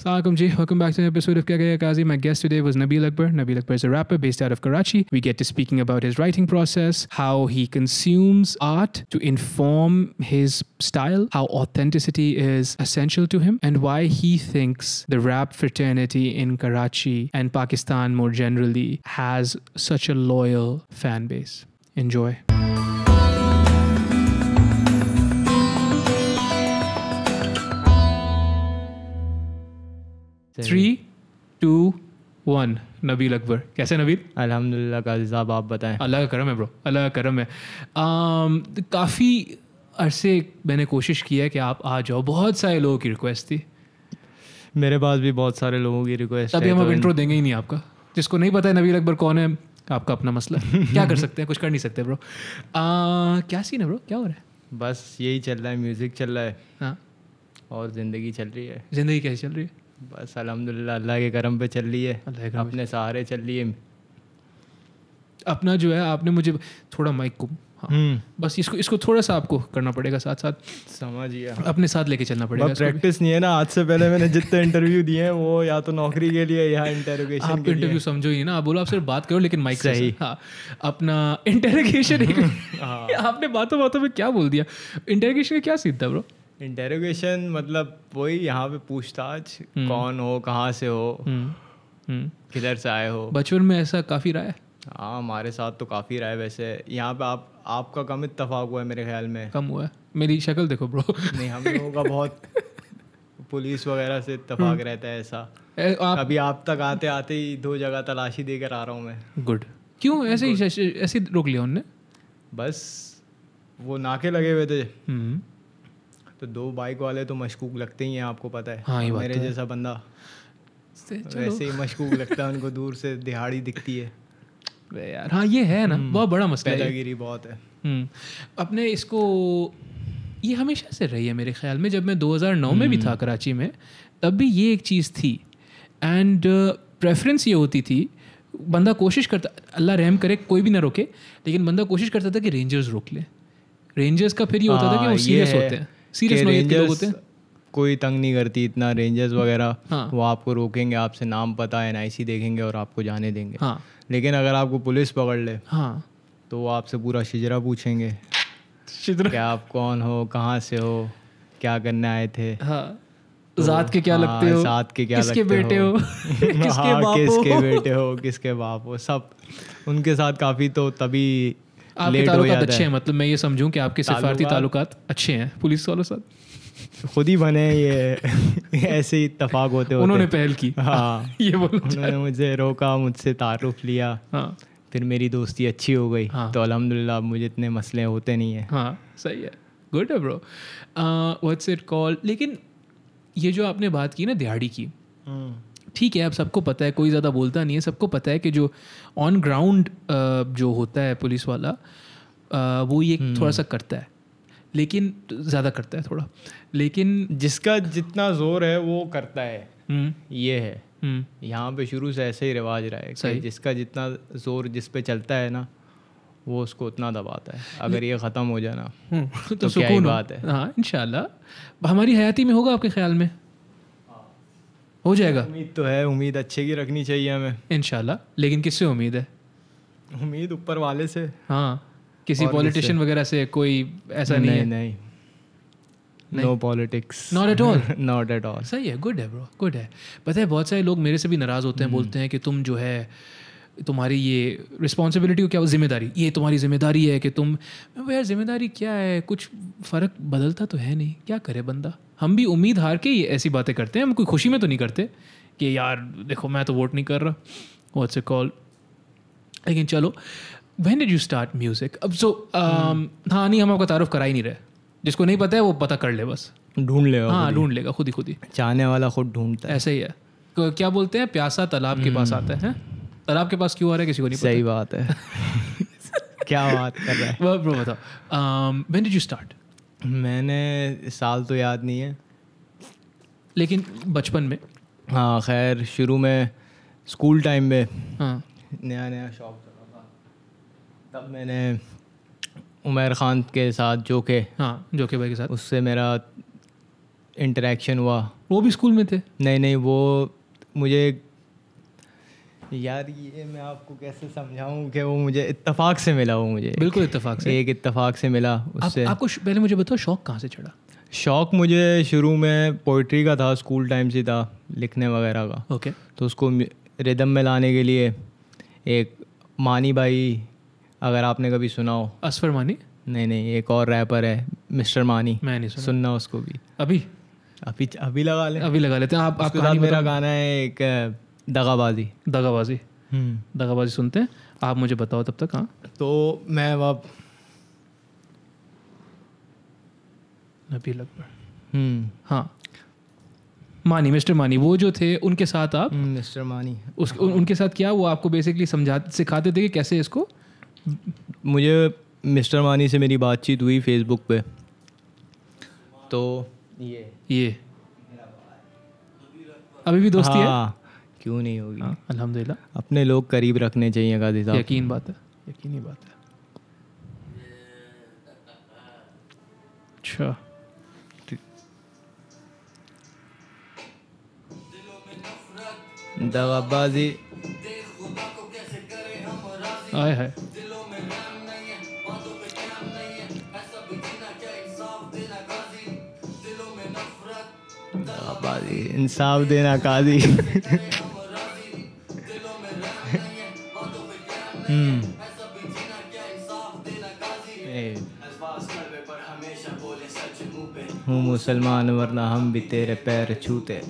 Assalamualaikum ji, welcome back to an episode of Kya Kazi. My guest today was Nabil Akbar. Nabil Akbar is a rapper based out of Karachi. We get to speaking about his writing process, how he consumes art to inform his style, how authenticity is essential to him, and why he thinks the rap fraternity in Karachi and Pakistan more generally has such a loyal fan base. Enjoy. Three two one Nabeel Akbar कैसे नबील अल्हम्दुलिल्लाह काजी साहब आप बताएं अल्लाह का करम है bro अल्लाह का करम है um, काफ़ी अरसे मैंने कोशिश की है कि आप आ जाओ बहुत सारे लोगों की रिक्वेस्ट थी मेरे पास भी बहुत सारे लोगों की रिक्वेस्ट अभी हम अब इंट्रो तो देंगे ही नहीं आपका जिसको नहीं पता है नबील अकबर कौन है आपका अपना मसला क्या कर सकते हैं कुछ कर नहीं सकते ब्रो आ, क्या सीन है ब्रो क्या हो रहा है बस यही चल रहा है म्यूज़िक चल रहा है हाँ और ज़िंदगी चल रही है ज़िंदगी कैसी चल रही है बस अलहमदिल्ला अल्लाह के करम पे चल रही है अपने सहारे चल रही है अपना जो है आपने मुझे थोड़ा माइक को हाँ, हम्म। बस इसको इसको थोड़ा सा आपको करना पड़ेगा साथ साथ समझिए अपने साथ लेके चलना पड़ेगा प्रैक्टिस नहीं है ना आज से पहले मैंने जितने इंटरव्यू दिए हैं वो या तो नौकरी के लिए या इंटरोगेशन आप इंटरव्यू समझो ही ना आप बोलो आप सिर्फ बात करो लेकिन माइक सही हाँ। अपना इंटरोगेशन हाँ। आपने बातों बातों में क्या बोल दिया इंटरोगेशन का क्या सीन था ब्रो इंटेरोगेशन मतलब वही यहाँ पे पूछताछ हम्म। कौन हो कहाँ से हो हम्म, हम्म। किधर से आए हो बचपन में ऐसा काफ़ी रहा है हाँ हमारे साथ तो काफ़ी रहा है वैसे यहाँ पे आप आपका कम इतफाक हुआ है मेरे ख्याल में कम हुआ है मेरी शक्ल देखो ब्रो नहीं हम लोगों का बहुत पुलिस वगैरह से इतफाक रहता है ऐसा ए, आप... अभी आप तक आते आते ही दो जगह तलाशी देकर आ रहा हूँ मैं गुड क्यों ऐसे ही ऐसे रोक लिया उनने बस वो नाके लगे हुए थे तो दो बाइक वाले तो मशकूक लगते ही हैं आपको पता है हाँ, मेरे तो है। जैसा बंदा वैसे ही मशकूक लगता है उनको दूर से दिहाड़ी दिखती है यार हाँ ये है ना हम्म। बहुत बड़ा मसला है बहुत है हम्म, अपने इसको ये हमेशा से रही है मेरे ख्याल में जब मैं 2009 में भी हम्म। था कराची में तब भी ये एक चीज़ थी एंड प्रेफरेंस uh, ये होती थी बंदा कोशिश करता अल्लाह रहम करे कोई भी ना रोके लेकिन बंदा कोशिश करता था कि रेंजर्स रोक ले रेंजर्स का फिर ये होता आ, था कि वो सीरियस हाँ, होते हैं सीरियस नोएड लोग होते हैं कोई तंग नहीं करती इतना रेंजर्स वगैरह हाँ. वो आपको रोकेंगे आपसे नाम पता एनआईसी देखेंगे और आपको जाने देंगे हाँ. लेकिन अगर आपको पुलिस पकड़ ले हाँ. तो वो आपसे पूरा शिजरा पूछेंगे शिजरा क्या आप कौन हो कहाँ से हो क्या करने आए थे हाँ. तो, के क्या हाँ, लगते हो जात के क्या किसके लगते बेटे हो, किसके हाँ, बेटे हो किसके बाप हो सब उनके साथ काफ़ी तो तभी आपके ताल्लुकात अच्छे हैं मतलब मैं ये समझूं कि आपके सिफारती ताल्लुकात अच्छे हैं पुलिस वालों साथ खुद ही बने ये ऐसे ही इतफाक होते होते उन्होंने पहल की हाँ ये बोला उन्होंने मुझे रोका मुझसे तारुफ लिया हाँ फिर मेरी दोस्ती अच्छी हो गई हाँ। तो अलहमदिल्ला अब मुझे इतने मसले होते नहीं हैं हाँ सही है गुड है ब्रो व्हाट्स इट कॉल लेकिन ये जो आपने बात की ना दिहाड़ी की हम्म। ठीक है अब सबको पता है कोई ज़्यादा बोलता नहीं है सबको पता है कि जो ऑन ग्राउंड जो होता है पुलिस वाला वो ये हम्म। थोड़ा सा करता है लेकिन ज़्यादा करता है थोड़ा लेकिन जिसका जितना जोर है वो करता है हम्म। ये है हम्म। यहाँ पे शुरू से ऐसे ही रिवाज रहा है सही जिसका जितना जोर जिस पे चलता है ना वो उसको उतना दबाता है अगर ये ख़त्म हो जाना तो, तो क्या ही बात है हाँ इन हमारी हयाती में होगा आपके ख्याल में हो जाएगा उम्मीद तो है उम्मीद अच्छे की रखनी चाहिए हमें इनशाला लेकिन किससे उम्मीद है उम्मीद ऊपर वाले से हाँ किसी पॉलिटिशियन वगैरह से कोई ऐसा नहीं नहीं है नहीं no politics not at all not at all सही है गुड है ब्रो गुड है पता है बहुत सारे लोग मेरे से भी नाराज़ होते हैं hmm। बोलते हैं कि तुम जो है तुम्हारी ये रिस्पॉन्सिबिलिटी क्या जिम्मेदारी ये तुम्हारी जिम्मेदारी है कि तुम यार जिम्मेदारी क्या है कुछ फ़र्क बदलता तो है नहीं क्या करे बंदा हम भी उम्मीद हार के ये ऐसी बातें करते हैं हम कोई खुशी में तो नहीं करते कि यार देखो मैं तो वोट नहीं कर रहा वॉट्स ए कॉल लेकिन चलो when did you start music अब सो um, हाँ नहीं हम आपका तारुफ करा ही नहीं रहे जिसको नहीं पता है वो पता कर ले बस ढूंढ लेगा हाँ ढूंढ लेगा खुद ही खुद ही चाहने वाला खुद ढूंढता है ऐसे ही है तो क्या बोलते हैं प्यासा तालाब के पास आता है तालाब के पास क्यों आ रहा है किसी को नहीं सही बात है क्या बात कर रहा है बताओ वेन डिड यू स्टार्ट मैंने साल तो याद नहीं है लेकिन बचपन में हाँ खैर शुरू में स्कूल टाइम में हाँ नया नया शौक चला था तब मैंने उमेर ख़ान के साथ जोके हाँ जोके भाई के साथ उससे मेरा इंटरेक्शन हुआ वो भी स्कूल में थे नहीं नहीं वो मुझे यार ये मैं आपको कैसे समझाऊं कि वो मुझे इत्तेफाक से मिला वो मुझे बिल्कुल इत्तेफाक से एक इत्तेफाक से मिला उससे आप, आपको पहले मुझे बताओ शौक कहाँ से चढ़ा शौक मुझे शुरू में पोइट्री का था स्कूल टाइम से था लिखने वगैरह का ओके okay. तो उसको रिदम में लाने के लिए एक मानी भाई अगर आपने कभी सुना हो असफर मानी नहीं नहीं एक और रैपर है मिस्टर मानी मैं नहीं सुना सुनना उसको भी अभी अभी अभी लगा ले अभी लगा लेते हैं आप आपका मेरा गाना है एक दगाबाजी दगाबाजी हम्म। दगाबाजी सुनते हैं आप मुझे बताओ तब तक हाँ तो मैं अब नबील अकबर हम्म। हाँ मानी मिस्टर मानी वो जो थे उनके साथ आप हम्म, मिस्टर मानी उस उन, उनके साथ क्या वो आपको बेसिकली समझा सिखाते थे कि कैसे इसको मुझे मिस्टर मानी से मेरी बातचीत हुई फेसबुक पे तो ये ये अभी भी दोस्ती हाँ, है क्यों नहीं होगी हाँ, अलहमदिल्ला अपने लोग करीब रखने चाहिए गाजी साहब यकीन बात है यकीन ही बात है अच्छा आए है दगाबाजी इंसाफ देना काजी Hmm. हूँ मुसलमान वरना हम भी तेरे पैर छूते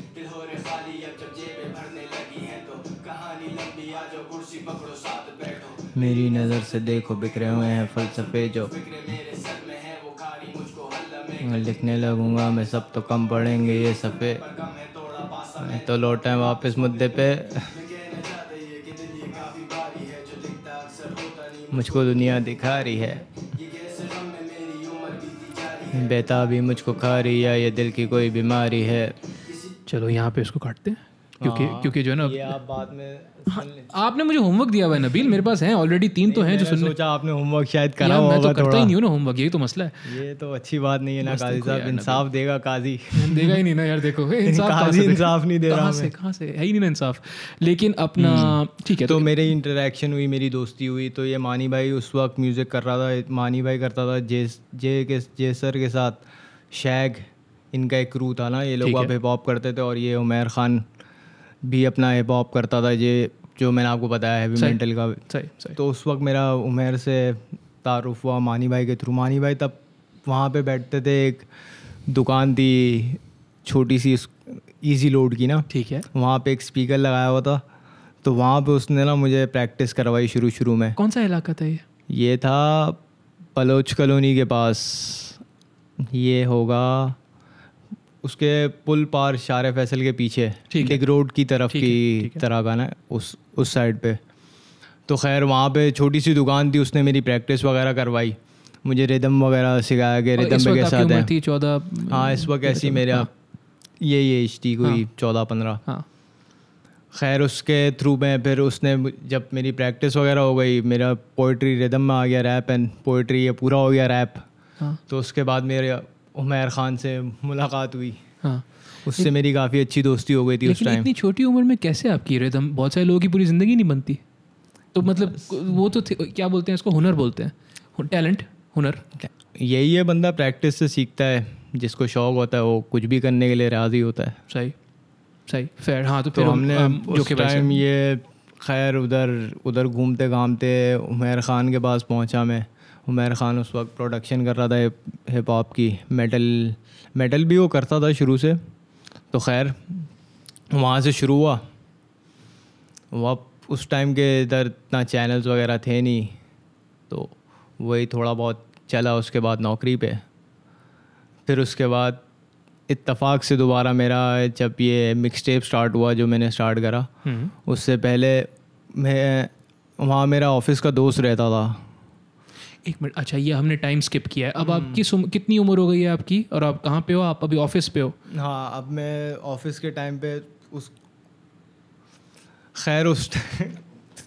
मेरी नज़र से देखो बिखरे हुए हैं फलसफे जो लिखने लगूंगा मैं सब तो कम पढ़ेंगे ये सफ़े तो लौटें वापस मुद्दे पे मुझको दुनिया दिखा रही है बेताबी मुझको खा रही है ये दिल की कोई बीमारी है चलो यहाँ पे इसको काटते हैं क्योंकि हाँ। क्योंकि जो है ना ये आप बाद में हाँ, आपने मुझे होमवर्क दिया हुआ है नबील मेरे पास हैं ऑलरेडी तीन तो हैं जो सुनने सोचा आपने होमवर्क शायद करा होगा मैं तो करता ही नहीं हूं ना होमवर्क यही तो मसला है ये तो अच्छी बात नहीं है ना काजी साहब इंसाफ देगा काजी देगा ही नहीं ना यार देखो इंसाफ काजी इंसाफ नहीं दे रहा से कहां से है ही नहीं ना इंसाफ लेकिन अपना हम्म। ठीक है तो, तो- मेरे इंटरेक्शन हुई मेरी दोस्ती हुई तो ये मानी भाई उस वक्त म्यूज़िक कर रहा था मानी भाई करता था जे जे के जे सर के साथ शैग इनका एक क्रू था ना ये लोग अब हिप हॉप करते थे और ये उमेर खान भी अपना हिप हॉप करता था ये जो मैंने आपको बताया हैवी मेंटल का सही सही तो उस वक्त मेरा उमेर से तारुफ हुआ मानी भाई के थ्रू मानी भाई तब वहाँ पे बैठते थे एक दुकान थी छोटी सी इजी लोड की ना ठीक है वहाँ पे एक स्पीकर लगाया हुआ था तो वहाँ पे उसने ना मुझे प्रैक्टिस करवाई शुरू शुरू में कौन सा इलाका था ये ये था पलोच कॉलोनी के पास ये होगा उसके पुल पार शार फैसल के पीछे एक रोड की तरफ की तरह का ना उस उस साइड पे तो खैर वहाँ पे छोटी सी दुकान थी उसने मेरी प्रैक्टिस वगैरह करवाई मुझे रिदम वगैरह सिखाया गया रिदम के साथ है चौदह हाँ इस वक्त हम्म, ऐसी हाँ। मेरा ये ये एज थी कोई चौदह पंद्रह हाँ। खैर उसके थ्रू में फिर उसने जब मेरी प्रैक्टिस वगैरह हो गई मेरा पोइट्री रिदम में आ गया रैप एंड पोइट्री ये पूरा हो गया रैप हाँ। तो उसके बाद मेरे उमेर खान से मुलाकात हुई हाँ उससे मेरी काफ़ी अच्छी दोस्ती हो गई थी उस टाइम इतनी छोटी उम्र में कैसे आपकी रिदम बहुत सारे लोगों की पूरी ज़िंदगी नहीं बनती तो मतलब वो तो क्या बोलते हैं इसको हुनर बोलते हैं टैलेंट हुनर यही है बंदा प्रैक्टिस से सीखता है जिसको शौक होता है वो कुछ भी करने के लिए राज़ी होता है सही सही फेयर हाँ तो, तो फिर हमने उस टाइम ये खैर उधर उधर घूमते घामते उमेर खान के पास पहुंचा मैं उमेर ख़ान उस वक्त प्रोडक्शन कर रहा था हिप हॉप की मेटल मेटल भी वो करता था शुरू से तो खैर वहाँ से शुरू हुआ वह उस टाइम के इधर इतना चैनल्स वगैरह थे नहीं तो वही थोड़ा बहुत चला उसके बाद नौकरी पे फिर उसके बाद इत्तेफाक से दोबारा मेरा जब ये मिक्स टेप स्टार्ट हुआ जो मैंने स्टार्ट करा हम्म। उससे पहले मैं वहाँ मेरा ऑफिस का दोस्त रहता था एक मिनट अच्छा ये हमने टाइम स्किप किया है अब हम्म। आपकी कितनी उम्र हो गई है आपकी और आप कहाँ पे हो आप अभी ऑफिस पे हो हाँ अब मैं ऑफिस के टाइम पे उस खैर उस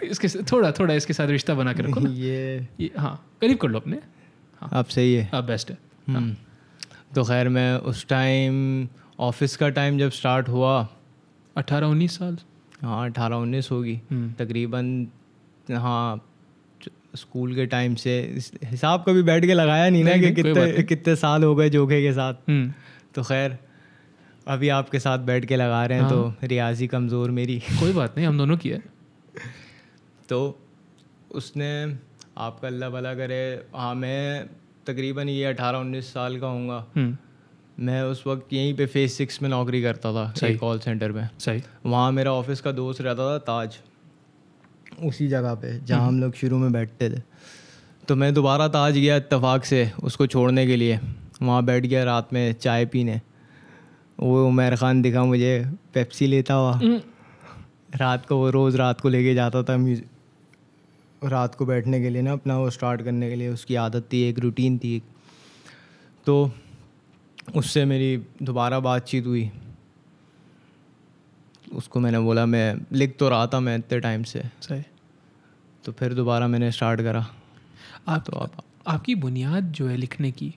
इसके थोड़ा थोड़ा इसके साथ रिश्ता बना के रखो ये, ये हाँ करीब कर लो अपने हाँ आप सही है आप बेस्ट है हम्म। हाँ. तो खैर मैं उस टाइम ऑफिस का टाइम जब स्टार्ट हुआ अठारह उन्नीस साल हाँ अठारह उन्नीस होगी हम्म। तकरीबन हाँ स्कूल के टाइम से हिसाब कभी बैठ के लगाया नहीं, नहीं ना कि कितने कितने साल हो गए जोखे के साथ हम्म। तो खैर अभी आपके साथ बैठ के लगा रहे हैं तो हाँ। रियाजी कमज़ोर मेरी कोई बात नहीं हम दोनों की है तो उसने आपका अल्लाह भला करे हाँ मैं तकरीबन ये अठारह उन्नीस साल का हूँ हम्म। मैं उस वक्त यहीं पे फेज सिक्स में नौकरी करता था सही कॉल सेंटर में सही वहाँ मेरा ऑफिस का दोस्त रहता था ताज उसी जगह पे जहाँ हम्म। हम लोग शुरू में बैठते थे तो मैं दोबारा ताज गया इतफाक़ से उसको छोड़ने के लिए वहाँ बैठ गया रात में चाय पीने वो उमेर ख़ान दिखा मुझे पेप्सी लेता हुआ हम्म। रात को वो रोज़ रात को लेके जाता था म्यूज़िक रात को बैठने के लिए ना अपना वो स्टार्ट करने के लिए उसकी आदत थी एक रूटीन थी एक तो उससे मेरी दोबारा बातचीत हुई उसको मैंने बोला मैं लिख तो रहा था मैं इतने टाइम से सही तो फिर दोबारा मैंने स्टार्ट करा आप तो आप आपकी बुनियाद जो है लिखने की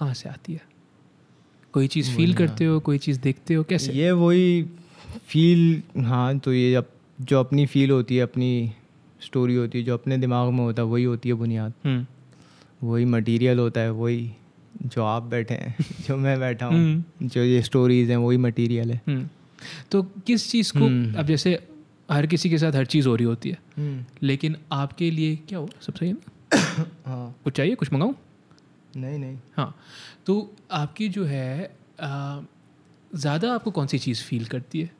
कहाँ से आती है कोई चीज़ फील करते हो कोई चीज़ देखते हो कैसे ये वही फील हाँ तो ये अब जो अपनी फील होती है अपनी स्टोरी होती है जो अपने दिमाग में होता है वही होती है बुनियाद हम्म। वही मटेरियल होता है वही जो आप बैठे हैं जो मैं बैठा हूँ हम्म। जो ये स्टोरीज हैं वही मटेरियल है हम्म। तो किस चीज़ को हम्म। अब जैसे हर किसी के साथ हर चीज़ हो रही होती है हम्म। लेकिन आपके लिए क्या हो सब सही है हाँ कुछ चाहिए कुछ मंगाऊ नहीं नहीं हाँ तो आपकी जो है ज़्यादा आपको कौन सी चीज़ फील करती है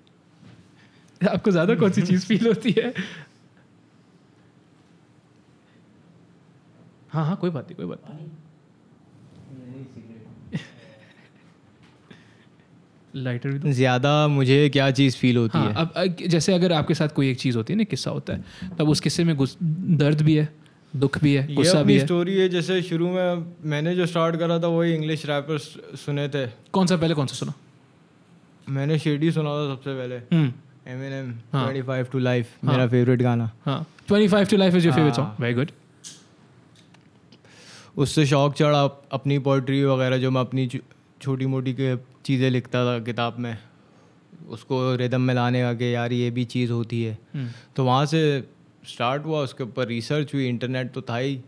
आपको ज़्यादा कौन सी चीज़ फील होती है हाँ हाँ कोई बात नहीं कोई बात नहीं लाइटर भी ज़्यादा मुझे क्या चीज़ फील होती हाँ, है अब जैसे अगर आपके साथ कोई एक चीज़ होती है ना किस्सा होता है तब उस किस्से में दर्द भी है दुख भी है गुस्सा भी है स्टोरी है जैसे शुरू में मैंने जो स्टार्ट करा था वही इंग्लिश रैपर्स सुने थे कौन सा पहले कौन सा सुना मैंने शेडी सुना था सबसे पहले एम एमिनेम 25 टू लाइफ मेरा फेवरेट गाना twenty five to life is your favourite song very good उससे शौक चढ़ा अपनी पोइट्री वगैरह जो मैं अपनी छोटी मोटी के चीज़ें लिखता था किताब में उसको रिदम में लाने का कि यार ये भी चीज़ होती है हम्म। तो वहाँ से स्टार्ट हुआ उसके ऊपर रिसर्च हुई इंटरनेट तो था ही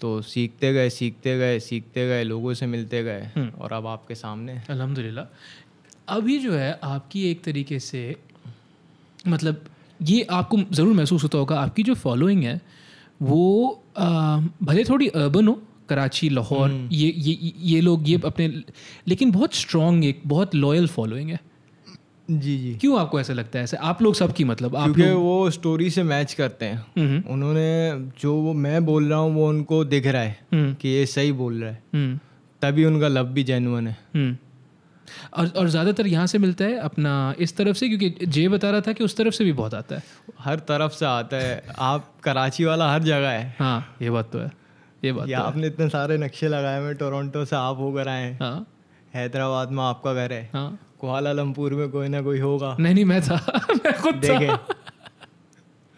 तो सीखते गए सीखते गए सीखते गए लोगों से मिलते गए हम्म। और अब आपके सामने अलहमदिल्ला अभी जो है आपकी एक तरीके से मतलब ये आपको ज़रूर महसूस होता होगा आपकी जो फॉलोइंग है वो आ, भले थोड़ी अर्बन हो कराची लाहौर हम्म। ये ये ये लोग ये अपने लेकिन बहुत स्ट्रॉन्ग एक बहुत लॉयल फॉलोइंग है जी जी क्यों आपको ऐसा लगता है ऐसे आप लोग सबकी मतलब आप क्योंकि वो स्टोरी से मैच करते हैं हम्म। उन्होंने जो वो मैं बोल रहा हूँ वो उनको दिख रहा है हम्म। कि ये सही बोल रहा है तभी उनका लव भी जेनुअन है और और ज़्यादातर यहाँ से मिलता है अपना इस तरफ से क्योंकि जे बता रहा था कि उस तरफ से भी बहुत आता है हर तरफ से आता है आप कराची वाला हर जगह है हाँ ये बात तो है ये बात या तो आपने इतने सारे नक्शे लगाए हैं टोरंटो से आप होकर आए हैं हाँ। हैदराबाद में आपका घर है हाँ? लमपुर में कोई ना कोई होगा नहीं नहीं मैं था मैं खुद देखे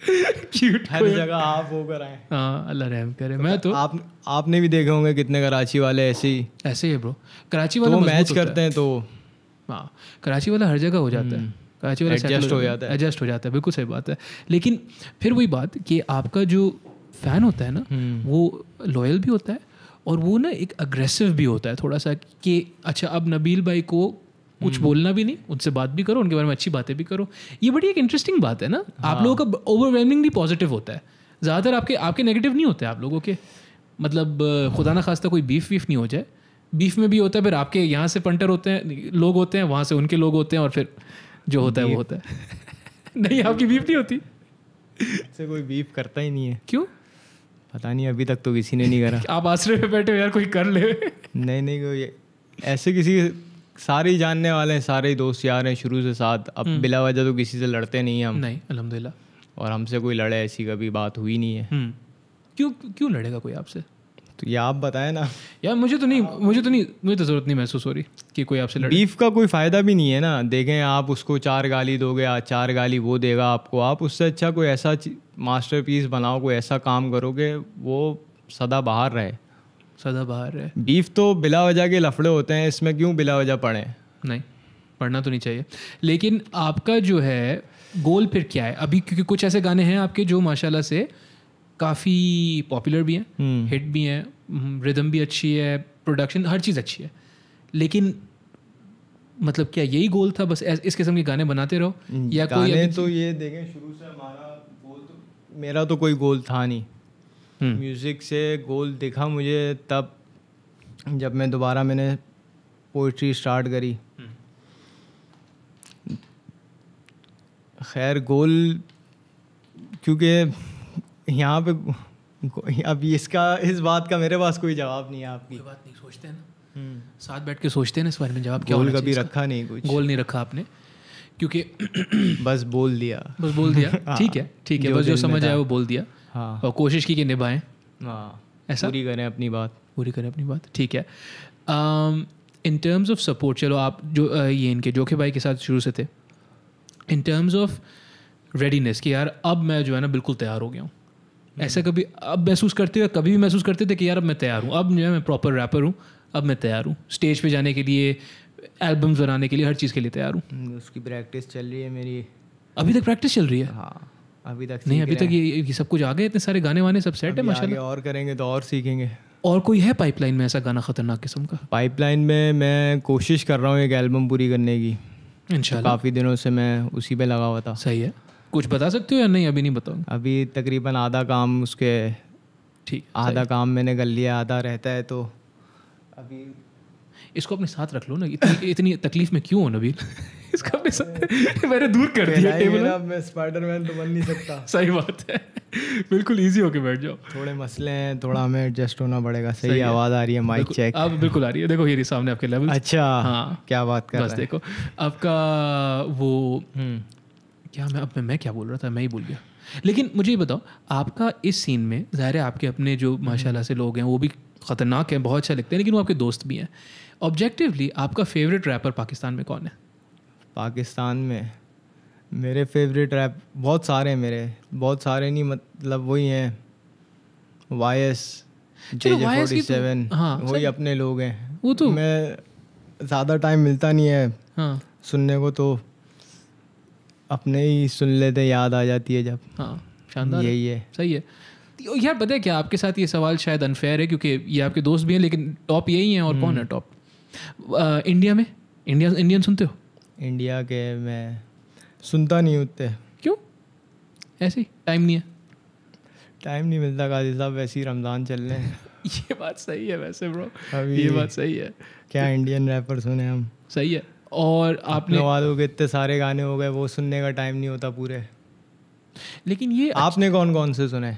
क्यूट हर जगह आप होकर आए हाँ अल्लाह रहम करे मैं तो, तो आप आपने भी देखे होंगे कितने कराची वाले ऐसे ही ऐसे ही ब्रो कराची वाले तो मैच करते हैं तो हाँ कराची वाला हर जगह हो जाता है हम्म। कराची वाला एडजस्ट हो जाता है एडजस्ट हो जाता है बिल्कुल सही बात है लेकिन फिर वही बात कि आपका जो फैन होता है ना हम्म। वो लॉयल भी होता है और वो ना एक अग्रेसिव भी होता है थोड़ा सा कि अच्छा अब नबील भाई को कुछ हम्म। बोलना भी नहीं उनसे बात भी करो उनके बारे में अच्छी बातें भी करो ये बड़ी एक इंटरेस्टिंग बात है ना हाँ। आप लोगों का ओवरवेलमिंगली पॉजिटिव होता है ज़्यादातर आपके आपके नेगेटिव नहीं होते आप लोगों के मतलब खुदा ना खास्ता कोई बीफ वीफ नहीं हो जाए बीफ में भी होता है फिर आपके यहाँ से पंटर होते हैं लोग होते हैं वहाँ से उनके लोग होते हैं और फिर जो होता है वो होता है नहीं आपकी बीफ नहीं होती से कोई बीफ करता ही नहीं है क्यों पता नहीं अभी तक तो किसी ने नहीं करा आप आश्रय पे बैठे हो यार कोई कर ले नहीं नहीं कोई ऐसे किसी सारे जानने वाले हैं सारे दोस्त यार हैं शुरू से साथ अब हम्म। बिला वजह तो किसी से लड़ते नहीं हैं हम नहीं अलहमदिल्ला और हमसे कोई लड़े ऐसी कभी बात हुई नहीं है हम्म। क्यों क्यों लड़ेगा कोई आपसे तो ये आप बताएं ना यार मुझे तो नहीं मुझे तो नहीं मुझे तो ज़रूरत नहीं महसूस हो रही कि कोई आपसे लड़े बीफ का कोई फ़ायदा भी नहीं है ना देखें आप उसको चार गाली दोगे चार गाली वो देगा आपको आप उससे अच्छा कोई ऐसा मास्टरपीस बनाओ कोई ऐसा काम करोगे वो सदा बाहर रहे सदा बाहर रहे बीफ तो बिला वजह के लफड़े होते हैं इसमें क्यों बिला वजह पढ़े नहीं पढ़ना तो नहीं चाहिए लेकिन आपका जो है गोल फिर क्या है अभी क्योंकि कुछ ऐसे गाने हैं आपके जो माशाल्लाह से काफ़ी पॉपुलर भी हैं हम्म। हिट भी हैं हम्म, रिदम भी अच्छी है प्रोडक्शन हर चीज़ अच्छी है लेकिन मतलब क्या यही गोल था बस इस किस्म के गाने बनाते रहो या गाने कोई तो ये देखें शुरू से हमारा मेरा तो कोई गोल था नहीं म्यूज़िक हम्म। से गोल दिखा मुझे तब जब मैं दोबारा मैंने पोइट्री स्टार्ट करी खैर गोल क्योंकि यहाँ पे अब इसका इस बात का मेरे पास कोई जवाब नहीं है आपकी बात नहीं सोचते हैं ना हम्म। साथ बैठ के सोचते हैं ना इस बारे में जवाब क्या गोल कभी रखा नहीं कुछ गोल नहीं रखा आपने क्योंकि बस बोल दिया बस बोल दिया हाँ, ठीक है ठीक है बस जो समझ आया वो बोल दिया हाँ। और कोशिश की कि निभाएं हाँ। ऐसा पूरी करें अपनी बात पूरी करें अपनी बात ठीक है इन टर्म्स ऑफ सपोर्ट चलो आप जो ये इनके जोखे भाई के साथ शुरू से थे इन टर्म्स ऑफ रेडीनेस कि यार अब मैं जो है ना बिल्कुल तैयार हो गया हूँ हम्म। ऐसा कभी अब महसूस करते हुए कभी भी महसूस करते थे कि यार अब मैं तैयार हूँ अब जो है मैं प्रॉपर रैपर हूँ अब मैं तैयार हूँ स्टेज पे जाने के लिए एल्बम्स बनाने के लिए हर चीज़ के लिए तैयार हूँ हम्म, उसकी प्रैक्टिस चल रही है मेरी अभी तक प्रैक्टिस चल रही है हाँ अभी तक नहीं अभी तक ये, ये सब कुछ आ गए इतने सारे गाने वाने सब सेट है माशाल्लाह और करेंगे तो और सीखेंगे और कोई है पाइपलाइन में ऐसा गाना खतरनाक किस्म का पाइपलाइन में मैं कोशिश कर रहा हूँ एक एल्बम पूरी करने की इंशाल्लाह काफ़ी दिनों से मैं उसी पे लगा हुआ था सही है कुछ बता सकते हो या नहीं अभी नहीं बताऊँ अभी तकरीबन आधा काम उसके ठीक आधा काम मैंने कर लिया आधा रहता है तो अभी इसको अपने साथ रख लो ना इतनी इतनी तकलीफ में क्यों हो नबील इसको अपने साथ मैंने दूर कर दिया टेबल मैं स्पाइडरमैन तो बन नहीं सकता सही बात है बिल्कुल इजी होके बैठ जाओ थोड़े मसले हैं थोड़ा हमें एडजस्ट होना पड़ेगा सही, सही आवाज़ आ रही है माइक चेक अब बिल्कुल आ रही है देखो ये सामने आपके लेवल अच्छा हाँ क्या बात कर बस देखो आपका वो हम्म, क्या मैं अब मैं क्या बोल रहा था मैं ही बोल गया लेकिन मुझे ये बताओ आपका इस सीन में ज़ाहिर है आपके अपने जो माशाल्लाह से लोग हैं वो भी ख़तरनाक हैं बहुत अच्छा लगते हैं लेकिन वो आपके दोस्त भी हैं ऑब्जेक्टिवली आपका फेवरेट रैपर पाकिस्तान में कौन है पाकिस्तान में मेरे फेवरेट रैप बहुत सारे हैं मेरे बहुत सारे नहीं मतलब वही हैं Y S J J forty seven वही अपने लोग हैं वो तो मैं ज़्यादा टाइम मिलता नहीं है हाँ. सुनने को तो अपने ही सुन लेते याद आ जाती है जब हाँ शानदार यही है सही है यार पता है क्या आपके साथ ये सवाल शायद अनफेयर है क्योंकि ये आपके दोस्त भी हैं लेकिन टॉप यही हैं और हम्म। कौन है टॉप इंडिया में इंडिया इंडियन सुनते हो इंडिया के मैं सुनता नहीं उतने क्यों ऐसे ही टाइम नहीं है टाइम नहीं मिलता गाजी साहब वैसे ही रमज़ान चल रहे हैं ये बात सही है वैसे ब्रो अभी ये बात सही है क्या इंडियन रैपर सुने हम सही है और आपने वालों के इतने सारे गाने हो गए वो सुनने का टाइम नहीं होता पूरे लेकिन ये आपने कौन कौन से सुने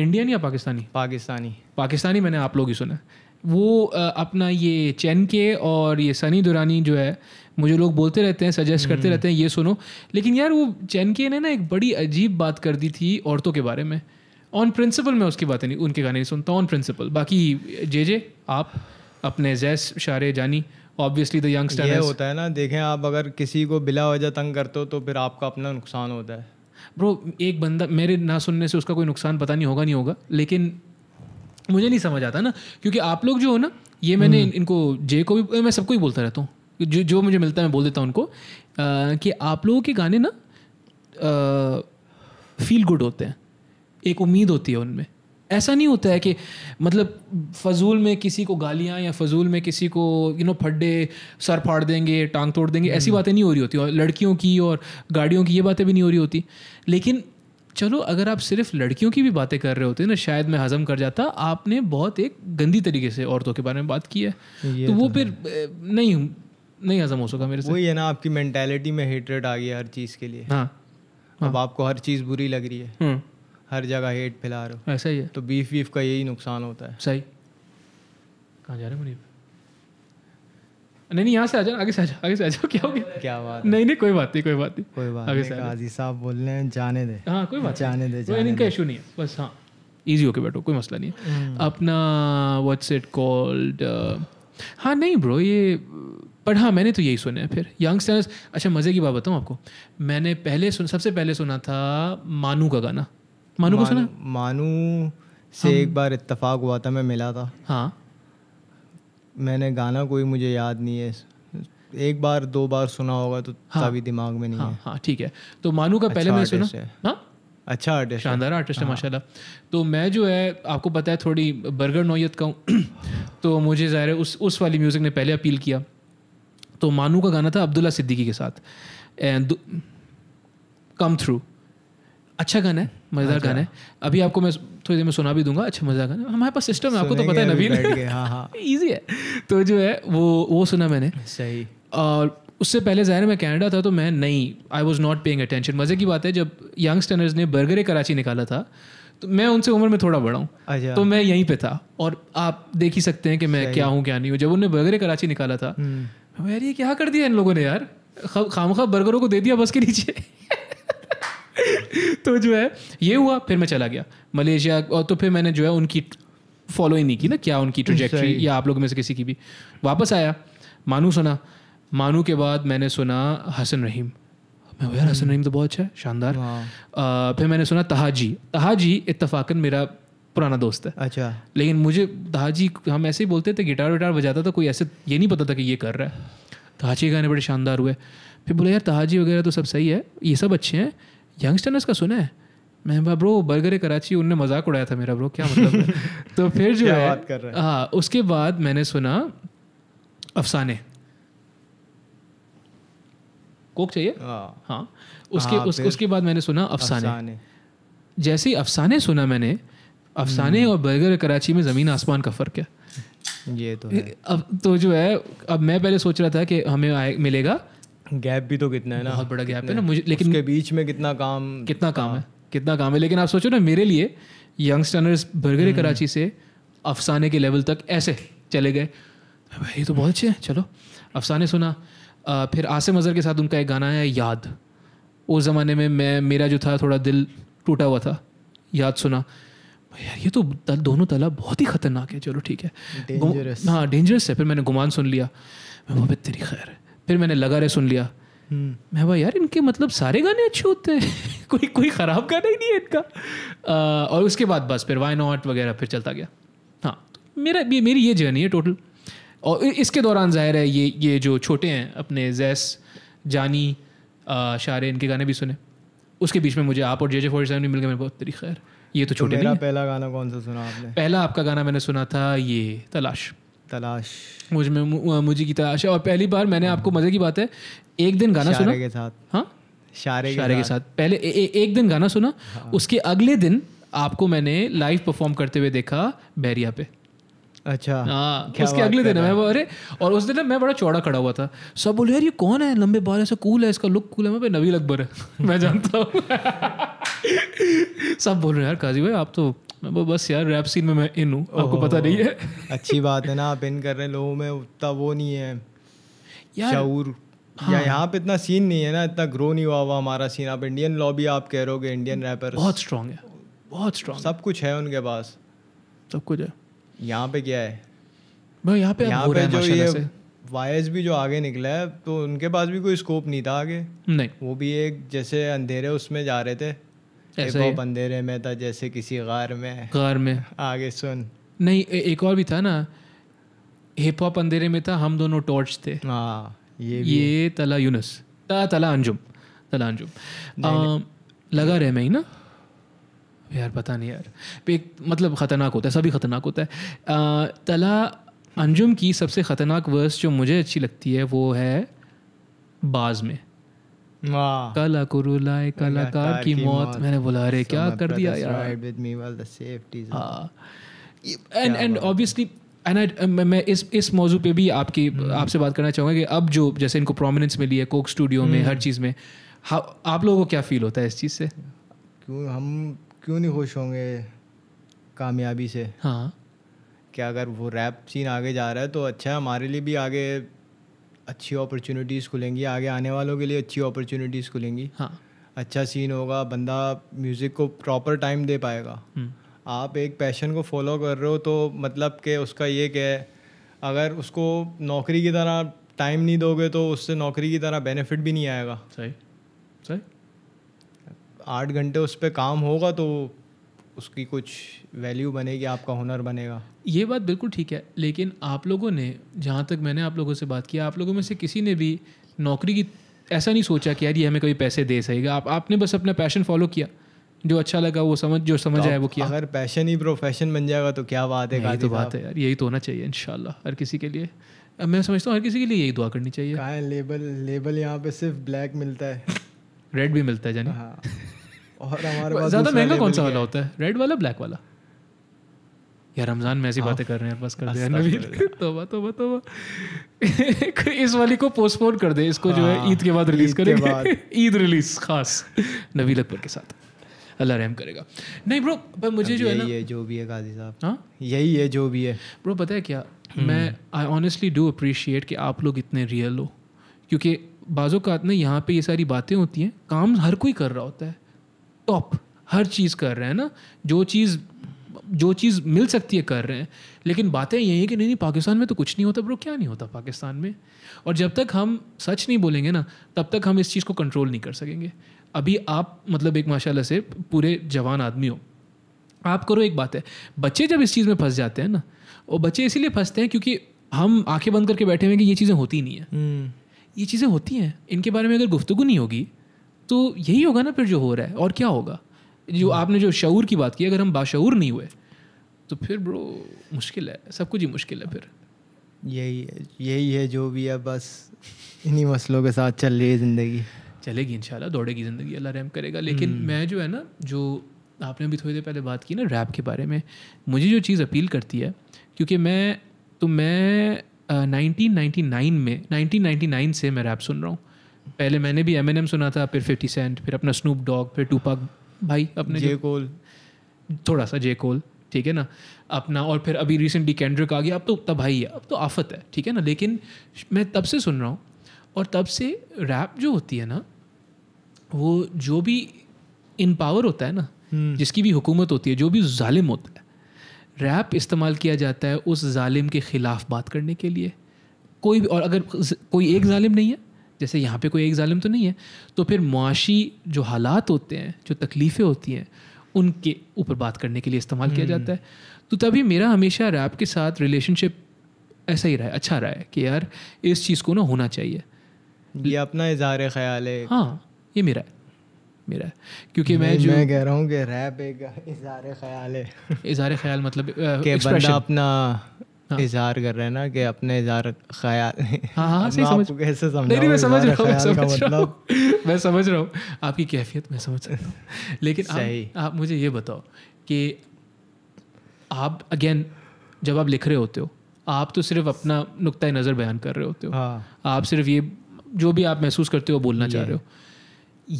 इंडियन या पाकिस्तानी पाकिस्तानी पाकिस्तानी मैंने आप लोग ही सुना वो अपना ये चैन के और ये सनी दुरानी जो है मुझे लोग बोलते रहते हैं सजेस्ट करते हम्म। रहते हैं ये सुनो लेकिन यार वो चैन के ने ना एक बड़ी अजीब बात कर दी थी औरतों के बारे में ऑन प्रिंसिपल मैं उसकी बातें नहीं उनके गाने नहीं सुनता ऑन प्रिंसिपल बाकी जे जे आप अपने जैस शारे जानी ऑब्वियसली द यंगस्टर होता है ना देखें आप अगर किसी को बिला वजह तंग करते हो तो फिर आपका अपना नुकसान होता है ब्रो एक बंदा मेरे ना सुनने से उसका कोई नुकसान पता नहीं होगा नहीं होगा लेकिन मुझे नहीं समझ आता ना क्योंकि आप लोग जो हो ना ये मैंने इन, हम्म। इनको जे को भी मैं सबको ही बोलता रहता हूँ जो जो मुझे मिलता है मैं बोल देता हूँ उनको आ, कि आप लोगों के गाने ना फील गुड होते हैं एक उम्मीद होती है उनमें ऐसा नहीं होता है कि मतलब फजूल में किसी को गालियाँ या फजूल में किसी को यू नो फड्डे सर फाड़ देंगे टांग तोड़ देंगे ऐसी हम्म। बातें नहीं हो रही होती और लड़कियों की और गाड़ियों की ये बातें भी नहीं हो रही होती लेकिन चलो अगर आप सिर्फ लड़कियों की भी बातें कर रहे होते ना शायद मैं हजम कर जाता आपने बहुत एक गंदी तरीके से औरतों के बारे में बात की है तो वो तो फिर नहीं नहीं हजम हो सका मेरे से वही है ना आपकी मैंटेलिटी में हेटरेट आ गई है हर चीज़ के लिए हाँ अब हाँ। आपको हर चीज़ बुरी लग रही है हम्म। हर जगह हेट फैला रहे हो ऐसा ही है तो बीफ वीफ का यही नुकसान होता है सही कहाँ जा रहे हैं मुनीब नहीं नहीं यहाँ से आ जाओ आगे से आ जाओ आगे से आ जाओ क्या हो गया क्या बात नहीं नहीं कोई बात नहीं कोई बात नहीं कोई बात आगे से गाजी साहब बोल रहे हैं जाने दे हाँ कोई बात जाने दे जाने इनका इशू नहीं है बस हाँ ईजी होके बैठो कोई मसला नहीं है हम्म। अपना व्हाट्स इट कॉल्ड हाँ नहीं ब्रो ये पर हाँ मैंने तो यही सुना है फिर यंगस्टर्स अच्छा मज़े की बात बताऊँ आपको मैंने पहले सुन सबसे पहले सुना था मानू का गाना मानू, मानू को सुना मानू से एक बार इत्तेफाक हुआ था मैं मिला था हाँ मैंने गाना कोई मुझे याद नहीं है एक बार दो बार सुना होगा तो हाँ, तभी दिमाग में नहीं हाँ, है हाँ ठीक है तो मानू का अच्छा पहले मैं सुना हाँ अच्छा आर्टिस्ट शानदार आर्टिस्ट है हाँ। माशाल्लाह तो मैं जो है आपको पता है थोड़ी बर्गर नोयत का हूँ तो मुझे ज़ाहिर उस उस वाली म्यूज़िक ने पहले अपील किया तो मानू का गाना था अब्दुल्ला सिद्दीकी के साथ एंड कम थ्रू अच्छा गाना है मज़ेदार अच्छा। गाना है अभी आपको मैं थोड़ी देर में सुना भी दूंगा अच्छा मज़ेदार गाना हमारे पास सिस्टम है आपको तो पता है नवीन हाँ हाँ ईजी है तो जो है वो वो सुना मैंने सही और उससे पहले ज़ाहिर मैं कनाडा था तो मैं नहीं I was not paying attention मज़े की बात है जब यंग स्टैंडर्स ने बर्गर कराची निकाला था तो मैं उनसे उम्र में थोड़ा बड़ा हूँ अच्छा। तो मैं यहीं पे था और आप देख ही सकते हैं कि मैं क्या हूँ क्या नहीं हूँ जब उन्होंने बर्गर कराची निकाला था यार हम्म। ये क्या कर दिया इन लोगों ने यार खाम खा बर्गरों को दे दिया बस के नीचे तो जो है ये हुआ फिर मैं चला गया मलेशिया और तो फिर मैंने जो है उनकी फॉलो ही नहीं की ना क्या उनकी ट्रोजेक्ट्री या आप लोग में से किसी की भी वापस आया मानू सुना मानू के बाद मैंने सुना हसन रहीम मैं यार हसन hmm. रहीम तो बहुत अच्छा है शानदार फिर मैंने सुना तहाजी तहाजी इतफाकन मेरा पुराना दोस्त है अच्छा लेकिन मुझे तहाजी हम ऐसे ही बोलते थे गिटार विटार बजाता था कोई ऐसे ये नहीं पता था कि ये कर रहा है तहाजी गाने बड़े शानदार हुए फिर बोले यार तहाजी वगैरह तो सब सही है ये सब अच्छे हैं यंगस्टर ने का सुना है मैं बा ब्रो बर्गर है कराची उनने मजाक उड़ाया था मेरा ब्रो क्या मतलब है? तो फिर जो है बात कर रहे हाँ उसके बाद मैंने सुना अफसाने कोक चाहिए हाँ, हाँ। उसके आ, हाँ, उस, उसके बाद मैंने सुना अफसाने जैसे ही अफसाने सुना मैंने अफसाने हम्म। और बर्गर कराची में ज़मीन आसमान का फ़र्क है ये तो है। अब तो जो है अब मैं पहले सोच रहा था कि हमें आए मिलेगा गैप भी तो कितना है ना बहुत बड़ा गैप है ना मुझे लेकिन उसके बीच में कितना काम कितना काम है हाँ। कितना काम है लेकिन आप सोचो ना मेरे लिए young stunners burger hmm. Karachi से अफसाने के लेवल तक ऐसे चले गए ये तो बहुत अच्छे हैं चलो अफसाने सुना आ, फिर आसिम अज़र के साथ उनका एक गाना है याद उस ज़माने में मैं मेरा जो था थोड़ा दिल टूटा हुआ था याद सुना यार ये तो तल, दोनों तला बहुत ही ख़तरनाक है चलो ठीक है हाँ डेंजरस है फिर मैंने गुमान सुन लिया मैं वो तेरी खैर है फिर मैंने लगा रहे सुन लिया हम्म। मैं भाई यार इनके मतलब सारे गाने अच्छे होते हैं कोई कोई ख़राब गाना ही नहीं है इनका आ, और उसके बाद बस फिर वाई नॉट वगैरह फिर चलता गया हाँ तो मेरा ये मेरी ये जर्नी है टोटल और इसके दौरान जाहिर है ये ये जो छोटे हैं अपने जैस जानी शारे इनके गाने भी सुने उसके बीच में मुझे आप और जे जे फोर्टी सेवन मिल गए मेरे बहुत तेरी खैर ये तो, तो छोटे तो मेरा पहला गाना कौन सा सुना आपने पहला आपका गाना मैंने सुना था ये तलाश तलाश मुझ में मुझे की तलाश है और पहली बार मैंने हाँ। आपको मज़े की बात है एक दिन गाना सुना के साथ हाँ शारे शारे के साथ पहले ए, ए, एक दिन गाना सुना हाँ। उसके अगले दिन आपको मैंने लाइव परफॉर्म करते हुए देखा बैरिया पे अच्छा हाँ उसके अगले दिन मैं अरे और उस दिन ना मैं बड़ा चौड़ा खड़ा हुआ था सब बोले यार ये कौन है लंबे बाल ऐसा कूल है इसका लुक कूल है मैं नवील अकबर है मैं जानता हूँ सब बोल रहे यार काजी भाई आप तो मैं बोला बस यार रैप सीन में मैं इन हूँ आपको पता नहीं है अच्छी बात है ना आप इन कर रहे हैं लोगों में उतना वो नहीं है शऊर हाँ। यहाँ पे इतना सीन नहीं है ना इतना ग्रो नहीं हुआ हुआ हमारा सीन आप इंडियन लॉबी आप कह रहे हो इंडियन रैपर बहुत स्ट्रांग है बहुत स्ट्रांग सब कुछ है उनके पास सब कुछ है यहाँ पे क्या है भाई यहाँ पे यहाँ पे जो ये वायस भी जो आगे निकला है तो उनके पास भी कोई स्कोप नहीं था आगे नहीं वो भी एक जैसे अंधेरे उसमें जा रहे थे वो बंदे में था तो जैसे किसी गार में गार में आगे सुन नहीं ए, एक और भी था ना हिप हॉप अंधेरे में था हम दोनों टॉर्च थे आ, हाँ, ये भी ये तला यूनस ता, तला अंजुम तला अंजुम आ, लगा रहे मैं ही ना यार पता नहीं यार एक मतलब ख़तरनाक होता है सभी ख़तरनाक होता है आ, तला अंजुम की सबसे ख़तरनाक वर्स जो मुझे अच्छी लगती है वो है बाज में कला कुरुलाए कलाकार की मौत मैंने बोला अरे क्या कर दिया यार एंड एंड ऑब्वियसली एंड मैं इस इस मौजू पे भी आपकी हम्म। आपसे बात करना चाहूँगा कि अब जो जैसे इनको प्रोमिनेंस मिली है कोक स्टूडियो में हम्म। हर चीज़ में आप लोगों को क्या फील होता है इस चीज़ से क्यों हम क्यों नहीं खुश होंगे कामयाबी से हाँ क्या अगर वो रैप सीन आगे जा रहा है तो अच्छा है हमारे लिए भी आगे अच्छी अपॉर्चुनिटीज़ खुलेंगी आगे आने वालों के लिए अच्छी अपॉर्चुनिटीज़ खुलेंगी हाँ अच्छा सीन होगा बंदा म्यूज़िक को प्रॉपर टाइम दे पाएगा हम्म। आप एक पैशन को फॉलो कर रहे हो तो मतलब के उसका ये क्या है अगर उसको नौकरी की तरह टाइम नहीं दोगे तो उससे नौकरी की तरह बेनिफिट भी नहीं आएगा सही सही आठ घंटे उस पर काम होगा तो उसकी कुछ वैल्यू बनेगी आपका हुनर बनेगा ये बात बिल्कुल ठीक है लेकिन आप लोगों ने जहाँ तक मैंने आप लोगों से बात की आप लोगों में से किसी ने भी नौकरी की ऐसा नहीं सोचा कि यार ये हमें कभी पैसे दे सकेगा आप आपने बस अपना पैशन फॉलो किया जो अच्छा लगा वो समझ जो समझ तो आया वो किया अगर पैशन ही प्रोफेशन बन जाएगा तो क्या बात है यही तो बात है यार यही तो होना चाहिए इन हर किसी के लिए अब मैं समझता हूँ हर किसी के लिए यही दुआ करनी चाहिए लेबल लेबल यहाँ पे सिर्फ ब्लैक मिलता है रेड भी मिलता है जानी हाँ और हमारे पास ज्यादा महंगा कौन सा वाला होता है रेड वाला ब्लैक वाला यार रमजान में ऐसी बातें कर रहे हैं बस कर दे नवीन तोबा तोबा तोबा इस वाली को पोस्टपोन कर दे इसको जो है हाँ, ईद के बाद रिलीज करेंगे ईद रिलीज खास नबील अकबर के साथ अल्लाह रहम करेगा नहीं ब्रो पर मुझे जो है ना ये जो भी है गाजी साहब हाँ यही है जो भी है ब्रो पता है क्या हम्म। मैं आई ऑनेस्टली डू अप्रिशिएट कि आप लोग इतने रियल हो क्योंकि बाज़ों का ना यहाँ पे ये सारी बातें होती हैं काम हर कोई कर रहा होता है टॉप हर चीज़ कर रहे हैं ना जो चीज़ जो चीज़ मिल सकती है कर रहे हैं लेकिन बातें यही है कि नहीं नहीं पाकिस्तान में तो कुछ नहीं होता ब्रो क्या नहीं होता पाकिस्तान में और जब तक हम सच नहीं बोलेंगे ना तब तक हम इस चीज़ को कंट्रोल नहीं कर सकेंगे अभी आप मतलब एक माशाला से पूरे जवान आदमी हो आप करो एक बात है बच्चे जब इस चीज़ में फंस जाते हैं ना वो बच्चे इसीलिए फंसते हैं क्योंकि हम आंखें बंद करके बैठे हुए हैं कि ये चीज़ें होती नहीं है हम्म। ये चीज़ें होती हैं इनके बारे में अगर गुफ्तु नहीं होगी तो यही होगा ना फिर जो हो रहा है और क्या होगा जो हम्म। आपने जो शूर की बात की अगर हम बाशूर नहीं हुए तो फिर ब्रो मुश्किल है सब कुछ ही मुश्किल है फिर यही है यही है जो भी है बस इन्हीं मसलों के साथ चल रही है ज़िंदगी चलेगी इन दौड़ेगी ज़िंदगी अल्लाह रहम करेगा लेकिन हम्म। मैं जो है ना जो आपने भी थोड़ी देर पहले बात की ना रैप के बारे में मुझे जो चीज़ अपील करती है क्योंकि मैं तो मैं नाइनटीन नाइन्टी नाइन में नाइनटीन नाइन्टी नाइन से मैं रैप सुन रहा हूँ पहले मैंने भी एम एन एम सुना था फिर फिफ्टी सेंट फिर अपना स्नूप डॉग फिर टूपाक भाई अपने जे कोल थोड़ा सा जे कोल ठीक है ना अपना और फिर अभी रिसेंटली कैंड्रिक आ गया अब तो तब भाई है अब तो आफत है ठीक है ना लेकिन मैं तब से सुन रहा हूँ और तब से रैप जो होती है ना वो जो भी इन पावर होता है ना हम्म। जिसकी भी हुकूमत होती है जो भी जालिम होता है रैप इस्तेमाल किया जाता है उस जालिम के ख़िलाफ़ बात करने के लिए कोई भी और अगर कोई एक जालिम नहीं है जैसे यहाँ पे कोई एक ालिम तो नहीं है तो फिर मुआशी जो हालात होते हैं जो तकलीफ़ें होती हैं उनके ऊपर बात करने के लिए इस्तेमाल किया जाता है तो तभी मेरा हमेशा रैप के साथ रिलेशनशिप ऐसा ही रहा है अच्छा रहा है कि यार इस चीज़ को ना होना चाहिए ये अपना इजहार ख्याल है हाँ ये मेरा है मेरा है क्योंकि मैं जो मैं कह रहा हूँ कि रैप एक इजहार ख्याल है इजहार ख्याल मतलब आ, बंदा अपना हाँ। इजहार कर रहे हैं ना कि अपने इजहार ख्याल हाँ हाँ कैसे समझ नहीं मैं समझ रहा हूँ मैं समझ रहा हूँ मतलब- मैं समझ रहा हूँ आपकी कैफियत मैं समझ रहा हूँ लेकिन आप, आप मुझे ये बताओ कि आप अगेन जब आप लिख रहे होते हो आप तो सिर्फ अपना नुकतः नज़र बयान कर रहे होते हो हाँ। आप सिर्फ ये जो भी आप महसूस करते हो बोलना चाह रहे हो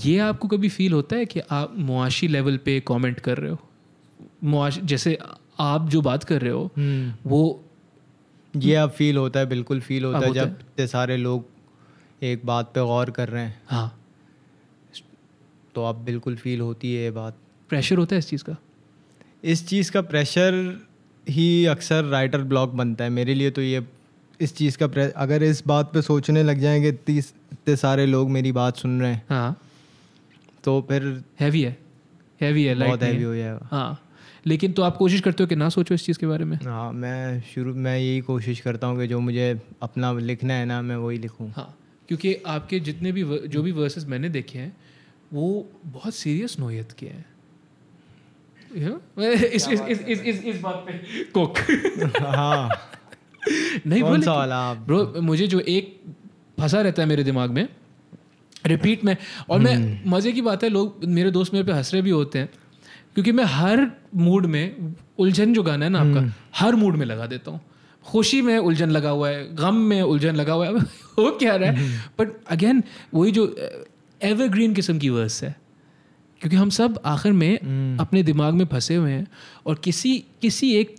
ये आपको कभी फील होता है कि आप मुआशी लेवल पे कमेंट कर रहे हो मुआश जैसे आप जो बात कर रहे हो हम्म। वो ये हम्म। अब फील होता है बिल्कुल फील होता है जब इतने सारे लोग एक बात पे गौर कर रहे हैं हाँ तो अब बिल्कुल फील होती है ये बात प्रेशर होता है इस चीज़ का इस चीज़ का प्रेशर ही अक्सर राइटर ब्लॉक बनता है मेरे लिए तो ये इस चीज़ का प्रेस अगर इस बात पे सोचने लग जाएंगे इतनी इतने सारे लोग मेरी बात सुन रहे हैं हाँ तो फिर हैवी है हैवी है बहुत हैवी हो जाएगा हाँ लेकिन तो आप कोशिश करते हो कि ना सोचो इस चीज़ के बारे में हाँ मैं शुरू मैं यही कोशिश करता हूँ कि जो मुझे अपना लिखना है ना मैं वही लिखूँ हाँ क्योंकि आपके जितने भी जो भी वर्सेस मैंने देखे हैं वो बहुत सीरियस नोयत के हैं इस इस इस इस इस इस बात पे कोक हाँ नहीं बोल वाला ब्रो मुझे जो एक फंसा रहता है मेरे दिमाग में रिपीट में और मैं हम्म। मज़े की बात है लोग मेरे दोस्त मेरे पे हंस रहे भी होते हैं क्योंकि मैं हर मूड में उलझन जो गाना है ना आपका हम्म। हर मूड में लगा देता हूँ खुशी में उलझन लगा हुआ है गम में उलझन लगा हुआ है वो क्या रहा है बट हम्म। अगेन वही जो एवरग्रीन किस्म की वर्स है क्योंकि हम सब आखिर में हम्म। अपने दिमाग में फंसे हुए हैं और किसी किसी एक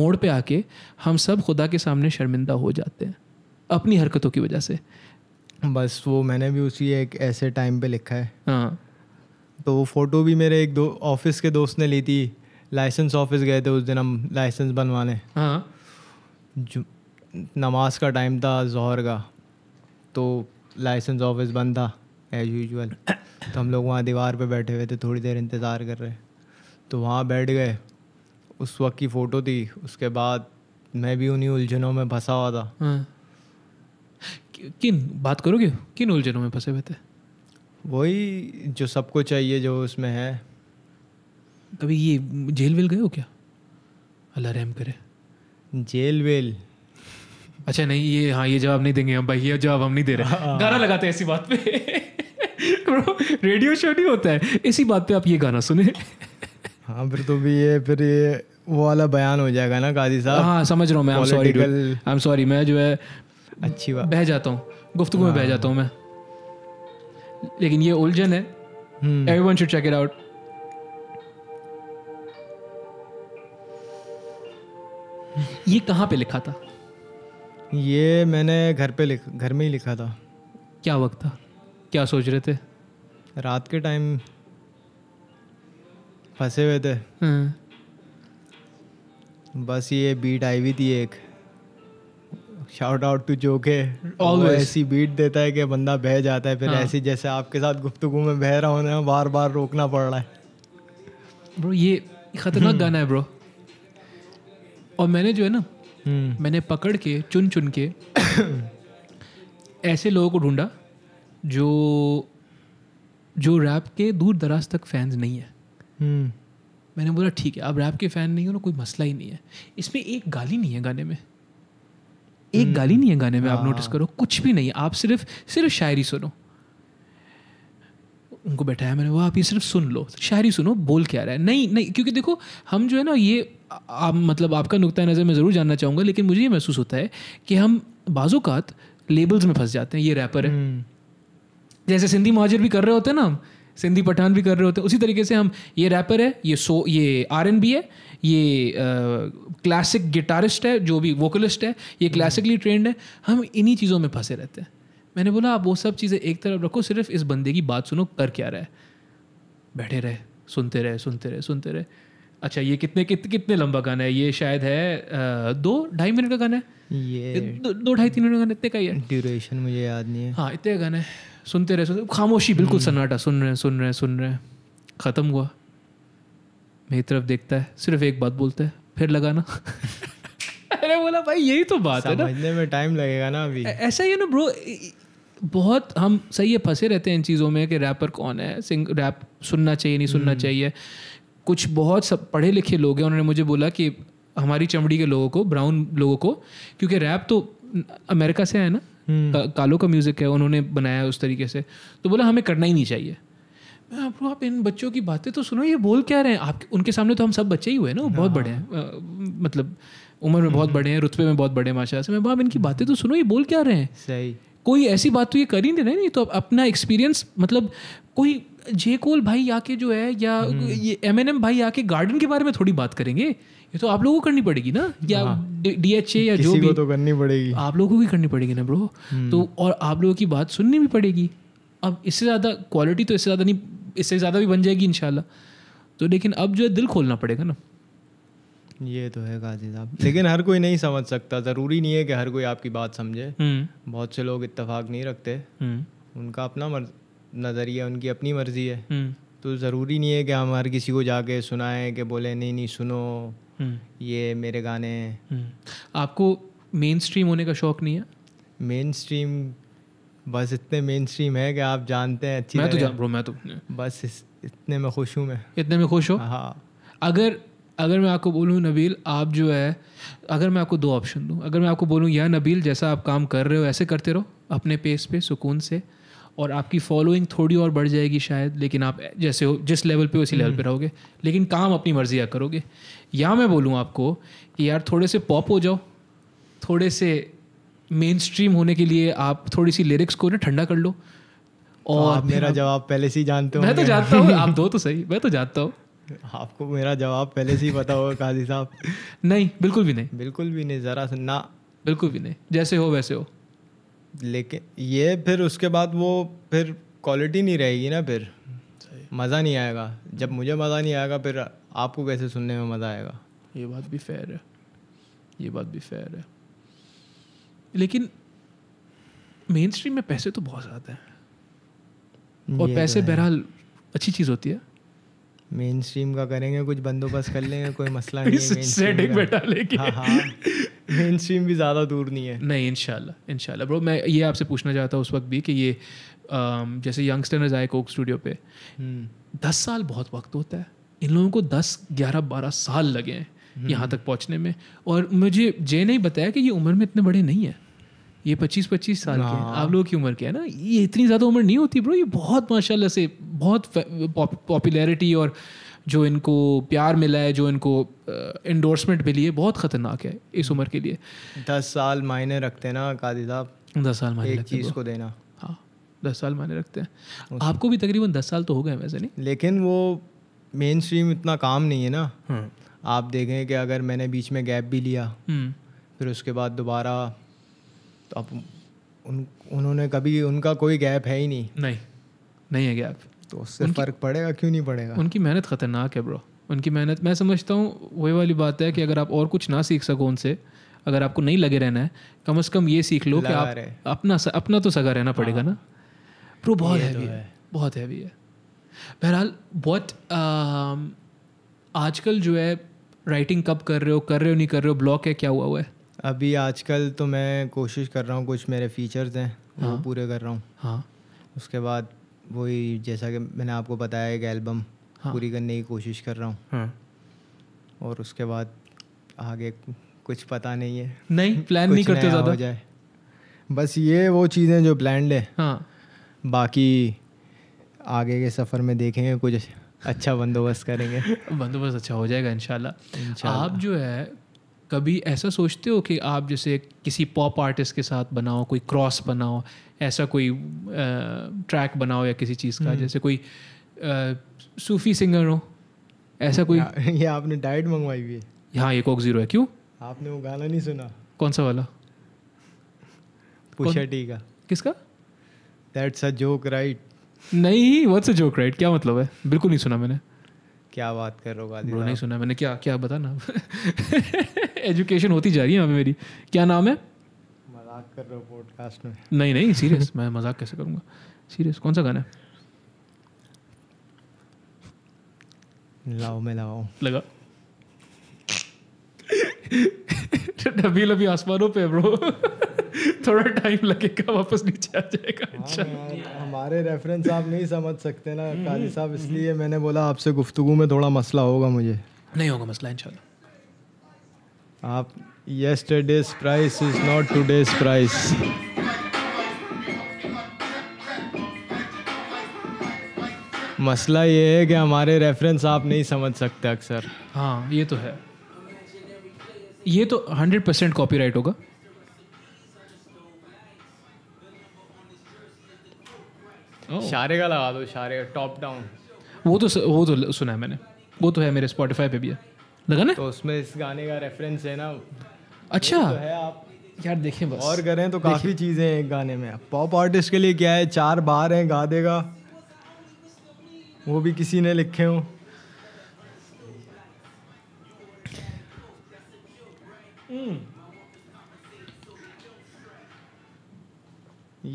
मोड़ पे आके हम सब खुदा के सामने शर्मिंदा हो जाते हैं अपनी हरकतों की वजह से बस वो मैंने भी उसी एक ऐसे टाइम पे लिखा है हाँ तो वो फ़ोटो भी मेरे एक दो ऑफिस के दोस्त ने ली थी लाइसेंस ऑफिस गए थे उस दिन हम लाइसेंस बनवाने हाँ। जो नमाज का टाइम था जहर का तो लाइसेंस ऑफिस बंद था एज यूजल तो हम लोग वहाँ दीवार पे बैठे हुए थे थोड़ी देर इंतज़ार कर रहे तो वहाँ बैठ गए उस वक्त की फ़ोटो थी उसके बाद मैं भी उन्हीं उलझनों में फंसा हुआ था हाँ। किन बात करोगे किन उलझनों में फंसे हुए थे वही जो सबको चाहिए जो उसमें है कभी ये जेल वेल गए हो क्या अल्लाह रहम करे जेल वेल अच्छा नहीं ये हाँ ये जवाब नहीं देंगे हम भाई ये जवाब हम नहीं दे रहे हाँ। गाना लगाते हैं ऐसी बात पे रेडियो शो नहीं होता है इसी बात पे आप ये गाना सुने हाँ फिर तो भी ये फिर ये वो वाला बयान हो जाएगा ना काजी साहब हाँ समझ रहा हूँ मैं आई एम सॉरी मैं जो है अच्छी बात बह जाता हूँ गुफ्तगु में बह जाता हूँ मैं लेकिन ये उलझन है everyone should check it out ये कहाँ पे लिखा था ये मैंने घर पे लिख घर में ही लिखा था क्या वक्त था क्या सोच रहे थे रात के टाइम फंसे हुए थे हाँ। बस ये बीट आई हुई थी एक शाउट आउट टू जो के ऑलवेज ऐसी बीट देता है कि बंदा बह जाता है फिर हाँ. ऐसी जैसे आपके साथ गुफ्तगु में बह रहा होना बार बार रोकना पड़ रहा है ब्रो ये खतरनाक हम्म। गाना है ब्रो और मैंने जो है ना हम्म। मैंने पकड़ के चुन चुन के ऐसे लोगों को ढूंढा जो जो रैप के दूर दराज तक फैंस नहीं है हम्म। मैंने बोला ठीक है अब रैप के फ़ैन नहीं हो ना कोई मसला ही नहीं है इसमें एक गाली नहीं है गाने में एक हम्म। गाली नहीं है गाने में आप नोटिस हाँ। करो कुछ भी नहीं आप सिर्फ सिर्फ शायरी सुनो उनको बैठाया मैंने वो आप ये सिर्फ सुन लो शायरी सुनो बोल क्या रहा है नहीं नहीं क्योंकि देखो हम जो है ना ये आप मतलब आपका नुकता नज़र मैं ज़रूर जानना चाहूँगा लेकिन मुझे ये महसूस होता है कि हम बाजूकात लेबल्स में फंस जाते हैं ये रैपर है हम्म। जैसे सिंधी महाजर भी कर रहे होते हैं ना सिंधी पठान भी कर रहे होते हैं उसी तरीके से हम ये रैपर है ये सो ये आर एन बी है ये क्लासिक गिटारिस्ट है जो भी वोकलिस्ट है ये क्लासिकली ट्रेंड है हम इन्हीं चीज़ों में फंसे रहते हैं मैंने बोला आप वो सब चीज़ें एक तरफ रखो सिर्फ इस बंदे की बात सुनो कर क्या रहा है बैठे रहे सुनते रहे सुनते रहे सुनते रहे अच्छा ये कितने कित, कितने लंबा गाना है ये शायद है दो ढाई मिनट का गाना है ये दो ढाई तीन मिनट का गाना इतने का ही है ड्यूरेशन मुझे याद नहीं है हाँ इतने का गाना है सुनते रहे सुनते खामोशी बिल्कुल हम्म। सन्नाटा सुन रहे हैं सुन रहे हैं सुन रहे हैं ख़त्म हुआ मेरी तरफ देखता है सिर्फ एक बात बोलता है फिर लगाना अरे बोला भाई यही तो बात है ना में टाइम लगेगा ना अभी ऐसा ही है ना ब्रो बहुत हम सही है फंसे रहते हैं इन चीज़ों में कि रैपर कौन है सिंग रैप सुनना चाहिए नहीं सुनना हम्म। चाहिए कुछ बहुत सब पढ़े लिखे लोग हैं उन्होंने मुझे बोला कि हमारी चमड़ी के लोगों को ब्राउन लोगों को क्योंकि रैप तो अमेरिका से है ना कालो हम्म। का म्यूज़िक है उन्होंने बनाया उस तरीके से तो बोला हमें करना ही नहीं चाहिए मैं आप आप इन बच्चों की बातें तो सुनो ये बोल क्या रहे हैं आप उनके सामने तो हम सब बच्चे ही हुए ना वो बहुत बड़े हैं हाँ। मतलब उम्र में बहुत हम्म। बड़े हैं रुतबे में बहुत बड़े माशा से मैं बाप इनकी बातें तो सुनो ये बोल क्या रहे हैं सही कोई ऐसी बात तो ये कर ही नहीं रहे नहीं तो अपना एक्सपीरियंस मतलब कोई जे कोल भाई आके जो है या हम्म। ये एम भाई आके गार्डन के बारे में थोड़ी बात करेंगे ये तो आप लोगों को करनी पड़ेगी ना या हाँ। डी एच ए या जो भी तो करनी पड़ेगी आप लोगों को भी करनी पड़ेगी ना ब्रो हम्म। तो और आप लोगों की बात सुननी भी पड़ेगी अब इससे ज़्यादा क्वालिटी तो इससे ज़्यादा नहीं इससे ज़्यादा भी बन जाएगी इन तो लेकिन अब जो है दिल खोलना पड़ेगा ना ये तो है गाजी साहब लेकिन हर कोई नहीं समझ सकता ज़रूरी नहीं है कि हर कोई आपकी बात समझे हम्म। बहुत से लोग इत्तेफाक नहीं रखते हम्म। उनका अपना नज़रिया उनकी अपनी मर्ज़ी है तो ज़रूरी नहीं है कि हम हर किसी को जाके सुनाएं कि बोले नहीं नहीं सुनो हम्म। ये मेरे गाने हम्म। आपको मेन स्ट्रीम होने का शौक नहीं है मेन स्ट्रीम बस इतने मेन स्ट्रीम है कि आप जानते हैं अच्छी मैं तो जान रहा मैं तो बस इस, इतने में खुश हूँ मैं इतने में खुश हूँ हाँ अगर अगर मैं आपको बोलूँ नबील आप जो है अगर मैं आपको दो ऑप्शन दूँ अगर मैं आपको बोलूँ या नबील जैसा आप काम कर रहे हो ऐसे करते रहो अपने पेस पे सुकून से और आपकी फॉलोइंग थोड़ी और बढ़ जाएगी शायद लेकिन आप जैसे हो जिस लेवल पे उसी लेवल हम्म। पे रहोगे लेकिन काम अपनी मर्जी या करोगे या मैं बोलूँ आपको कि यार थोड़े से पॉप हो जाओ थोड़े से मेन स्ट्रीम होने के लिए आप थोड़ी सी लिरिक्स को ना ठंडा कर लो हाँ, और आप मेरा जवाब पहले से ही जानते हो मैं तो जानता हूँ आप दो तो सही मैं तो जानता हूँ आपको मेरा जवाब पहले से ही पता होगा काजी साहब नहीं बिल्कुल भी नहीं बिल्कुल भी नहीं ज़रा ना बिल्कुल भी नहीं जैसे हो वैसे हो लेकिन ये फिर उसके बाद वो फिर क्वालिटी नहीं रहेगी ना फिर मज़ा नहीं आएगा जब मुझे मज़ा नहीं आएगा फिर आपको कैसे सुनने में मज़ा आएगा ये बात भी फेयर है ये बात भी फेयर है लेकिन मेन स्ट्रीम में पैसे तो बहुत ज़्यादा हैं और तो पैसे बहरहाल अच्छी चीज़ होती है मेन स्ट्रीम का करेंगे कुछ बंदोबस्त कर लेंगे कोई मसला नहीं है लेके हाँ हाँ मेन स्ट्रीम भी ज़्यादा दूर नहीं है नहीं इनशाला इनशाला ब्रो मैं ये आपसे पूछना चाहता हूँ उस वक्त भी कि ये जैसे यंगस्टर्स आए कोक स्टूडियो पे हम्म। दस साल बहुत वक्त होता है इन लोगों को दस ग्यारह बारह साल लगे हैं हम्म। यहाँ तक पहुँचने में और मुझे जय ने बताया कि ये उम्र में इतने बड़े नहीं हैं ये पच्चीस पच्चीस साल के आप लोगों की उम्र के है ना ये इतनी ज़्यादा उम्र नहीं होती ब्रो ये बहुत माशाल्लाह से बहुत पॉपुलैरिटी और जो इनको प्यार मिला है जो इनको इंडोर्समेंट मिली है बहुत ख़तरनाक है इस उम्र के लिए दस साल मायने रखते हैं ना कादी साहब दस साल मायने एक चीज़ को देना हाँ दस साल मायने रखते हैं आपको भी तकरीबन दस साल तो हो गए वैसे नहीं लेकिन वो मेन स्ट्रीम इतना काम नहीं है ना हम्म। आप देखें कि अगर मैंने बीच में गैप भी लिया हम्म। फिर उसके बाद दोबारा तो आप उन उन्होंने कभी उनका कोई गैप है ही नहीं नहीं नहीं है गैप तो उससे फ़र्क पड़ेगा क्यों नहीं पड़ेगा उनकी मेहनत ख़तरनाक है ब्रो उनकी मेहनत मैं समझता हूँ वही वाली बात है कि अगर आप और कुछ ना सीख सको उनसे अगर आपको नहीं लगे रहना है कम अज़ कम ये सीख लो कि आप अपना अपना तो सगा रहना पड़ेगा हाँ। ना ब्रो बहुत तो हैवी है बहुत हैवी है बहरहाल बहुत um, आजकल जो है राइटिंग कब कर रहे हो कर रहे हो नहीं कर रहे हो ब्लॉक है क्या हुआ हुआ है अभी आजकल तो मैं कोशिश कर रहा हूँ कुछ मेरे फीचर्स हैं हाँ, वो पूरे कर रहा हूँ हाँ उसके बाद वही जैसा कि मैंने आपको बताया एक एल्बम हाँ, पूरी करने की कोशिश कर रहा हूँ हाँ, और उसके बाद आगे कुछ पता नहीं है नहीं प्लान नहीं करते ज़्यादा हो जाए बस ये वो चीज़ें जो प्लान है हाँ बाकी आगे के सफ़र में देखेंगे कुछ अच्छा बंदोबस्त करेंगे बंदोबस्त अच्छा हो जाएगा इन आप जो है कभी ऐसा सोचते हो कि आप जैसे किसी पॉप आर्टिस्ट के साथ बनाओ कोई क्रॉस बनाओ ऐसा कोई आ, ट्रैक बनाओ या किसी चीज़ का हम्म। जैसे कोई आ, सूफी सिंगर हो ऐसा कोई ये आपने डाइट मंगवाई हुई है हाँ ये कोक ज़ीरो है क्यों आपने वो गाना नहीं सुना कौन सा वाला पुशा टी का किसका दैट्स अ जोक राइट नहीं व्हाट्स अ जोक राइट क्या मतलब है बिल्कुल नहीं सुना मैंने क्या बात कर रहे हो गाजी ब्रो नहीं सुना मैंने क्या क्या बता ना एजुकेशन होती जा रही है मेरी क्या नाम है मजाक कर रहे हो पॉडकास्ट में नहीं नहीं सीरियस मैं मजाक कैसे करूँगा सीरियस कौन सा गाना है लाओ मैं लाओ लगा डबी लबी आसमानों पे ब्रो थोड़ा टाइम लगेगा वापस नीचे आ जाएगा हाँ, अच्छा हमारे रेफरेंस आप नहीं समझ सकते ना हम्म। काजी साहब इसलिए मैंने बोला आपसे गुफ्तगु में थोड़ा मसला होगा मुझे नहीं होगा मसला इंशाल्लाह आप yesterday's price is not today's price मसला ये है कि हमारे रेफरेंस आप नहीं समझ सकते अक्सर हाँ ये तो है ये तो हंड्रेड परसेंट कॉपी होगा Oh. शारे का लगा दो शारे टॉप डाउन वो तो वो तो सुना है मैंने वो तो है मेरे स्पॉटिफाई पे भी है लगा ना तो उसमें इस गाने का रेफरेंस है ना अच्छा तो है आप यार देखें बस और करें तो काफ़ी चीज़ें हैं गाने में पॉप आर्टिस्ट के लिए क्या है चार बार हैं गा देगा वो भी किसी ने लिखे हों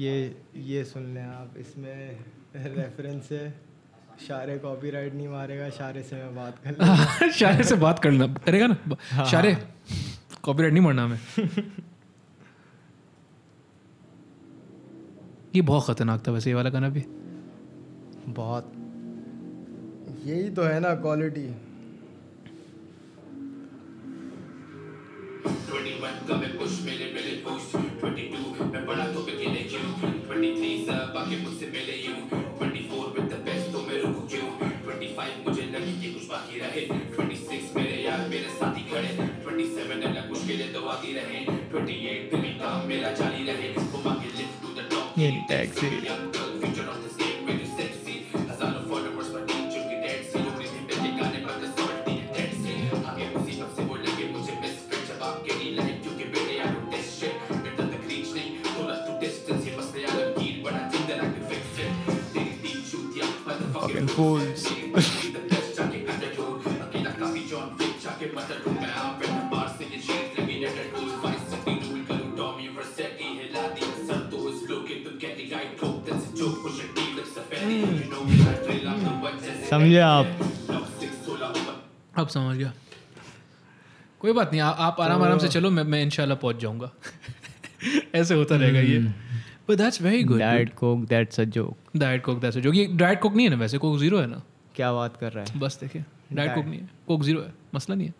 ये ये सुन लें आप इसमें रेफरेंस है शारे कॉपीराइट नहीं मारेगा शारे से मैं बात कर शारे से बात करना करेगा ना हाँ, शारे कॉपीराइट नहीं मारना हमें ये बहुत ख़तरनाक था वैसे ये वाला गाना भी बहुत यही तो है ना क्वालिटी Kame push मेरे मेरे push 22 मैं बड़ा तो बिगिन है क्यों 23 सब आके मुझसे मिले यूं 24 with the best तो मैं रुकूं क्यों 25 मुझे लगी कि कुछ बाकी रहे 26 मेरे यार मेरे साथी खड़े 27 अलग मुश्किलें तो आती रहे 28 दिल काम मेरा जारी रहे घुमा के lift to the top in taxi and folds. Hmm. समझे आप अब समझ गया कोई बात नहीं आ, आप आराम आराम से तो- चलो मैं मैं इंशाल्लाह पहुंच जाऊंगा ऐसे होता रहेगा ये हम्म। But that's very good. Diet dude. Coke, that's a joke. Diet Coke, that's a joke. ये Diet Coke नहीं है ना वैसे Coke Zero है ना क्या बात कर रहा है बस देखिए Diet Coke नहीं है Coke Zero है मसला नहीं है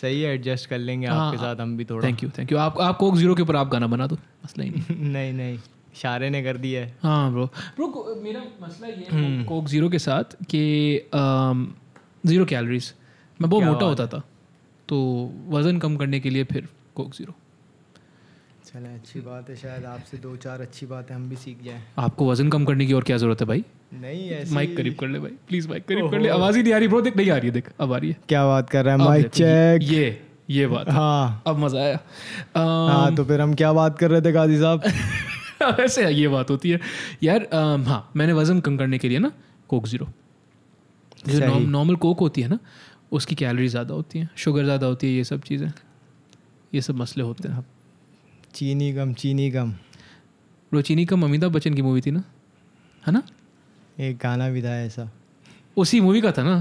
सही है एडजस्ट कर लेंगे हाँ, आपके साथ हम भी थोड़ा थैंक यू थैंक यू आप आप कोक जीरो के ऊपर आप गाना बना दो मसला ही नहीं नहीं नहीं शारे ने कर दिया है हाँ ब्रो ब्रो मेरा मसला ये है कोक हम्म। जीरो के साथ कि ज़ीरो कैलोरीज मैं बहुत मोटा होता था तो वज़न कम करने के लिए फिर कोक ज़ीरो चले अच्छी बात है शायद आपसे दो चार अच्छी बातें हम भी सीख जाए आपको वजन कम करने की और क्या जरूरत है भाई नहीं ऐसे माइक करीब कर ले भाई प्लीज माइक करीब कर ले आवाज ही नहीं आ रही ब्रो देख नहीं आ रही है देख अब आ रही है क्या बात कर रहा है माइक चेक ये ये बात हाँ अब मजा आया हाँ तो फिर हम क्या बात कर रहे थे गाजी साहब ऐसे ये बात होती है यार हाँ मैंने वजन कम करने के लिए ना कोक ज़ीरो नॉर्मल कोक होती है ना उसकी कैलोरी ज़्यादा होती है शुगर ज़्यादा होती है ये सब चीज़ें ये सब मसले होते हैं चीनी गम चीनी गम ब्रो चीनी गम अमिताभ बच्चन की मूवी थी ना है ना एक गाना भी था ऐसा उसी मूवी का था ना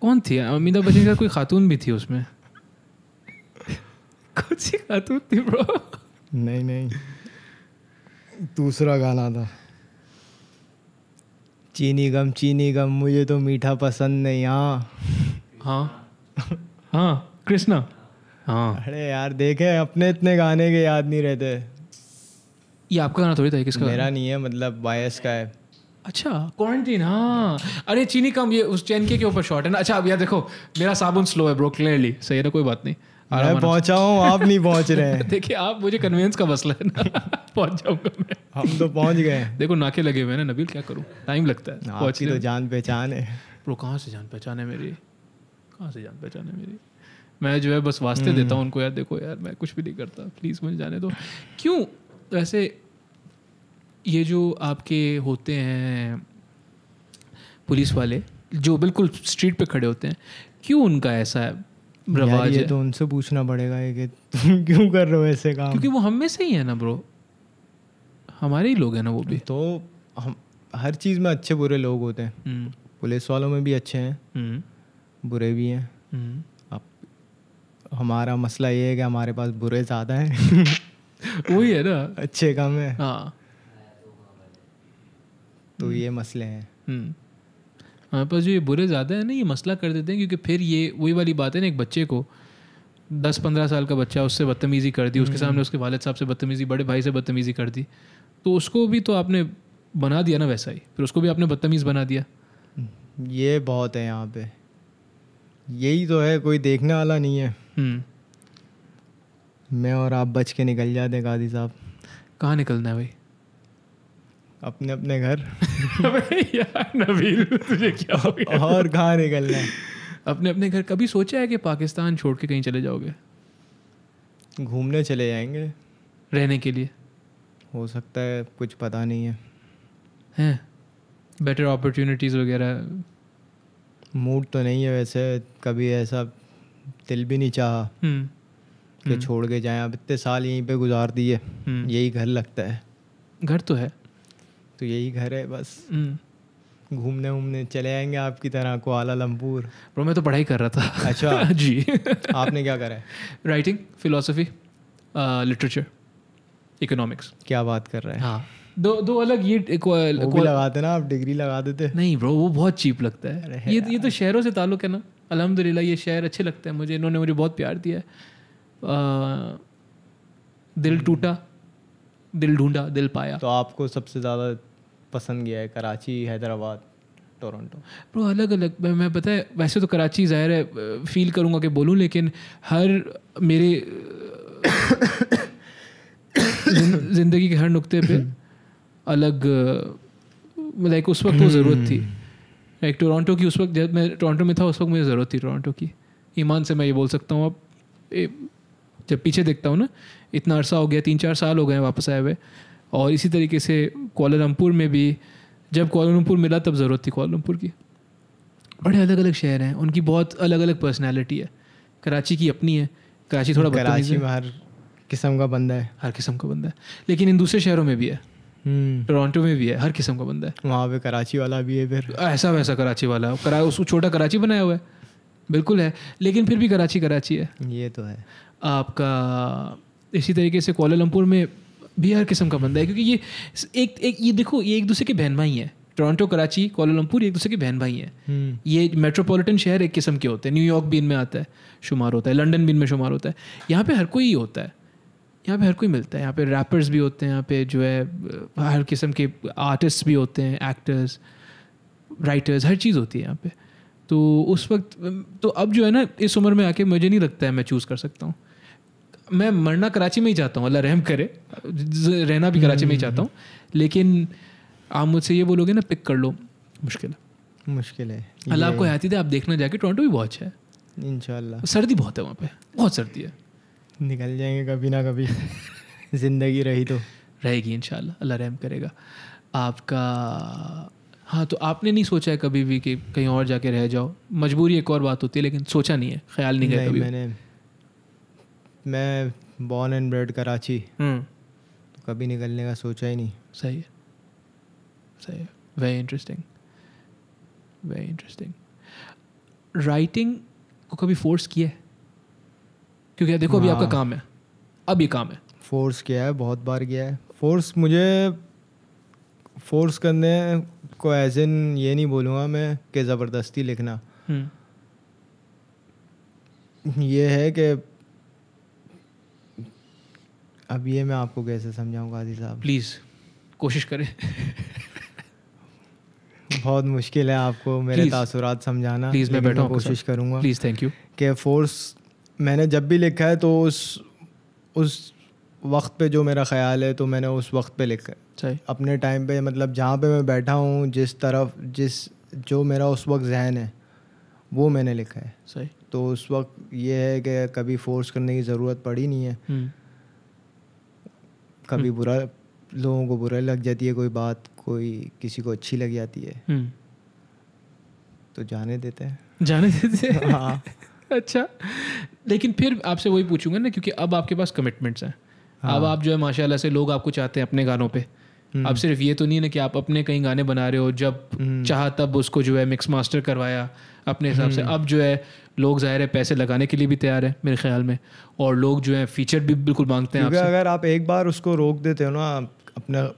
कौन थी अमिताभ बच्चन का कोई खातून भी थी उसमें कौन सी खातून थी ब्रो नहीं नहीं दूसरा गाना था चीनी गम चीनी गम मुझे तो मीठा पसंद नहीं हाँ हाँ हाँ कृष्णा हाँ। अरे यार देखे अपने इतने गाने के याद नहीं रहते ये आपका गाना थोड़ी था किसका मेरा नहीं है मतलब बायस का है अच्छा क्वारंटीन हाँ अरे चीनी कम ये उस चैन के ऊपर शॉर्ट है ना अच्छा अब यार देखो मेरा साबुन स्लो है ब्रो क्लियरली सही है ना कोई बात नहीं मैं पहुंचा हूँ आप नहीं पहुंच रहे हैं देखिए आप मुझे कन्वेंस का मसला है ना पहुंच जाऊंगा मैं हम तो पहुंच गए देखो नाके लगे हुए हैं ना नबील क्या करूँ टाइम लगता है पहुंच तो जान पहचान है ब्रो कहाँ से जान पहचान है मेरी कहाँ से जान पहचान है मेरी मैं जो है बस वास्ते हम्म। देता हूँ उनको यार देखो यार मैं कुछ भी नहीं करता प्लीज़ मुझे जाने दो क्यों वैसे ये जो आपके होते हैं पुलिस वाले जो बिल्कुल स्ट्रीट पे खड़े होते हैं क्यों उनका ऐसा है रवाज है तो उनसे पूछना पड़ेगा ये कि तुम क्यों कर रहे हो ऐसे काम क्योंकि वो हम में से ही है ना ब्रो हमारे ही लोग हैं ना वो भी तो हम हर चीज़ में अच्छे बुरे लोग होते हैं हम्म। पुलिस वालों में भी अच्छे हैं हम्म। बुरे भी हैं हमारा मसला ये है कि हमारे पास बुरे ज़्यादा हैं वही है ना अच्छे कम है हाँ तो ये मसले हैं हमारे हम्म। हाँ, पास जो ये बुरे ज़्यादा हैं ना ये मसला कर देते हैं क्योंकि फिर ये वही वाली बात है ना एक बच्चे को दस पंद्रह साल का बच्चा उससे बदतमीज़ी कर दी उसके सामने हम्म। उसके वालद साहब से बदतमीज़ी बड़े भाई से बदतमीज़ी कर दी तो उसको भी तो आपने बना दिया ना वैसा ही फिर उसको भी आपने बदतमीज़ बना दिया ये बहुत है यहाँ पे यही तो है कोई देखने वाला नहीं है हम्म। मैं और आप बच के निकल जाते गाजी साहब कहाँ निकलना है भाई अपने अपने घर यार नबील तुझे क्या हो गया और कहाँ निकलना है अपने अपने घर कभी सोचा है कि पाकिस्तान छोड़ के कहीं चले जाओगे घूमने चले जाएंगे रहने के लिए हो सकता है कुछ पता नहीं है हैं बेटर अपॉर्चुनिटीज़ वगैरह मूड तो नहीं है वैसे कभी ऐसा दिल भी नहीं चाह हम्म। कि हम्म। छोड़ के जाएं अब इतने साल यहीं पे गुजार दिए हम्म। यही घर लगता है घर तो है तो यही घर है बस घूमने वूमने चले आएंगे आपकी तरह आला लम्पुर ब्रो मैं तो पढ़ाई कर रहा था अच्छा जी आपने क्या करा है राइटिंग फिलोसफी लिटरेचर इकोनॉमिक्स क्या बात कर रहे हैं हाँ दो दो अलग ये वो भी लगाते ना आप डिग्री लगा देते नहीं ब्रो वो बहुत चीप लगता है ये ये तो शहरों से ताल्लुक है ना अलहमदिल्ला ये शहर अच्छे लगते हैं मुझे इन्होंने मुझे बहुत प्यार दिया है दिल हम्म। टूटा दिल ढूंढा दिल पाया तो आपको सबसे ज़्यादा पसंद गया है कराची हैदराबाद टोरंटो ब्रो अलग अलग मैं पता है वैसे तो कराची ज़ाहिर है फील करूँगा कि बोलूँ लेकिन हर मेरे ज़िंदगी के हर नुक्ते पे अलग लाइक उस वक्त वो ज़रूरत थी हम्म। लाइक टोरंटो की उस वक्त जब मैं टोरंटो में था उस वक्त मुझे ज़रूरत थी टोरंटो की ईमान से मैं ये बोल सकता हूँ अब जब पीछे देखता हूँ ना इतना अरसा हो गया तीन चार साल हो गए वापस आए हुए और इसी तरीके से कोलमपुर में भी जब कोलमपुर मिला तब ज़रूरत थी कोलमपुर की बड़े अलग अलग शहर हैं उनकी बहुत अलग अलग पर्सनैलिटी है कराची की अपनी है कराची थोड़ा कराची हर किस्म का बंदा है हर किस्म का बंदा है लेकिन इन दूसरे शहरों में भी है हम्म। टोरंटो में भी है हर किस्म का बंदा है वहाँ पे कराची वाला भी है फिर ऐसा वैसा कराची वाला करा उसको छोटा कराची बनाया हुआ है बिल्कुल है लेकिन फिर भी कराची कराची है ये तो है आपका इसी तरीके से कोलालमपुर में भी हर किस्म का बंदा है क्योंकि ये एक एक ये देखो ये एक दूसरे के बहन भाई हैं टोरंटो कराची कोलालमपुर एक दूसरे के बहन भाई हैं हम्म। ये मेट्रोपॉलिटन शहर एक किस्म के होते हैं न्यूयॉर्क भी इनमें आता है शुमार होता है लंदन भी इनमें शुमार होता है यहाँ पे हर कोई ही होता है यहाँ पे हर कोई मिलता है यहाँ पे रैपर्स भी होते हैं यहाँ पे जो है हर किस्म के आर्टिस्ट भी होते हैं एक्टर्स राइटर्स हर चीज़ होती है यहाँ पे तो उस वक्त तो अब जो है ना इस उम्र में आके मुझे नहीं लगता है मैं चूज़ कर सकता हूँ मैं मरना कराची में ही चाहता हूँ अल्लाह रहम करे रहना भी कराची में ही चाहता हूँ हम्म, हम्म, हम्म। लेकिन आप मुझसे ये बोलोगे ना पिक कर लो मुश्किल है मुश्किल है अल्लाह आपको हयाती थे आप देखना जाके टोरंटो भी बहुत अच्छा है इन सर्दी बहुत है वहाँ पे बहुत सर्दी है निकल जाएंगे कभी ना कभी ज़िंदगी रही तो रहेगी इन अल्लाह रहम करेगा आपका हाँ तो आपने नहीं सोचा है कभी भी कि कहीं और जाके रह जाओ मजबूरी एक और बात होती है लेकिन सोचा नहीं है ख्याल नहीं, नहीं कभी मैंने मैं born and bred Karachi hmm. तो कभी निकलने का सोचा ही नहीं सही है सही है very interesting very interesting writing को कभी फोर्स किया है क्योंकि देखो अभी आपका हाँ। काम है अब ये काम है फोर्स किया है बहुत बार किया है फोर्स मुझे फोर्स करने को एज इन ये नहीं बोलूँगा मैं कि ज़बरदस्ती लिखना हम्म। ये है कि अब ये मैं आपको कैसे समझाऊंगा गाजी साहब प्लीज़ कोशिश करें बहुत मुश्किल है आपको मेरे तासुरात समझाना प्लीज़ मैं बैठा कोशिश करूँगा प्लीज़ थैंक यू कि फोर्स मैंने जब भी लिखा है तो उस उस वक्त पे जो मेरा ख्याल है तो मैंने उस वक्त पे लिखा है अपने टाइम पे मतलब जहाँ पे मैं बैठा हूँ जिस तरफ जिस जो मेरा उस वक्त जहन है वो मैंने लिखा है सही तो उस वक्त ये है कि कभी फोर्स करने की ज़रूरत पड़ी नहीं है हम्म। कभी हम्म। बुरा लोगों को बुरा लग जाती है कोई बात कोई किसी को अच्छी लग जाती है हम्म। तो जाने देते हैं जाने देते हैं हाँ अच्छा लेकिन फिर आपसे वही पूछूंगा ना क्योंकि अब आपके पास कमिटमेंट्स हैं हाँ. अब आप जो है माशाल्लाह से लोग आपको चाहते हैं अपने गानों पे हम्म। अब सिर्फ ये तो नहीं ना कि आप अपने कहीं गाने बना रहे हो जब हम्म। चाह तब उसको जो है मिक्स मास्टर करवाया अपने हिसाब से हम्म। अब जो है लोग जाहिर है पैसे लगाने के लिए भी तैयार है मेरे ख्याल में और लोग जो है फीचर भी बिल्कुल मांगते हैं अगर आप एक बार उसको रोक देते हो ना अपना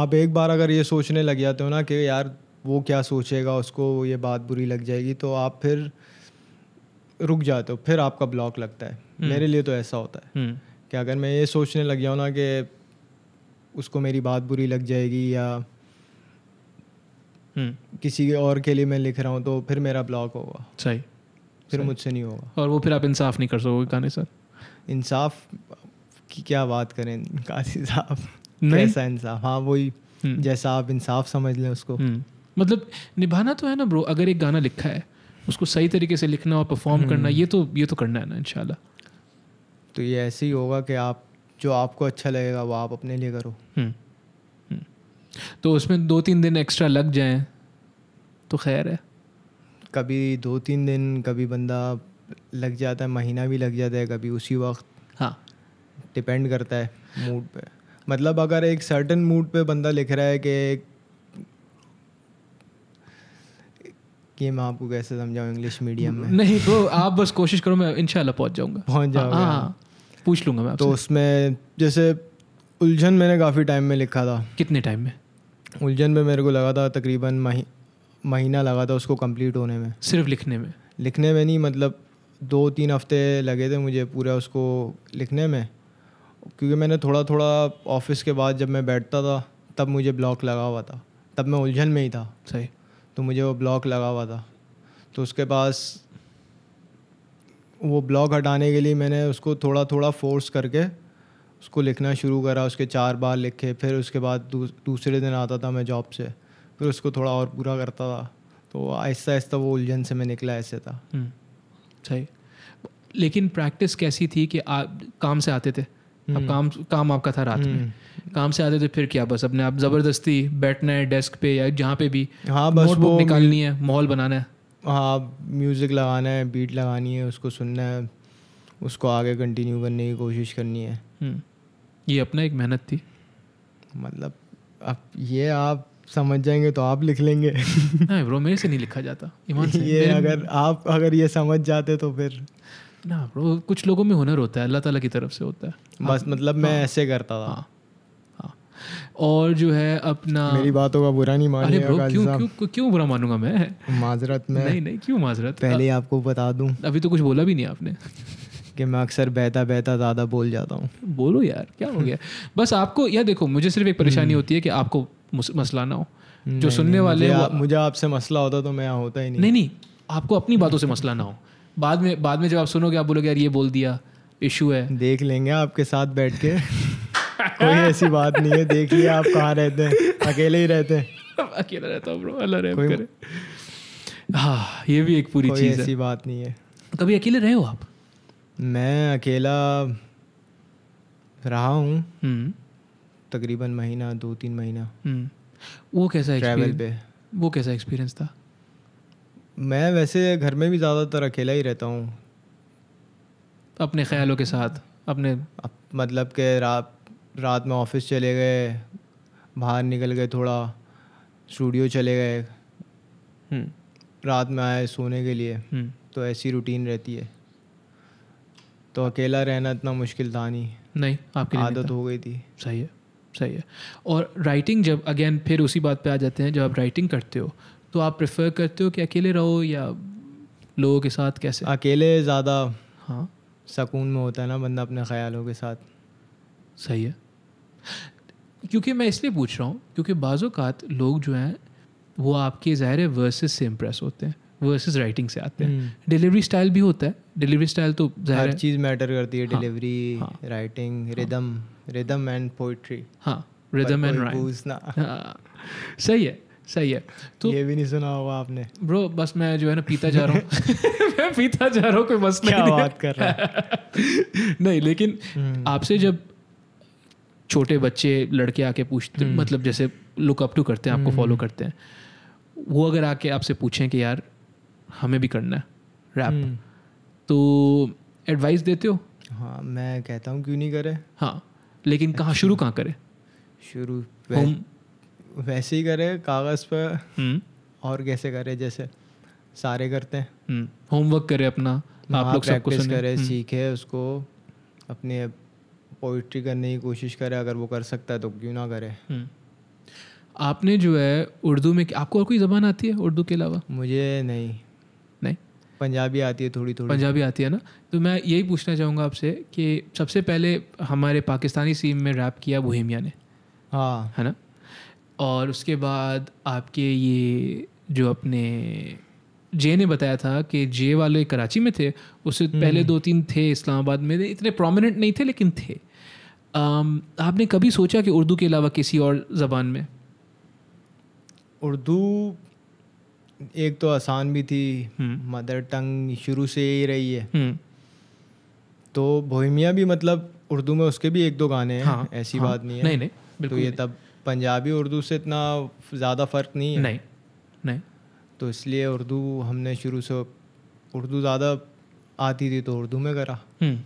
आप एक बार अगर ये सोचने लग जाते हो ना कि यार वो क्या सोचेगा उसको ये बात बुरी लग जाएगी तो आप फिर रुक जाते हो फिर आपका ब्लॉक लगता है हम्म। मेरे लिए तो ऐसा होता है हम्म। कि अगर मैं ये सोचने लग जाऊँ ना कि उसको मेरी बात बुरी लग जाएगी या हम्म। किसी और के लिए मैं लिख रहा हूँ तो फिर मेरा ब्लॉक होगा सही फिर मुझसे नहीं होगा और वो फिर आप इंसाफ नहीं कर सकोगे गाने सर इंसाफ की क्या बात करें काशी साहब कैसा इंसाफ हाँ वही जैसा आप इंसाफ समझ लें उसको मतलब निभाना तो है ना ब्रो अगर एक गाना लिखा है उसको सही तरीके से लिखना और परफॉर्म करना हम्म। ये तो ये तो करना है ना इन तो ये ऐसे ही होगा कि आप जो आपको अच्छा लगेगा वो आप अपने लिए करो हम्म, हम्म। तो उसमें दो तीन दिन एक्स्ट्रा लग जाए तो खैर है कभी दो तीन दिन कभी बंदा लग जाता है महीना भी लग जाता है कभी उसी वक्त हाँ डिपेंड करता है मूड पे मतलब अगर एक सर्टन मूड पे बंदा लिख रहा है कि एक कि मैं आपको कैसे समझाऊँ इंग्लिश मीडियम में नहीं ब्रो तो आप बस कोशिश करो मैं इनशाला पहुँच जाऊँगा पहुँच जाऊँगा हाँ, हाँ।, हाँ पूछ लूँगा मैं तो उसमें जैसे उलझन मैंने काफ़ी टाइम में लिखा था कितने टाइम में उलझन में मेरे को लगा था तकरीबन मही महीना लगा था उसको कंप्लीट होने में सिर्फ लिखने में लिखने में नहीं मतलब दो तीन हफ्ते लगे थे मुझे पूरा उसको लिखने में क्योंकि मैंने थोड़ा थोड़ा ऑफिस के बाद जब मैं बैठता था तब मुझे ब्लॉक लगा हुआ था तब मैं उलझन में ही था सही तो मुझे वो ब्लॉक लगा हुआ था तो उसके पास वो ब्लॉक हटाने के लिए मैंने उसको थोड़ा थोड़ा फोर्स करके उसको लिखना शुरू करा उसके चार बार लिखे फिर उसके बाद दू, दूसरे दिन आता था मैं जॉब से फिर उसको थोड़ा और पूरा करता था तो आहिस्ता आहिस्ता वो उलझन से मैं निकला ऐसे था हम्म, सही लेकिन प्रैक्टिस कैसी थी कि आप काम से आते थे अब हम्म। काम काम आपका था रात में हम्म। काम से आते थे फिर क्या बस अपने आप जबरदस्ती बैठना है डेस्क पे या जहाँ पे भी हाँ बस वो निकालनी है माहौल बनाना है हाँ म्यूज़िक लगाना है बीट लगानी है उसको सुनना है उसको आगे कंटिन्यू करने की कोशिश करनी है हम्म। ये अपना एक मेहनत थी मतलब अब ये आप समझ जाएंगे तो आप लिख लेंगे नहीं ब्रो मेरे से नहीं लिखा जाता ईमान से ये अगर आप अगर ये समझ जाते तो फिर ना ब्रो कुछ लोगों में हुनर होता है अल्लाह ताला की तरफ से होता है हाँ। बस मतलब मैं हाँ। ऐसे करता था हाँ।, हाँ और जो है अपना मेरी बातों का बुरा नहीं मानिए क्यों क्यों क्यों बुरा मानूंगा मैं माजरत में नहीं नहीं क्यों माजरत पहले आ, आपको बता दूं अभी तो कुछ बोला भी नहीं आपने कि मैं अक्सर बहता बहता ज़्यादा बोल जाता हूँ बोलो यार क्या हो गया बस आपको यह देखो मुझे सिर्फ एक परेशानी हम्म। होती है कि आपको मसला ना हो जो सुनने वाले मुझे आपसे मसला होता तो मैं होता ही नहीं नहीं आपको अपनी बातों से मसला ना हो बाद में बाद में जब आप सुनोगे आप बोलोगे यार ये बोल दिया इशू है देख लेंगे आपके साथ बैठ के कोई ऐसी बात नहीं है देख लिया आप कहाँ रहते हैं अकेले ही रहते हैं अकेला रहता हूँ अल्लाह रहम करे हाँ ये भी एक पूरी चीज़ ऐसी बात नहीं है कभी अकेले रहे हो आप मैं अकेला रहा हूँ हम्म। तकरीबन महीना दो तीन महीना हम्म। वो कैसा ट्रैवल पे वो कैसा एक्सपीरियंस था मैं वैसे घर में भी ज़्यादातर अकेला ही रहता हूँ अपने ख्यालों के साथ अपने अप, मतलब के रात रात में ऑफिस चले गए बाहर निकल गए थोड़ा स्टूडियो चले गए हम्म। रात में आए सोने के लिए हम्म। तो ऐसी रूटीन रहती है तो अकेला रहना इतना मुश्किल था नहीं नहीं आपकी आदत हो गई थी सही है सही है और राइटिंग जब अगेन फिर उसी बात पे आ जाते हैं जब आप राइटिंग करते हो तो आप प्रेफर करते हो कि अकेले रहो या लोगों के साथ कैसे अकेले ज़्यादा हाँ सकून में होता है ना बंदा अपने ख्यालों के साथ सही है क्योंकि मैं इसलिए पूछ रहा हूँ क्योंकि बाज़ात लोग जो हैं वो आपके ज़ाहिर वर्सेस से इम्प्रेस होते हैं वर्सेस राइटिंग से आते हैं डिलीवरी हम्म। स्टाइल भी होता है डिलीवरी स्टाइल तो हर चीज़ मैटर करती है delivery writing rhythm rhythm and poetry हाँ, हाँ।, हाँ।, हाँ रिदम एंड सही है सही है तो ये भी नहीं सुना होगा आपने ब्रो बस मैं जो है ना पीता जा रहा हूँ मैं पीता जा रहा हूँ कोई बस नहीं बात कर रहा नहीं लेकिन हम्म। आपसे जब छोटे बच्चे लड़के आके पूछते हम्म। मतलब जैसे लुक अप टू करते हैं आपको फॉलो हम्म। करते हैं वो अगर आके आपसे पूछें कि यार हमें भी करना है रैप तो एडवाइस देते हो हाँ मैं कहता हूँ क्यों नहीं करें हाँ लेकिन कहाँ अच्छा। शुरू कहाँ करें शुरू वैसे ही करे कागज़ पर हम्म। और कैसे करे जैसे सारे करते हैं होमवर्क करे अपना हाँ, आप लोग सब कुछ करे हम्म। सीखे उसको अपने पोइट्री करने की कोशिश करे अगर वो कर सकता है तो क्यों ना करे हम्म। आपने जो है उर्दू में आपको और कोई ज़बान आती है उर्दू के अलावा मुझे नहीं नहीं पंजाबी आती है थोड़ी थोड़ी पंजाबी आती है ना तो मैं यही पूछना चाहूँगा आपसे कि सबसे पहले हमारे पाकिस्तानी सीम में रैप किया बोहिमिया ने हाँ है ना और उसके बाद आपके ये जो अपने जे ने बताया था कि जे वाले कराची में थे उससे हम्म। पहले दो तीन थे इस्लामाबाद में इतने प्रोमिनेंट नहीं थे लेकिन थे आपने कभी सोचा कि उर्दू के अलावा किसी और ज़बान में उर्दू एक तो आसान भी थी हम्म। मदर टंग शुरू से ही रही है हम्म। तो बोहिमिया भी मतलब उर्दू में उसके भी एक दो गाने हैं हाँ, ऐसी हाँ, बात नहीं है नहीं नहीं तो ये तब पंजाबी उर्दू से इतना ज़्यादा फ़र्क नहीं है नहीं नहीं तो इसलिए उर्दू हमने शुरू से उर्दू ज़्यादा आती थी तो उर्दू में करा हम्म।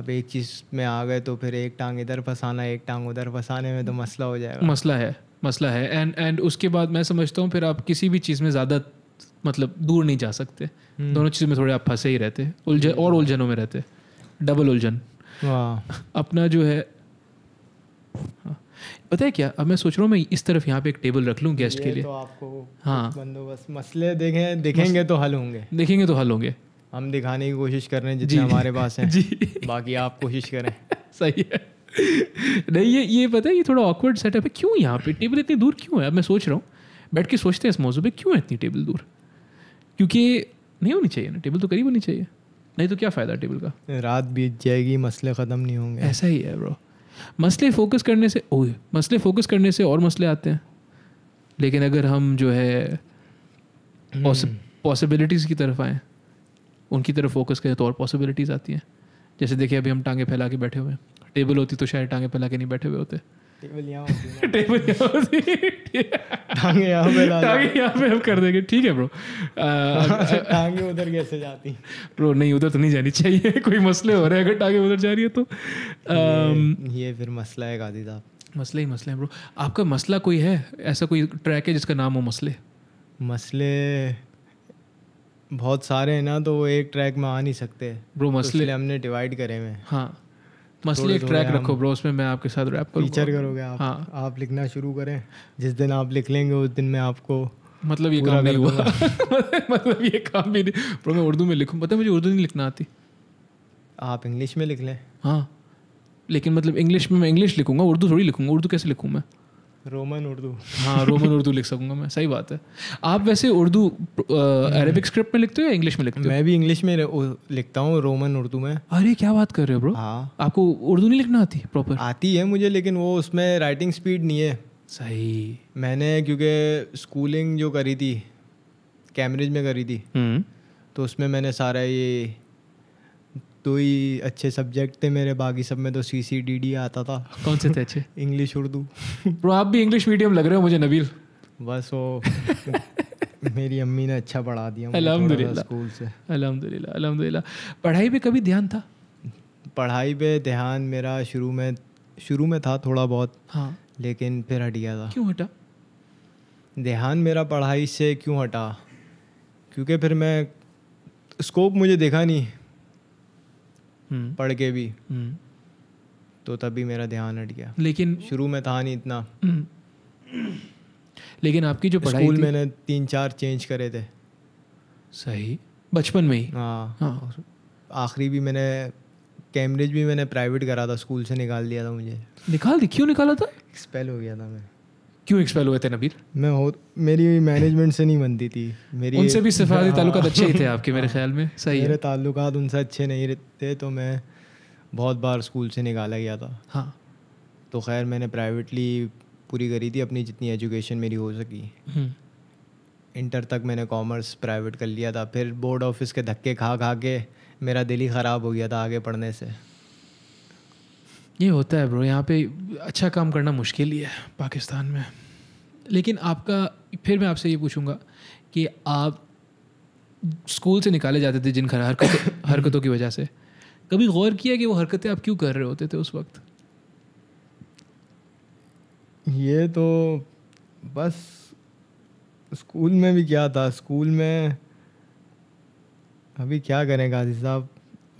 अब एक चीज़ में आ गए तो फिर एक टांग इधर फंसाना एक टांग उधर फंसाने में तो मसला हो जाएगा मसला है मसला है एंड एंड उसके बाद मैं समझता हूँ फिर आप किसी भी चीज़ में ज़्यादा मतलब दूर नहीं जा सकते हम्म। दोनों चीज़ में थोड़े आप फंसे ही रहते उलझन हम्म। और उलझनों में रहते डबल उलझन अपना जो है हाँ पता है क्या अब मैं सोच रहा हूँ मैं इस तरफ यहाँ पे एक टेबल रख लूँ गेस्ट के लिए तो आपको हाँ बंदोबस्त मसले देखें दिखेंगे तो हल होंगे देखेंगे तो हल होंगे हम दिखाने की कोशिश कर रहे हैं जितने हमारे पास है जी बाकी आप कोशिश करें सही है नहीं ये ये पता है ये थोड़ा ऑकवर्ड सेटअप है क्यों यहाँ पे टेबल इतनी दूर क्यों है अब मैं सोच रहा हूँ बैठ के सोचते हैं इस मौजू पर क्यों है इतनी टेबल दूर क्योंकि नहीं होनी चाहिए ना टेबल तो करीब होनी चाहिए नहीं तो क्या फ़ायदा टेबल का रात बीत जाएगी मसले ख़त्म नहीं होंगे ऐसा ही है ब्रो मसले फोकस करने से ओ मसले फोकस करने से और मसले आते हैं लेकिन अगर हम जो है पॉसिबिलिटीज़ हम्म। की तरफ आएँ उनकी तरफ फोकस करें तो और पॉसिबिलिटीज़ आती हैं जैसे देखिए अभी हम टांगे फैला के बैठे हुए हैं टेबल होती तो शायद टांगे फैला के नहीं बैठे हुए होते टेबल यहाँ पे हम कर देंगे ठीक है ब्रो टांगे उधर कैसे जाती ब्रो नहीं उधर तो नहीं जानी चाहिए कोई मसले हो रहे हैं अगर टांगे उधर जा रही है तो ये, um, फिर मसला है गाजी साहब मसले ही मसले हैं ब्रो आपका मसला कोई है ऐसा कोई ट्रैक है जिसका नाम हो मसले मसले बहुत सारे हैं ना तो वो एक ट्रैक में आ नहीं सकते ब्रो तो मसले हमने डिवाइड करे हुए हाँ मसले एक ट्रैक रखो ब्रो उसमें मैं आपके साथ रैप करूँ फीचर करोगे आप हाँ आप लिखना शुरू करें जिस दिन आप लिख लेंगे उस दिन मैं आपको मतलब ये काम नहीं हुआ मतलब ये काम भी नहीं ब्रो मैं उर्दू में लिखूँ पता है मुझे उर्दू नहीं लिखना आती आप इंग्लिश में लिख लें हाँ लेकिन मतलब इंग्लिश में मैं इंग्लिश लिखूंगा उर्दू थोड़ी लिखूंगा उर्दू कैसे लिखूँ मैं रोमन उर्दू हाँ रोमन उर्दू लिख सकूंगा मैं सही बात है आप वैसे उर्दू अरेबिक स्क्रिप्ट में लिखते हो या इंग्लिश में लिखते हो मैं भी इंग्लिश में लिखता हूँ रोमन उर्दू में अरे क्या बात कर रहे हो ब्रो हाँ आपको उर्दू नहीं लिखना आती प्रॉपर आती है मुझे लेकिन वो उसमें राइटिंग स्पीड नहीं है सही मैंने क्योंकि स्कूलिंग जो करी थी कैम्ब्रिज में करी थी हम्म। तो उसमें मैंने सारा ये दो ही अच्छे सब्जेक्ट थे मेरे बाकी सब में तो सी सी डी डी आता था कौन से थे अच्छे इंग्लिश उर्दू ब्रो आप भी इंग्लिश मीडियम लग रहे हो मुझे नबील बस वो मेरी अम्मी ने अच्छा पढ़ा दिया अलहमदिल्ला स्कूल से अलहमदिल्ला अलहमदिल्ला पढ़ाई पे कभी ध्यान था पढ़ाई पे ध्यान मेरा शुरू में शुरू में था थोड़ा बहुत हाँ लेकिन फिर हट गया था क्यों हटा ध्यान मेरा पढ़ाई से क्यों हटा क्योंकि फिर मैं स्कोप मुझे देखा नहीं हम्म। पढ़ के भी हम्म। तो तभी मेरा ध्यान हट गया लेकिन शुरू में था नहीं इतना हम्म। लेकिन आपकी जो पढ़ाई स्कूल मैंने तीन चार चेंज करे थे सही बचपन में ही हाँ हाँ आखिरी भी मैंने कैम्ब्रिज भी मैंने प्राइवेट करा था स्कूल से निकाल दिया था मुझे निकाल दी क्यों निकाला था एक्सपेल हो गया था मैं क्यों एक्सपेल हुए थे नबीर मैं हो मेरी मैनेजमेंट से नहीं बनती थी मेरी उनसे भी सफारती हाँ। ताल्लुक अच्छे ही थे आपके मेरे ख्याल में सही मेरे ताल्लुक उनसे अच्छे नहीं रहते तो मैं बहुत बार स्कूल से निकाला गया था हाँ तो खैर मैंने प्राइवेटली पूरी करी थी अपनी जितनी एजुकेशन मेरी हो सकी इंटर हम्म। तक मैंने कॉमर्स प्राइवेट कर लिया था फिर बोर्ड ऑफिस के धक्के खा खा के मेरा दिल ही ख़राब हो गया था आगे पढ़ने से ये होता है ब्रो यहाँ पे अच्छा काम करना मुश्किल ही है पाकिस्तान में लेकिन आपका फिर मैं आपसे ये पूछूंगा कि आप स्कूल से निकाले जाते थे जिन हरकत हरकतों की वजह से कभी गौर किया कि वो हरकतें आप क्यों कर रहे होते थे उस वक्त ये तो बस स्कूल में भी क्या था स्कूल में अभी क्या करें गाजी साहब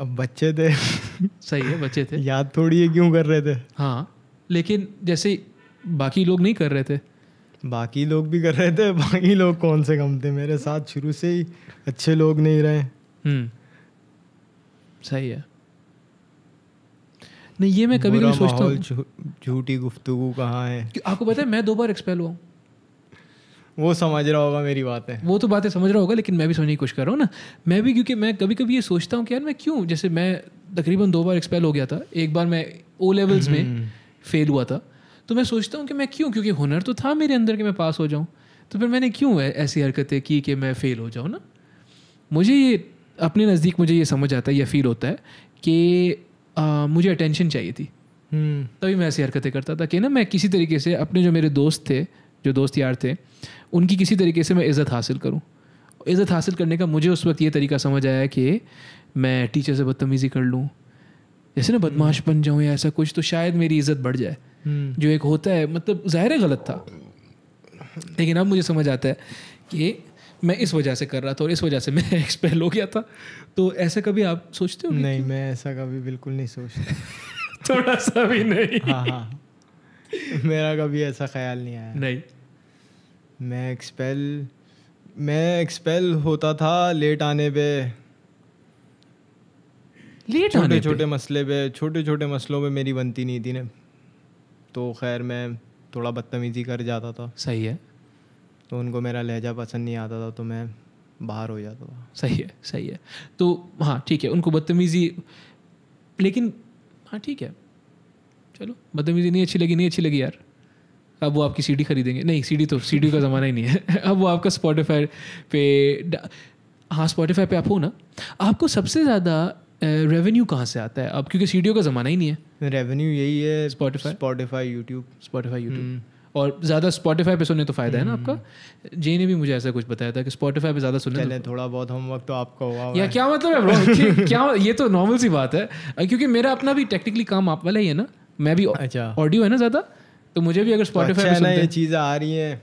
अब बच्चे थे सही है बच्चे थे याद थोड़ी है क्यों कर रहे थे हाँ लेकिन जैसे बाकी लोग नहीं कर रहे थे बाकी लोग भी कर रहे थे बाकी लोग कौन से कम थे मेरे साथ शुरू से ही अच्छे लोग नहीं रहे हम्म। सही है नहीं ये मैं कभी कभी सोचता हूँ झूठी गुफ्तु कहाँ है आपको पता है मैं दो बार एक्सपेल हुआ वो समझ रहा होगा मेरी बातें वो तो बातें समझ रहा होगा लेकिन मैं भी समझने की कोशिश कर रहा हूँ ना मैं भी क्योंकि मैं कभी कभी ये सोचता हूँ कि यार मैं क्यों जैसे मैं तकरीबन दो बार एक्सपेल हो गया था एक बार मैं ओ लेवल्स में फेल हम्म। हुआ था तो मैं सोचता हूँ कि मैं क्यों क्योंकि हुनर तो था मेरे अंदर कि मैं पास हो जाऊँ तो फिर मैंने क्यों ऐसी हरकतें की कि मैं फ़ेल हो जाऊँ ना मुझे ये अपने नज़दीक मुझे ये समझ आता है या फील होता है कि मुझे अटेंशन चाहिए थी हम्म। तभी मैं ऐसी हरकतें करता था कि ना मैं किसी तरीके से अपने जो मेरे दोस्त थे जो दोस्त यार थे उनकी किसी तरीके से मैं इज़्ज़त हासिल करूँ इज़्ज़त हासिल करने का मुझे उस वक्त ये तरीका समझ आया कि मैं टीचर से बदतमीज़ी कर लूँ जैसे ना बदमाश बन जाऊँ या ऐसा कुछ तो शायद मेरी इज़्ज़त बढ़ जाए जो एक होता है मतलब जाहिर है गलत था लेकिन अब मुझे समझ आता है कि मैं इस वजह से कर रहा था और इस वजह से मैं एक्सपेल हो गया था तो ऐसा कभी आप सोचते हो नहीं मैं ऐसा कभी बिल्कुल नहीं सोचता थोड़ा सा भी नहीं हाँ हाँ मेरा कभी ऐसा ख्याल नहीं आया नहीं मैं एक्सपेल मैं एक्सपेल होता था लेट आने पे लेट छोटे छोटे मसले पे छोटे छोटे मसलों पे मेरी बनती नहीं थी ना तो खैर मैं थोड़ा बदतमीजी कर जाता था सही है तो उनको मेरा लहजा पसंद नहीं आता था तो मैं बाहर हो जाता था सही है सही है तो हाँ ठीक है उनको बदतमीजी लेकिन हाँ ठीक है चलो बदतमीजी नहीं अच्छी लगी नहीं अच्छी लगी यार अब वो आपकी सीडी खरीदेंगे नहीं सीडी तो सीडी का ज़माना ही नहीं है अब वो आपका स्पॉटिफाई पे हाँ स्पॉटिफाई पे आप हो ना आपको सबसे ज़्यादा रेवेन्यू कहाँ से आता है अब क्योंकि सीडियो का ज़माना ही नहीं है रेवेन्यू यही है Spotify Spotify YouTube Spotify YouTube और ज़्यादा स्पॉटिफाई पे सुनने तो फ़ायदा है ना आपका जे हम्म। ने भी मुझे ऐसा कुछ बताया था कि स्पॉटिफाई पे ज़्यादा सुनने तो थोड़ा बहुत होमवर्क तो आपका हुआ या क्या मतलब है ब्रो क्या ये तो नॉर्मल सी बात है क्योंकि मेरा अपना भी टेक्निकली काम आप वाला ही है ना मैं भी अच्छा ऑडियो है ना ज़्यादा तो मुझे भी अगर तो अच्छा स्पॉटिफाई चीज़ें आ रही हैं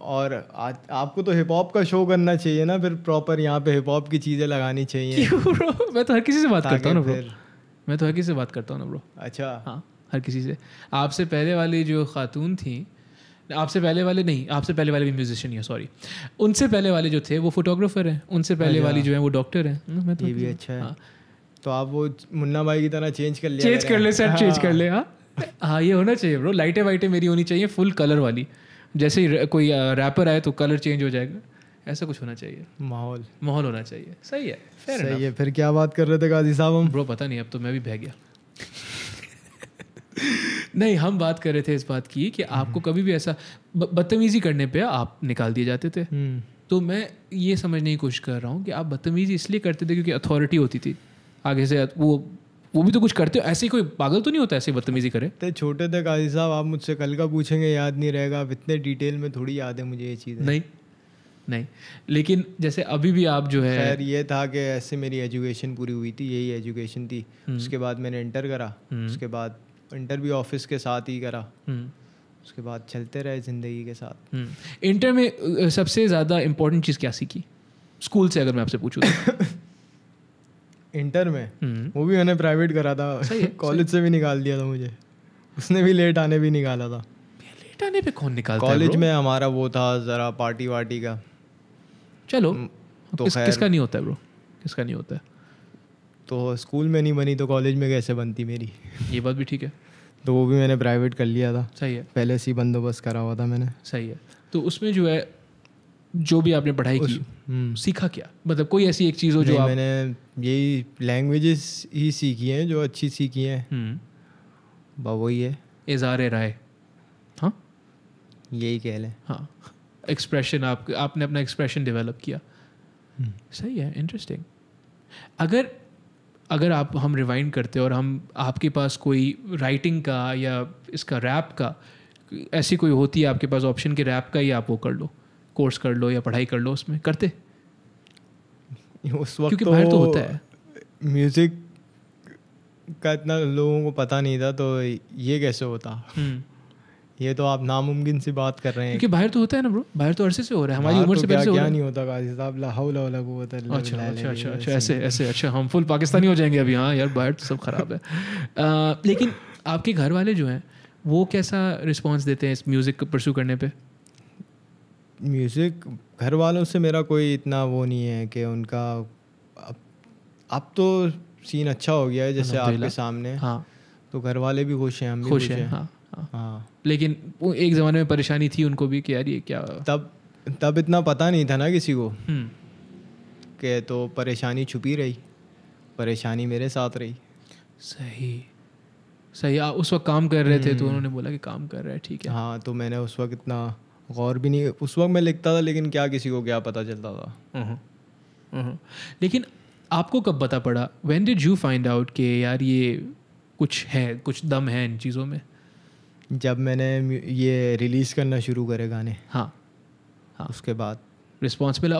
और आ, आपको तो हिप हॉप का शो करना चाहिए ना फिर प्रॉपर यहाँ पे हिप हॉप की चीज़ें लगानी चाहिए तो मैं तो हर किसी से बात करता हूँ ना ब्रो मैं तो हर किसी से बात करता हूँ ना ब्रो अच्छा हाँ हर किसी से आपसे पहले वाली जो खातून थी आपसे पहले वाले नहीं आपसे पहले वाले भी म्यूजिशियन है सॉरी उनसे पहले वाले जो थे वो फोटोग्राफर हैं उनसे पहले अच्छा। वाली जो है वो डॉक्टर हैं हाँ, मैं तो ये भी अच्छा है हाँ। तो आप वो मुन्ना भाई की तरह चेंज कर ले चेंज कर ले सर चेंज कर ले हाँ हाँ ये होना चाहिए ब्रो लाइटें वाइटें मेरी होनी चाहिए फुल कलर वाली जैसे ही कोई रैपर आए तो कलर चेंज हो जाएगा ऐसा कुछ होना चाहिए माहौल माहौल होना चाहिए सही है सही है फिर क्या बात कर रहे थे गाजी साहब हम ब्रो पता नहीं अब तो मैं भी बह गया नहीं हम बात कर रहे थे इस बात की कि हम्म। आपको कभी भी ऐसा बदतमीजी करने पे आप निकाल दिए जाते थे हम्म। तो मैं ये समझने की कोशिश कर रहा हूँ कि आप बदतमीजी इसलिए करते थे क्योंकि अथॉरिटी होती थी आगे से वो वो भी तो कुछ करते हो ऐसे ही कोई पागल तो नहीं होता ऐसे बदतमीजी करे तो छोटे थे काजी साहब आप मुझसे कल का पूछेंगे याद नहीं रहेगा आप इतने डिटेल में थोड़ी याद है मुझे ये चीज़ नहीं नहीं लेकिन जैसे अभी भी आप जो है खैर ये था कि ऐसे मेरी एजुकेशन पूरी हुई थी यही एजुकेशन थी हम्म। उसके बाद मैंने इंटर करा हम्म। उसके बाद इंटर भी ऑफिस के साथ ही करा हम्म। उसके बाद चलते रहे ज़िंदगी के साथ इंटर में सबसे ज़्यादा इम्पोर्टेंट चीज़ क्या सीखी स्कूल से अगर मैं आपसे पूछूँ तो। इंटर में हम्म। वो भी मैंने प्राइवेट करा था कॉलेज से भी निकाल दिया था मुझे उसने भी लेट आने भी निकाला था लेट आने पे कौन निकालता कॉलेज में हमारा वो था जरा पार्टी वार्टी का चलो हम्म, तो किस, किसका नहीं होता है ब्रो किसका नहीं होता है तो स्कूल में नहीं बनी तो कॉलेज में कैसे बनती मेरी ये बात भी ठीक है तो वो भी मैंने प्राइवेट कर लिया था सही है पहले से ही बंदोबस्त करा हुआ था मैंने सही है तो उसमें जो है जो भी आपने पढ़ाई की हम्म। सीखा क्या मतलब कोई ऐसी एक चीज़ हो जो आप... मैंने यही लैंग्वेजेस ही सीखी हैं जो अच्छी सीखी हैं हम्म। वही है इजहार राय हाँ यही कह लें हाँ एक्सप्रेशन आप आपने अपना एक्सप्रेशन डेवलप किया हम्म। सही है इंटरेस्टिंग अगर अगर आप हम रिवाइंड करते और हम आपके पास कोई राइटिंग का या इसका रैप का ऐसी कोई होती है आपके पास ऑप्शन के रैप का ही आप वो कर लो कोर्स कर लो या पढ़ाई कर लो उसमें करते उस वक्त क्योंकि तो, बाहर तो होता है म्यूजिक का इतना लोगों को पता नहीं था तो ये कैसे होता हम्म। ये तो आप नामुमकिन सी बात कर रहे हैं क्योंकि बाहर तो होता है ना ब्रो बाहर तो अरसे से हो रहा है हमारी उम्र तो से पहले से क्या नहीं होता गाजी साहब लाहौल वाला को होता है अच्छा अच्छा अच्छा, अच्छा ऐसे ऐसे अच्छा हम फुल पाकिस्तानी हो जाएंगे अभी हाँ यार बाहर तो सब खराब है लेकिन आपके घर वाले जो हैं वो कैसा रिस्पॉन्स देते हैं इस म्यूज़िक को परसू करने पर म्यूज़िक घर वालों से मेरा कोई इतना वो नहीं है कि उनका अब अब तो सीन अच्छा हो गया है जैसे आपके सामने हाँ तो घर वाले भी खुश हैं हम भी खुश हैं हाँ, हाँ हाँ लेकिन एक ज़माने में परेशानी थी उनको भी कि यार ये क्या तब तब इतना पता नहीं था ना किसी को हम्म। कि तो परेशानी छुपी रही परेशानी मेरे साथ रही सही सही आ, उस वक्त काम कर रहे थे तो हम्म। उन्होंने बोला कि काम कर रहा है ठीक है हाँ तो मैंने उस वक्त इतना गौर भी नहीं उस वक्त मैं लिखता था लेकिन क्या किसी को क्या पता चलता था हम्म, हम्म। लेकिन आपको कब पता पड़ा when did you find out कि यार ये कुछ है कुछ दम है इन चीज़ों में जब मैंने ये रिलीज़ करना शुरू करे गाने हाँ हाँ उसके बाद रिस्पॉन्स मिला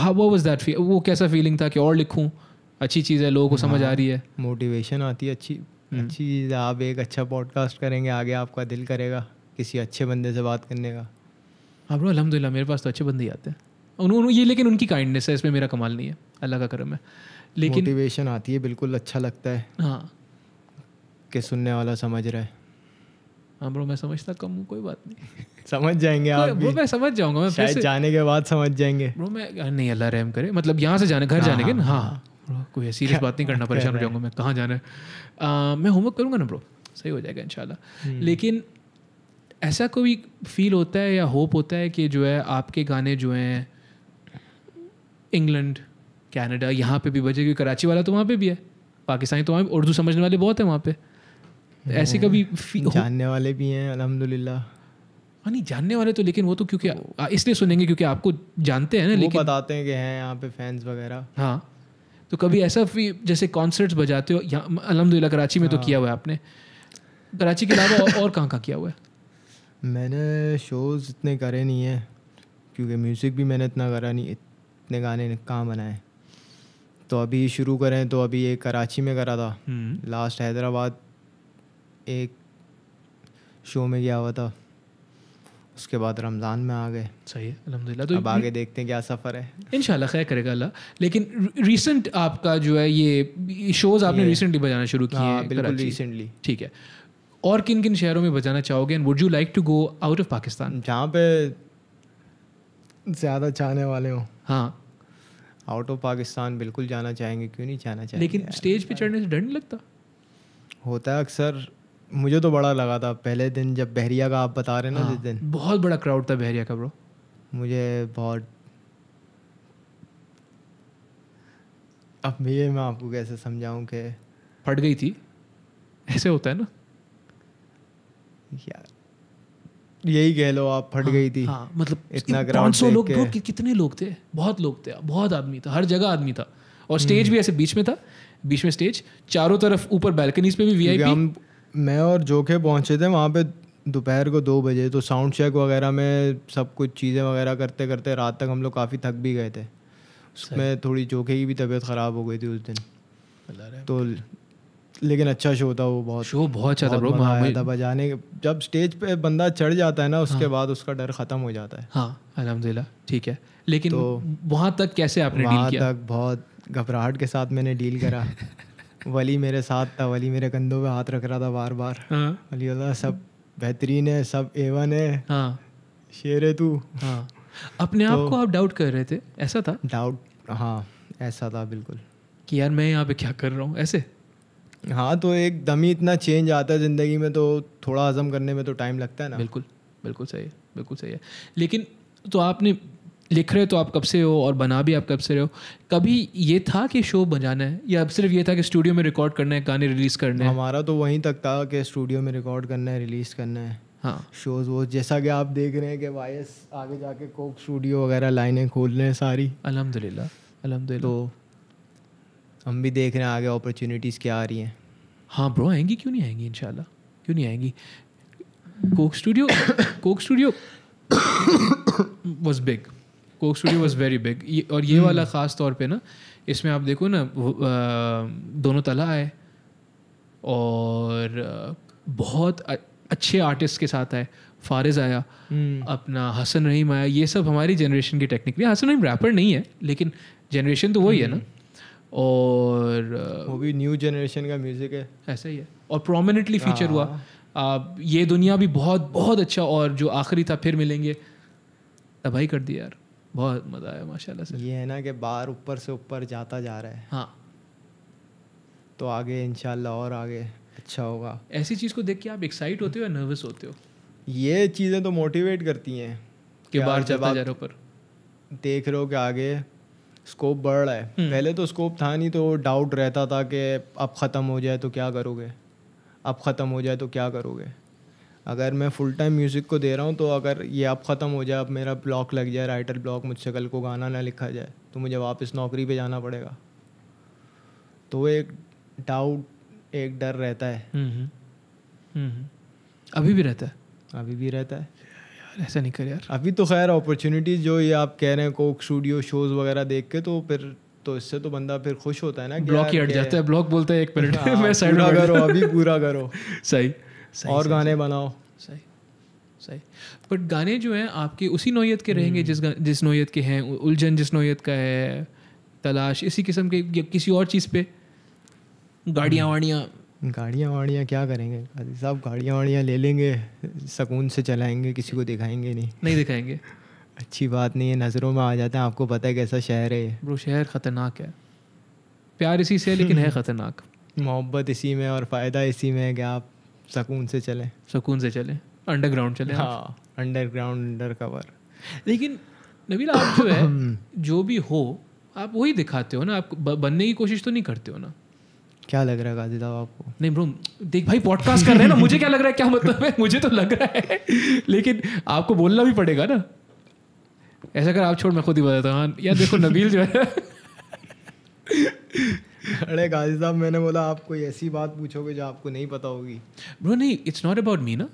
हाँ वो वॉज दैट वो कैसा फीलिंग था कि और लिखूँ अच्छी चीज़ है लोगों को समझ हाँ। आ रही है मोटिवेशन आती है अच्छी हम्म। अच्छी चीज़ आप एक अच्छा पॉडकास्ट करेंगे आगे आपका दिल करेगा किसी अच्छे बंदे से बात करने का आप हाँ ब्रो अलहमदिल्ला मेरे पास तो अच्छे बंदे ही आते हैं उन, ये लेकिन उनकी काइंडनेस है इसमें मेरा कमाल नहीं है अल्लाह का करम है लेकिन मोटिवेशन आती है बिल्कुल अच्छा लगता है हाँ कि सुनने वाला समझ रहा है हाँ ब्रो मैं समझता कम हूँ कोई बात नहीं समझ जाएंगे आप ब्रो मैं समझ जाऊंगा मैं शायद जाने के बाद समझ जाएंगे ब्रो मैं नहीं अल्लाह रहम करे मतलब यहाँ से जाने घर हाँ, जाने के ना हाँ ब्रो हाँ। कोई सीरियस बात नहीं करना परेशान हो जाऊंगा मैं कहाँ जाना है मैं होमवर्क करूँगा ना ब्रो सही हो जाएगा इन हम्म। लेकिन ऐसा कोई फील होता है या होप होता है कि जो है आपके गाने जो हैं इंग्लैंड कनाडा यहाँ पे भी बजे क्योंकि कराची वाला तो वहाँ पे भी है पाकिस्तानी तो वहाँ उर्दू समझने वाले बहुत हैं वहाँ पे ऐसे कभी जानने वाले भी हैं अलहमदिल्ला हाँ नहीं जानने वाले तो लेकिन वो तो क्योंकि इसलिए सुनेंगे क्योंकि आपको जानते हैं ना लेकिन बताते हैं कि हैं यहाँ पे फैंस वगैरह हाँ तो कभी ऐसा भी जैसे कॉन्सर्ट्स बजाते हो यहाँ अलहमदिल्ला कराची में तो हाँ। किया हुआ है आपने कराची के अलावा और कहाँ कहाँ किया हुआ है मैंने शोज़ इतने करे नहीं हैं क्योंकि म्यूज़िक भी मैंने इतना करा नहीं इतने गाने कहाँ बनाए तो अभी शुरू करें तो अभी एक कराची में करा था लास्ट हम्म। हैदराबाद एक शो में गया हुआ था उसके बाद रमज़ान में आ गए सही है अलहमदिल्ला तो अब आगे देखते हैं क्या सफ़र है इन खैर करेगा अल्लाह लेकिन रिसेंट आपका जो है ये शोज़ आपने रिसेंटली बजाना शुरू किया हाँ, बिल्कुल रिसेंटली ठीक है और किन किन शहरों में बजाना चाहोगे and would you like to go out of Pakistan जहाँ पे ज़्यादा चाहने वाले हो हाँ आउट ऑफ पाकिस्तान बिल्कुल जाना चाहेंगे क्यों नहीं जाना चाहेंगे लेकिन स्टेज पे चढ़ने से डर नहीं लगता होता है अक्सर मुझे तो बड़ा लगा था पहले दिन जब बहरिया का आप बता रहे ना हाँ, जिस दिन बहुत बड़ा क्राउड था बहरिया का ब्रो मुझे बहुत अब ये मैं आपको कैसे समझाऊं कि फट गई थी ऐसे होता है ना यही कह लो आप फट हाँ, गई थी हाँ मतलब इतना पाँच सौ लोग कि, कितने लोग थे बहुत लोग थे बहुत आदमी था हर जगह आदमी था और स्टेज भी हम्म। ऐसे बीच में था बीच में स्टेज चारों तरफ ऊपर बैल्कनीज पे भी वी हम मैं और जोखे पहुंचे थे वहाँ पे दोपहर को दो बजे तो साउंड चेक वगैरह में सब कुछ चीज़ें वगैरह करते करते रात तक हम लोग काफ़ी थक भी गए थे उसमें थोड़ी जोखे की भी तबीयत ख़राब हो गई थी उस दिन तो लेकिन अच्छा शो था वो बहुत शो बहुत अच्छा था ब्रो मजा था बजाने जब स्टेज पे बंदा चढ़ जाता है ना उसके हाँ। बाद उसका डर खत्म हो जाता है हाँ अलहमदिल्ला ठीक है लेकिन तो वहाँ तक कैसे आपने वहाँ डील किया तक बहुत घबराहट के साथ मैंने डील करा वली मेरे साथ था वली मेरे कंधों पे हाथ रख रहा था बार बार हाँ। वली सब बेहतरीन है सब एवन है हाँ शेर है तू हाँ अपने आप तो को आप डाउट कर रहे थे ऐसा था डाउट हाँ ऐसा था बिल्कुल कि यार मैं यहाँ पे क्या कर रहा हूँ ऐसे हाँ तो एक दम ही इतना चेंज आता है ज़िंदगी में तो थोड़ा हजम करने में तो टाइम लगता है ना बिल्कुल बिल्कुल सही है बिल्कुल सही है लेकिन तो आपने लिख रहे हो तो आप कब से हो और बना भी आप कब से रहे हो कभी ये था कि शो बजाना है या अब सिर्फ ये था कि स्टूडियो में रिकॉर्ड करना है गाने रिलीज़ करने हैं हमारा तो वहीं तक था कि स्टूडियो में रिकॉर्ड करना है रिलीज़ करना है हाँ शोज़ वो जैसा कि आप देख रहे हैं कि वाई आगे जाके कोक स्टूडियो वगैरह लाइनें खोल रहे हैं सारी अलहमदिल्ला अलहमदिल्ला तो हम भी देख रहे हैं आगे अपॉर्चुनिटीज़ क्या आ रही हैं हाँ ब्रो आएंगी क्यों नहीं आएंगी इनशाला क्यों नहीं आएंगी Coke Studio Coke Studio was big Coke Studio was very big और ये hmm. वाला ख़ास तौर पे ना इसमें आप देखो ना दोनों तला आए और बहुत अच्छे आर्टिस्ट के साथ आए फारिज आया hmm. अपना हसन रहीम आया ये सब हमारी जनरेशन की टेक्निक हसन रहीम रैपर नहीं है लेकिन जनरेशन तो वही है ना hmm. और uh, वो भी न्यू जनरेशन का म्यूज़िक है ऐसा ही है और प्रोमिनेंटली फीचर हुआ हाँ। आ, ये दुनिया भी बहुत बहुत अच्छा और जो आखिरी था फिर मिलेंगे तबाही कर दिया यार बहुत मज़ा आया माशाल्लाह से ये है ना कि बार ऊपर से ऊपर जाता जा रहा है हाँ तो आगे इन और आगे अच्छा होगा ऐसी चीज़ को देख के आप एक्साइट होते हो या नर्वस होते हो ये चीज़ें तो मोटिवेट करती हैं कि बार जब आप ऊपर देख रहे हो कि आगे स्कोप बढ़ रहा है हम्म। पहले तो स्कोप था नहीं तो डाउट रहता था कि अब ख़त्म हो जाए तो क्या करोगे अब ख़त्म हो जाए तो क्या करोगे अगर मैं फुल टाइम म्यूज़िक को दे रहा हूँ तो अगर ये अब ख़त्म हो जाए अब मेरा ब्लॉक लग जाए राइटर ब्लॉक मुझसे कल को गाना ना लिखा जाए तो मुझे वापस नौकरी पे जाना पड़ेगा तो एक डाउट एक डर रहता है हम्म, हम्म, अभी भी रहता है अभी भी रहता है यार ऐसा नहीं कर यार अभी तो खैर अपॉर्चुनिटीज जो ये आप कह रहे हैं कोक स्टूडियो शोज वगैरह देख के तो फिर तो इससे तो बंदा फिर खुश होता है ना ब्लॉक ही हट जाता है ब्लॉक बोलते हैं एक मिनट हाँ, मैं साइड पूरा करो अभी पूरा करो सही और गाने बनाओ सही सही बट गाने जो हैं आपके उसी नोयत के रहेंगे हम्म। जिस जिस नोयत के हैं उलझन जिस नोयत का है तलाश इसी किस्म के किसी और चीज़ पे गाड़ियाँ हम्म। वाड़ियाँ गाड़ियाँ वाड़ियाँ क्या करेंगे साहब गाड़ियाँ वाड़ियाँ ले लेंगे सुकून से चलाएंगे किसी को दिखाएंगे नहीं नहीं दिखाएंगे अच्छी बात नहीं है नज़रों में आ जाते हैं आपको पता है कैसा शहर है ब्रो शहर ख़तरनाक है प्यार इसी से लेकिन है ख़तरनाक मोहब्बत इसी में और फ़ायदा इसी में है कि आप सुकून से चलें सुकून से चलें अंडरग्राउंड चलें हाँ अंडरग्राउंड अंडर कवर लेकिन नबील आप जो है जो भी हो आप वही दिखाते हो ना आप बनने की कोशिश तो नहीं करते हो ना क्या लग रहा है गाजी साहब आपको नहीं ब्रो देख भाई पॉडकास्ट कर रहे हैं ना मुझे क्या लग रहा है क्या मतलब है मुझे तो लग रहा है लेकिन आपको बोलना भी पड़ेगा ना ऐसा कर आप छोड़ मैं खुद ही बताता हूँ हाँ, यार देखो नबील जो है अरे गाजी साहब मैंने बोला आप कोई ऐसी बात पूछोगे जो आपको नहीं पता होगी ब्रो नहीं इट्स नॉट अबाउट मी ना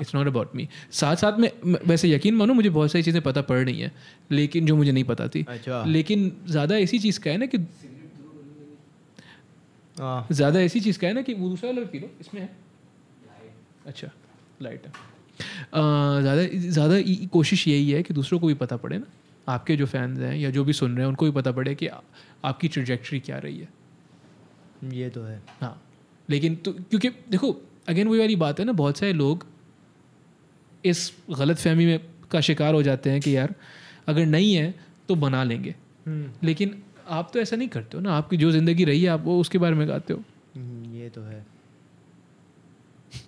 इट्स नॉट अबाउट मी साथ साथ में वैसे यकीन मानो मुझे बहुत सारी चीज़ें पता पड़ रही हैं लेकिन जो मुझे नहीं पता थी अच्छा लेकिन ज़्यादा ऐसी चीज़ का है ना कि हाँ। ज़्यादा ऐसी चीज़ का है ना कि वो दूसरा कलर पी लो इसमें है अच्छा लाइट है ज़्यादा ज़्यादा कोशिश यही है कि दूसरों को भी पता पड़े ना आपके जो फैंस हैं या जो भी सुन रहे हैं उनको भी पता पड़े कि आपकी ट्रजेक्ट्री क्या रही है ये तो है हाँ लेकिन तो क्योंकि देखो अगेन वही वाली बात है ना बहुत सारे लोग इस गलत फहमी में का शिकार हो जाते हैं कि यार अगर नहीं है तो बना लेंगे हम्म। लेकिन आप तो ऐसा नहीं करते हो ना आपकी जो ज़िंदगी रही है आप वो उसके बारे में गाते हो हम्म, ये तो है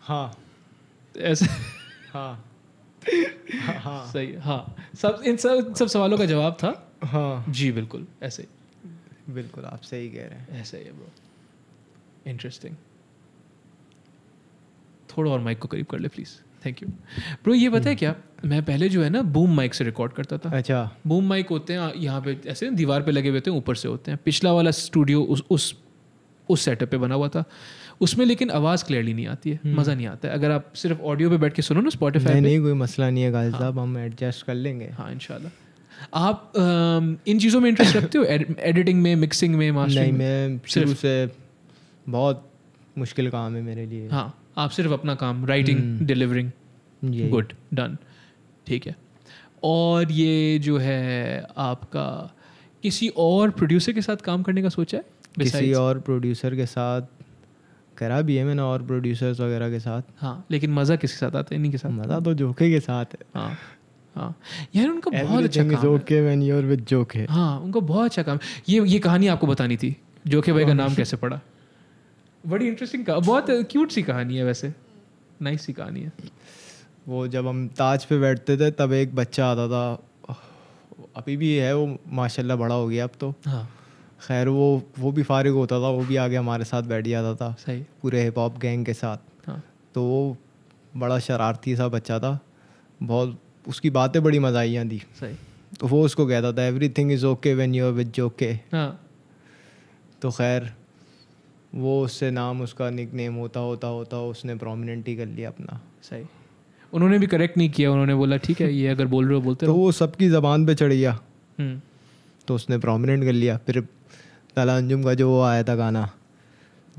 हाँ हाँ हाँ सही हाँ सब इन सब सब सवालों का जवाब था हाँ जी बिल्कुल ऐसे बिल्कुल आप सही कह रहे हैं ऐसे ही है ब्रो इंटरेस्टिंग थोड़ा और माइक को करीब कर ले प्लीज़ थैंक यू ब्रो ये पता है hmm. क्या मैं पहले जो है ना बूम माइक से रिकॉर्ड करता था अच्छा बूम माइक होते हैं यहाँ पे ऐसे दीवार पे लगे हुए होते हैं ऊपर से होते हैं पिछला वाला स्टूडियो उस उस उस सेटअप पे बना हुआ था उसमें लेकिन आवाज़ क्लियरली नहीं आती है hmm. मज़ा नहीं आता है अगर आप सिर्फ ऑडियो पे बैठ के सुनो ना स्पॉटिफाई नहीं, नहीं कोई मसला नहीं है गाल हाँ। साहब हम एडजस्ट कर लेंगे हाँ इन आप इन चीज़ों में इंटरेस्ट रखते हो एडिटिंग में मिक्सिंग में मास्टरिंग नहीं मैं शुरू से बहुत मुश्किल काम है मेरे लिए हाँ आप सिर्फ अपना काम राइटिंग डिलीवरिंग गुड डन ठीक है और ये जो है आपका किसी और प्रोड्यूसर के साथ काम करने का सोचा है Besides? किसी और प्रोड्यूसर के साथ करा भी है मैंने और प्रोड्यूसर्स वगैरह के साथ हाँ लेकिन मज़ा किसके साथ आता है इन्हीं के साथ मज़ा तो जोके के साथ है हाँ हाँ यार उनका बहुत अच्छा काम okay when you're जोके हाँ उनका बहुत अच्छा काम ये ये कहानी आपको बतानी थी जोके भाई का हाँ, नाम कैसे पड़ा बड़ी इंटरेस्टिंग बहुत क्यूट सी कहानी है वैसे नाइस सी कहानी है वो जब हम ताज पे बैठते थे तब एक बच्चा आता था अभी भी है वो माशाल्लाह बड़ा हो गया अब तो हाँ खैर वो वो भी फारिग होता था वो भी आगे हमारे साथ बैठ जाता था सही पूरे हिप हॉप गैंग के साथ हाँ तो वो बड़ा शरारती सा बच्चा था बहुत उसकी बातें बड़ी मजा आई थी सही तो वो उसको कहता था everything is okay when you are with जोके हाँ तो खैर वो उससे नाम उसका निक नेम होता होता होता उसने प्रोमिनेंट ही कर लिया अपना सही उन्होंने भी करेक्ट नहीं किया उन्होंने बोला ठीक है ये अगर बोल रहे हो बोलते तो वो सबकी ज़बान पे चढ़ गया हम्म। तो उसने प्रोमिनेंट कर लिया फिर लाला अंजुम का जो वो आया था गाना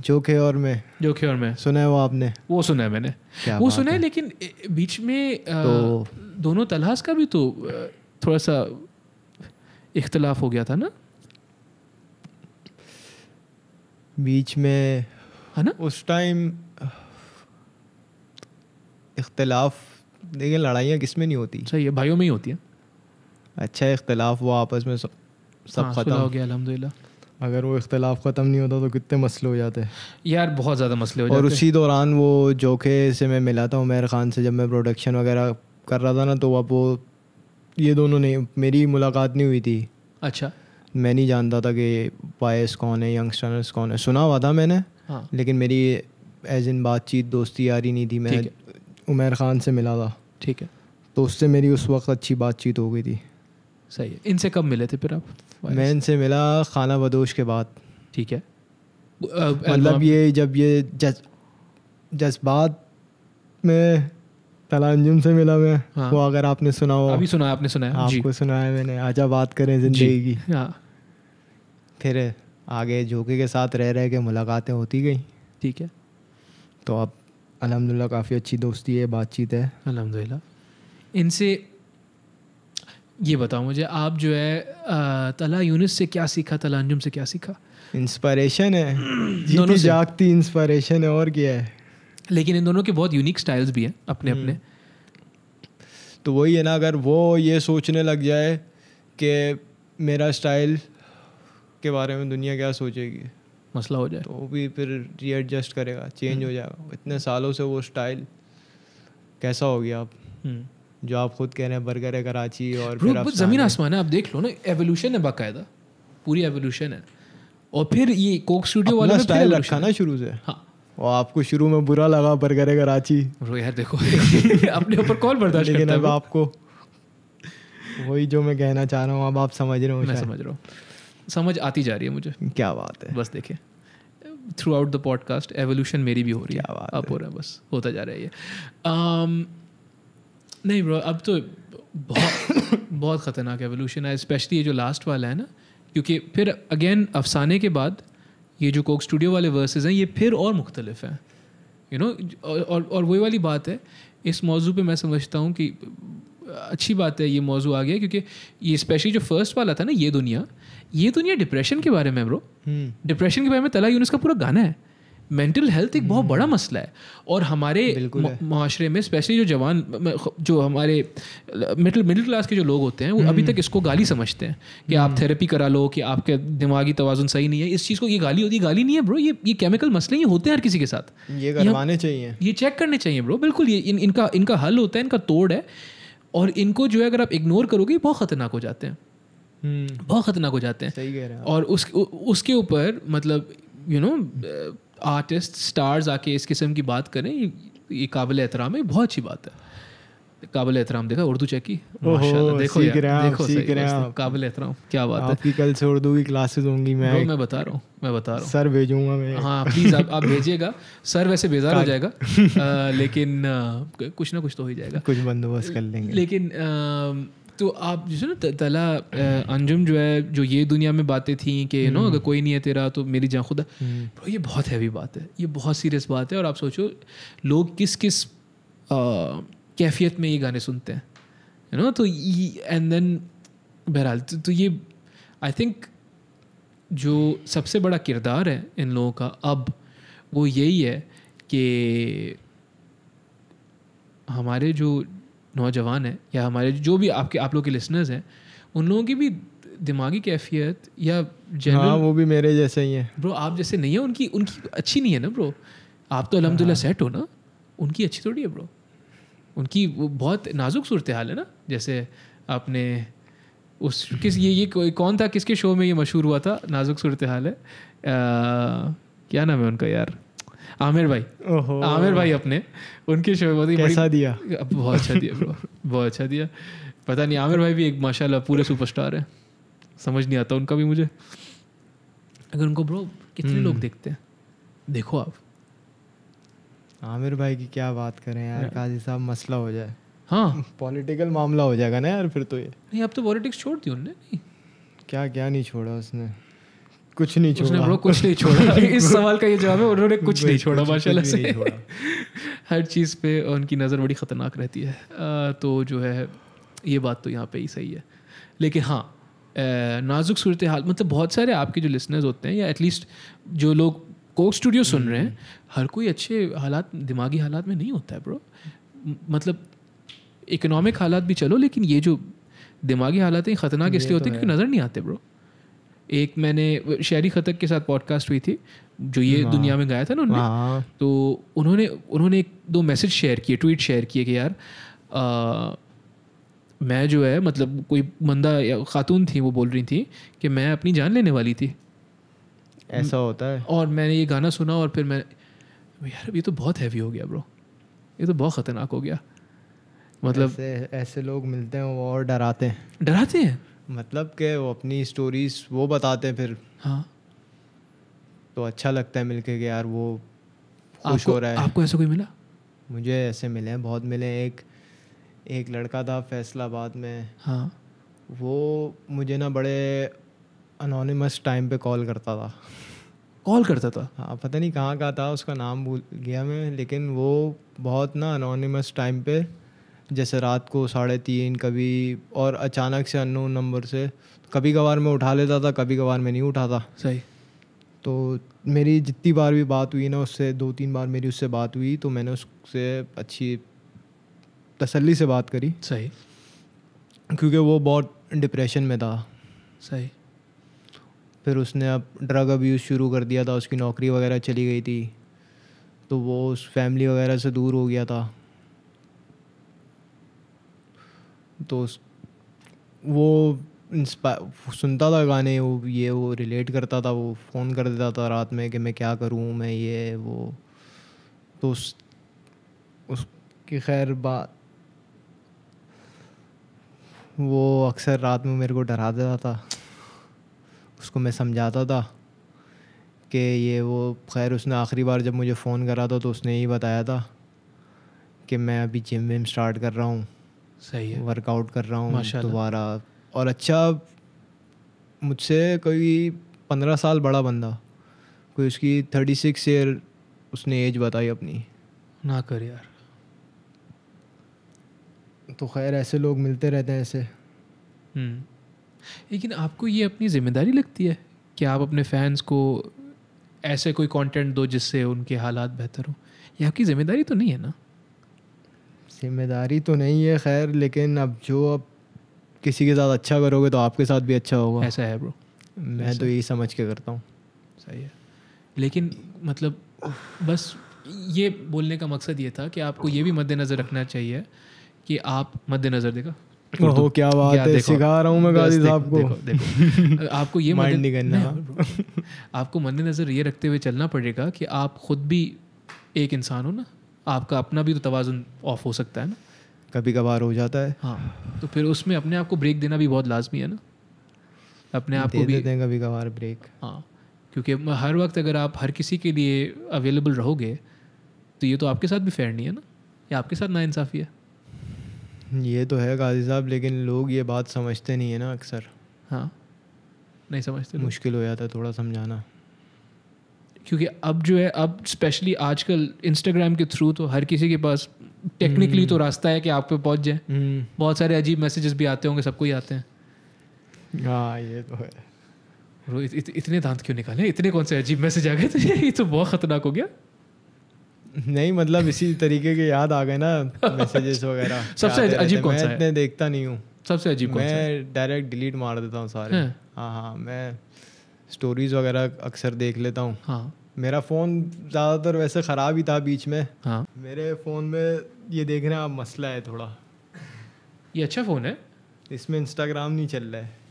जोखे और मैं जोखे और मैं सुना है वो आपने वो सुना है मैंने वो सुना है लेकिन बीच में आ, तो, दोनों तलाश का भी तो थोड़ा सा इख्तलाफ हो गया था ना बीच में है ना उस टाइम इख्तलाफ देखिए लड़ाइयाँ किस में नहीं होती सही है भाइयों में ही होती है अच्छा इख्तलाफ वो आपस में सब सब हाँ, ख़त्म हो गया अलहमदिल्ला अगर वो इख्तलाफ ख़त्म नहीं होता तो कितने मसले हो जाते हैं यार बहुत ज़्यादा मसले हो जाते और उसी दौरान वो जोखे से मैं मिला था उमेर ख़ान से जब मैं प्रोडक्शन वगैरह कर रहा था ना तो अब वो ये दोनों नहीं मेरी मुलाकात नहीं हुई थी अच्छा मैं नहीं जानता था कि पायस कौन है यंगस्टर्स कौन है सुना हुआ था मैंने हाँ. लेकिन मेरी एज इन बातचीत दोस्ती यारी नहीं थी मैं उमेर ख़ान से मिला था ठीक है तो उससे मेरी उस वक्त अच्छी बातचीत हो गई थी सही है इनसे कब मिले थे फिर आप मैं इनसे मिला खाना बदोश के बाद ठीक है मतलब ये जब ये जज्बात में तलाजुम से मिला मैं हाँ। वो अगर आपने सुना हो अभी सुना आपने सुना है आपको सुना है मैंने आजा बात करें जिंदगी की हाँ फिर आगे झोंके के साथ रह रहे के मुलाकातें होती गई ठीक है तो अब अलहमदिल्ला काफ़ी अच्छी दोस्ती है बातचीत है अलहमदिल्ला इनसे ये बताओ मुझे आप जो है तला यूनिस से क्या सीखा तला अंजुम से क्या सीखा इंस्पायरेशन है दोनों जागती इंस्पायरेशन है और क्या है लेकिन इन दोनों के बहुत यूनिक स्टाइल्स भी हैं अपने हम्म। अपने तो वही है ना अगर वो ये सोचने लग जाए कि मेरा स्टाइल उसके बारे में दुनिया क्या सोचेगी मसला हो जाए तो वो भी फिर रीएडजस्ट करेगा चेंज हो हम्म। जाएगा इतने सालों से वो स्टाइल कैसा हो गया आप हम्म। जो आप खुद कह रहे हैं बर्गर है कराची और फिर आप ज़मीन आसमान है आप देख लो ना एवोल्यूशन है बाकायदा पूरी एवोल्यूशन है और फिर ये कोक स्टूडियो वाला स्टाइल रखा ना शुरू से हाँ और आपको शुरू में बुरा लगा बर्गर है कराची रो यार देखो अपने ऊपर कॉल बर्दाश्त लेकिन अब आपको वही जो मैं कहना चाह रहा हूँ अब आप समझ रहे हो मैं समझ रहा हूँ समझ आती जा रही है मुझे क्या बात है बस देखिए throughout the podcast evolution मेरी भी हो रही है अब हो रहा है बस होता जा रहा है ये um, नहीं ब्रो अब तो बहुत बहुत ख़तरनाक एवोल्यूशन है स्पेशली ये जो लास्ट वाला है ना क्योंकि फिर अगेन अफसाने के बाद ये जो कोक स्टूडियो वाले वर्सेज हैं ये फिर और मुख्तलिफ हैं यू नो और और वही वाली बात है इस मौजू पे मैं समझता हूँ कि अच्छी बात है ये मौजू आ गया क्योंकि ये स्पेशली जो फर्स्ट वाला था ना ये दुनिया ये दुनिया डिप्रेशन के बारे में ब्रो हम्म। डिप्रेशन के बारे में तला यूनिस का पूरा गाना है मेंटल हेल्थ एक बहुत बड़ा हम्म। मसला है और हमारे माशरे में स्पेशली जो जवान जो हमारे मिडिल मिडिल क्लास के जो लोग होते हैं वो अभी हम्म। तक इसको गाली समझते हैं कि आप थेरेपी करा लो कि आपके दिमागी तोज़ुन सही नहीं है इस चीज़ को ये गाली होती गाली नहीं है ब्रो ये ये केमिकल मसले ही होते हैं हर किसी के साथ ये करवाने चाहिए ये चेक करने चाहिए ब्रो बिल्कुल ये इन, इनका इनका हल होता है इनका तोड़ है और इनको जो है अगर आप इग्नोर करोगे बहुत खतरनाक हो जाते हैं hmm. बहुत खतरनाक हो जाते हैं सही कह रहे हैं और उस उ, उसके ऊपर मतलब यू नो आर्टिस्ट स्टार्स आके इस किस्म की बात करें ये काबिल एहतराम है बहुत अच्छी बात है काबिल एहतराम देखा उर्दू चेक की देखो सीख रहे देखो सीख रहे काबिल एहतराम क्या बात है कल से उर्दू की क्लासेस होंगी मैं मैं बता रहा हूँ मैं बता रहा हूँ सर भेजूंगा मैं हाँ प्लीज़ आप आप भेजिएगा सर वैसे बेजार हो जाएगा आ, लेकिन आ, कुछ ना कुछ तो हो ही जाएगा कुछ बंदोबस्त कर लेंगे लेकिन आ, तो आप जो ना तला अंजुम जो है जो ये दुनिया में बातें थी कि नो हम्म। अगर कोई नहीं है तेरा तो मेरी जहाँ खुदा तो ये बहुत हैवी बात है ये बहुत सीरियस बात है और आप सोचो लोग किस किस कैफियत में ये गाने सुनते हैं यू नो तो एंड देन बहरहाल तो, तो ये आई थिंक जो सबसे बड़ा किरदार है इन लोगों का अब वो यही है कि हमारे जो नौजवान हैं या हमारे जो भी आपके आप लोग के लिसनर्स हैं उन लोगों की भी दिमागी कैफियत या जनरल हाँ, वो भी मेरे जैसे ही हैं ब्रो आप जैसे नहीं है उनकी उनकी अच्छी नहीं है ना ब्रो आप तो अलहमदिल्ला सेट हाँ। हो ना उनकी अच्छी थोड़ी है ब्रो उनकी वो बहुत नाजुक सूरत हाल है ना जैसे आपने उस किस ये ये कौन था किसके शो में ये मशहूर हुआ था नाजुक सूरत हाल है आ, क्या नाम है उनका यार आमिर भाई आमिर भाई अपने उनके शो में बहुत कैसा दिया बहुत अच्छा दिया ब्रो बहुत अच्छा दिया पता नहीं आमिर भाई भी एक माशाल्लाह पूरे सुपरस्टार है समझ नहीं आता उनका भी मुझे अगर उनको ब्रो कितने हम्म। लोग देखते हैं देखो आप आमिर भाई की क्या बात करें यार हाँ। काजी साहब मसला हो जाए हाँ पॉलिटिकल मामला हो जाएगा ना यार फिर तो ये नहीं अब तो पॉलिटिक्स छोड़ दी उनने क्या क्या नहीं छोड़ा उसने कुछ नहीं छोड़ा उसने कुछ नहीं छोड़ा इस सवाल का ये जवाब है उन्होंने कुछ नहीं छोड़ा माशाल्लाह से हर चीज़ पे उनकी नज़र बड़ी ख़तरनाक रहती है तो जो है ये बात तो यहाँ पे ही सही है लेकिन हाँ नाजुक सूरत हाल मतलब बहुत सारे आपके जो लिसनर्स होते हैं या एटलीस्ट जो लोग कोक स्टूडियो सुन रहे हैं हम्म। हर कोई अच्छे हालात दिमागी हालात में नहीं होता है ब्रो मतलब इकोनॉमिक हालात भी चलो लेकिन ये जो दिमागी हालात हैं ख़तरनाक इसलिए होते तो हैं क्योंकि नज़र नहीं आते ब्रो एक मैंने शहरी खतक के साथ पॉडकास्ट हुई थी जो ये दुनिया में गाया था ना उन्होंने तो उन्होंने उन्होंने एक दो मैसेज शेयर किए ट्वीट शेयर किए कि यार आ, मैं जो है मतलब कोई मंदा या खातून थी वो बोल रही थी कि मैं अपनी जान लेने वाली थी ऐसा होता है और मैंने ये गाना सुना और फिर मैं यार ये तो बहुत हैवी हो गया ब्रो ये तो बहुत ख़तरनाक हो गया मतलब ऐसे, ऐसे लोग मिलते हैं और डराते हैं डराते हैं मतलब के वो अपनी स्टोरीज वो बताते हैं फिर हाँ तो अच्छा लगता है मिलके के यार वो खुश हो रहा है आपको ऐसा कोई मिला मुझे ऐसे मिले हैं बहुत मिले एक एक लड़का था फैसलाबाद में हाँ वो मुझे ना बड़े अनोनिमस टाइम पे कॉल करता था कॉल करता था हाँ पता नहीं कहाँ का था उसका नाम भूल गया मैं लेकिन वो बहुत ना अनोनिमस टाइम पे जैसे रात को साढ़े तीन कभी और अचानक से अननोन नंबर से कभी कभार मैं उठा लेता था कभी कभार मैं नहीं उठाता सही तो मेरी जितनी बार भी बात हुई ना उससे दो तीन बार मेरी उससे बात हुई तो मैंने उससे अच्छी तसल्ली से बात करी सही क्योंकि वो बहुत डिप्रेशन में था सही फिर उसने अब ड्रग अब्यूज़ शुरू कर दिया था उसकी नौकरी वगैरह चली गई थी तो वो उस फैमिली वगैरह से दूर हो गया था तो उस वो इंस्पायर सुनता था गाने वो ये वो रिलेट करता था वो फ़ोन कर देता था रात में कि मैं क्या करूँ मैं ये वो तो उस उसकी खैर बात वो अक्सर रात में मेरे को डरा देता था उसको मैं समझाता था कि ये वो खैर उसने आखिरी बार जब मुझे फ़ोन करा था तो उसने यही बताया था कि मैं अभी जिम विम स्टार्ट कर रहा हूँ सही है वर्कआउट कर रहा हूँ दोबारा और अच्छा मुझसे कोई पंद्रह साल बड़ा बंदा कोई उसकी थर्टी सिक्स ईयर उसने एज बताई अपनी ना कर यार तो खैर ऐसे लोग मिलते रहते हैं ऐसे हम्म। लेकिन आपको ये अपनी जिम्मेदारी लगती है कि आप अपने फैंस को ऐसे कोई कंटेंट दो जिससे उनके हालात बेहतर हो ये आपकी जिम्मेदारी तो नहीं है ना जिम्मेदारी तो नहीं है खैर लेकिन अब जो आप किसी के साथ अच्छा करोगे तो आपके साथ भी अच्छा होगा ऐसा है ब्रो मैं तो यही समझ के करता हूँ सही है लेकिन मतलब बस ये बोलने का मकसद ये था कि आपको ये भी मद्देनज़र रखना चाहिए कि आप मद्देनज़र देखा ओहो क्या बात है सिखा रहा हूँ मैं गाजी साहब को आपको ये माइंड नहीं करना आपको मद्देनजर ये रखते हुए चलना पड़ेगा कि आप खुद भी एक इंसान हो ना आपका अपना भी तो तोज़ुन ऑफ हो सकता है ना कभी कभार हो जाता है हाँ तो फिर उसमें अपने आप को ब्रेक देना भी बहुत लाजमी है ना अपने आप को भी देते हैं कभी कभार ब्रेक हाँ क्योंकि हर वक्त अगर आप हर किसी के लिए अवेलेबल रहोगे तो ये तो आपके साथ भी फेयर नहीं है ना ये आपके साथ नाइंसाफ़ी है ये तो है गाजी साहब लेकिन लोग ये बात समझते नहीं है ना अक्सर हाँ नहीं समझते मुश्किल हो जाता है थोड़ा समझाना क्योंकि अब जो है अब स्पेशली आजकल इंस्टाग्राम के थ्रू तो हर किसी के पास टेक्निकली हम्म। तो रास्ता है कि आप पे पहुंच जाए हम्म। बहुत सारे अजीब मैसेजेस भी आते होंगे सबको ही आते हैं हाँ ये तो है इत, इत, इतने दांत क्यों निकाले इतने कौन से अजीब मैसेज आ गए तो ये तो बहुत खतरनाक हो गया नहीं मतलब इसी तरीके के याद आ गए ना मैसेजेस वगैरह सबसे अजीब कौन सा है देखता नहीं हूँ सबसे अजीब कौन सा मैं डायरेक्ट डिलीट मार देता हूँ सारे हाँ हाँ, हाँ मैं स्टोरीज वगैरह अक्सर देख लेता हूँ हाँ। मेरा फ़ोन ज़्यादातर वैसे ख़राब ही था बीच में हाँ मेरे फ़ोन में ये देख रहे हैं आप मसला है थोड़ा ये अच्छा फ़ोन है इसमें इंस्टाग्राम नहीं चल रहा है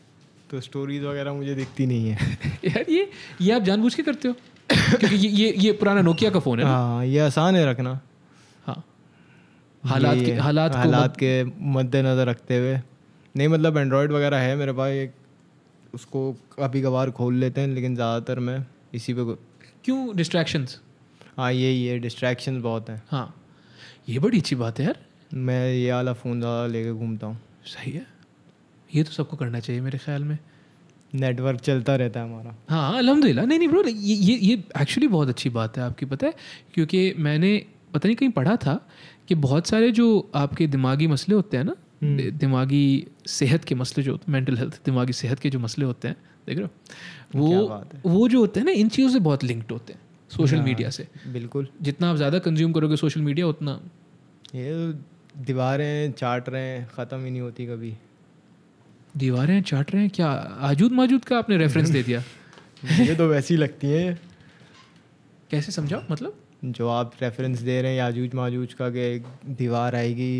तो स्टोरीज वगैरह मुझे दिखती नहीं है यार ये ये आप जानबूझ के करते हो क्योंकि ये ये ये पुराना नोकिया का फ़ोन है हाँ ये आसान है रखना हाँ हालात के हालात हालात के मद्देनज़र रखते हुए नहीं मतलब एंड्रॉयड वगैरह है मेरे पास एक उसको कभी कभार खोल लेते हैं लेकिन ज़्यादातर मैं इसी पे क्यों डिस्ट्रैक्शंस हाँ यही ये डिस्ट्रैक्शंस बहुत हैं हाँ ये बड़ी अच्छी बात है यार मैं ये वाला फ़ोन ज़्यादा लेके घूमता हूँ सही है ये तो सबको करना चाहिए मेरे ख्याल में नेटवर्क चलता रहता है हमारा हाँ अलहमदिल्ला नहीं नहीं ब्रो ये ये एक्चुअली बहुत अच्छी बात है आपकी पता है क्योंकि मैंने पता नहीं कहीं पढ़ा था कि बहुत सारे जो आपके दिमागी मसले होते हैं ना हम्म। दिमागी सेहत के मसले जो होते मेंटल हेल्थ दिमागी सेहत के जो मसले होते हैं देख रहे हो वो वो जो होते हैं ना इन चीज़ों से बहुत लिंक्ड होते हैं सोशल मीडिया हाँ, से बिल्कुल जितना आप ज़्यादा कंज्यूम करोगे सोशल मीडिया उतना ये तो दीवारें चाट रहे हैं ख़त्म ही नहीं होती कभी दीवारें चाट रहे हैं क्या आजूद माजूद का आपने रेफरेंस दे दिया ये तो वैसी लगती है कैसे समझाओ मतलब जो आप रेफरेंस दे रहे हैं आजूज माजूज का कि एक दीवार आएगी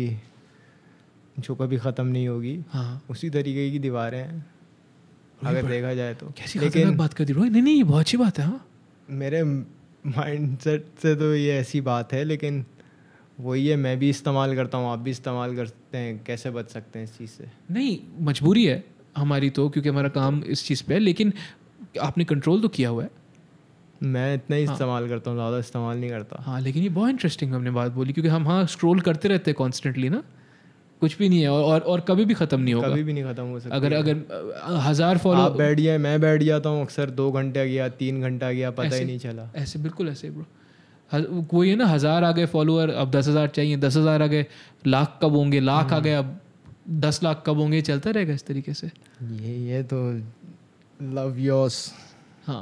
जो कभी ख़त्म नहीं होगी हाँ उसी तरीके की दीवारें हैं अगर देखा जाए तो कैसी लेकिन बात कर दी नहीं नहीं ये बहुत अच्छी बात है हाँ मेरे माइंड सेट से तो ये ऐसी बात है लेकिन वही है मैं भी इस्तेमाल करता हूँ आप भी इस्तेमाल करते हैं कैसे बच सकते हैं इस चीज़ से नहीं मजबूरी है हमारी तो क्योंकि हमारा काम इस चीज़ पे है लेकिन आपने कंट्रोल तो किया हुआ है मैं इतना ही हाँ. इस्तेमाल करता हूँ ज़्यादा इस्तेमाल नहीं करता हाँ लेकिन ये बहुत इंटरेस्टिंग हमने बात बोली क्योंकि हम हाँ स्क्रोल करते रहते हैं कॉन्स्टेंटली ना कुछ भी नहीं है और और, कभी भी ख़त्म नहीं होगा कभी भी नहीं ख़त्म हो सकता अगर अगर हज़ार फॉलो आप बैठ गया मैं बैठ जाता हूँ तो अक्सर दो घंटे आ गया तीन घंटा आ गया पता ही नहीं चला ऐसे बिल्कुल ऐसे ब्रो वो ये ना हज़ार आ गए फॉलोअर अब दस हज़ार चाहिए दस हज़ार आ गए लाख कब होंगे लाख आ हम्म। गए अब दस लाख कब होंगे चलता रहेगा इस तरीके से ये ये तो लव योर्स हाँ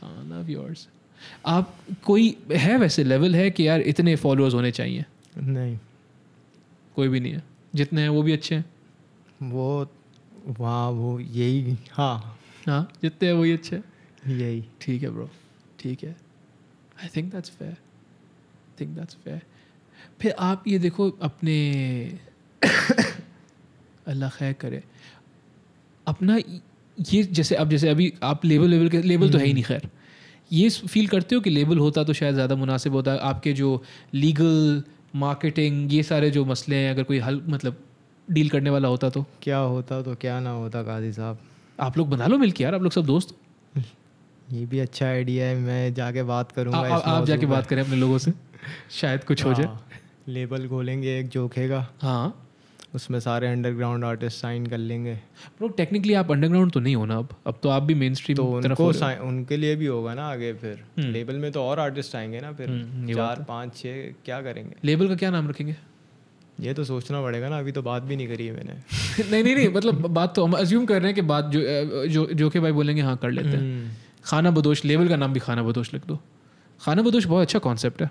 हाँ लव योर्स आप कोई है वैसे लेवल है कि यार इतने फॉलोअर्स होने चाहिए नहीं कोई भी नहीं है जितने हैं वो भी अच्छे हैं वो वाह वो यही हाँ हाँ जितने हैं वही अच्छे हैं यही ठीक है ब्रो ठीक है I think that's fair think that's fair फिर आप ये देखो अपने अल्लाह खैर करे अपना ये जैसे अब जैसे अभी आप लेबल लेबल के लेबल तो है ही नहीं खैर ये फील करते हो कि लेबल होता तो शायद ज़्यादा मुनासिब होता आपके जो लीगल मार्केटिंग ये सारे जो मसले हैं अगर कोई हल मतलब डील करने वाला होता तो क्या होता तो क्या ना होता काजी साहब आप लोग बना लो मिल के यार आप लोग सब दोस्त ये भी अच्छा आइडिया है मैं जाके बात करूंगा आप, आप जाके बात करें अपने लोगों से शायद कुछ हो जाए लेबल हाँ, खोलेंगे एक जोखेगा हाँ उसमें सारे अंडरग्राउंड आर्टिस्ट साइन कर लेंगे ब्रो टेक्निकली आप अंडरग्राउंड तो नहीं होना अब अब तो आप भी मेन स्ट्रीम तो उनको उनके लिए भी होगा ना आगे फिर लेबल हम्म। में तो और आर्टिस्ट आएंगे ना फिर हम्म, चार तो- पाँच छः क्या करेंगे लेबल का क्या नाम रखेंगे ये तो सोचना पड़ेगा ना अभी तो बात भी नहीं करी है मैंने नहीं नहीं नहीं मतलब बात तो हम अज्यूम कर रहे हैं कि बात जो जो के भाई बोलेंगे हाँ कर लेते हैं हम्म। खाना बदोश लेबल का नाम भी खाना बदोश लिख दो खाना बदोश बहुत अच्छा कॉन्सेप्ट है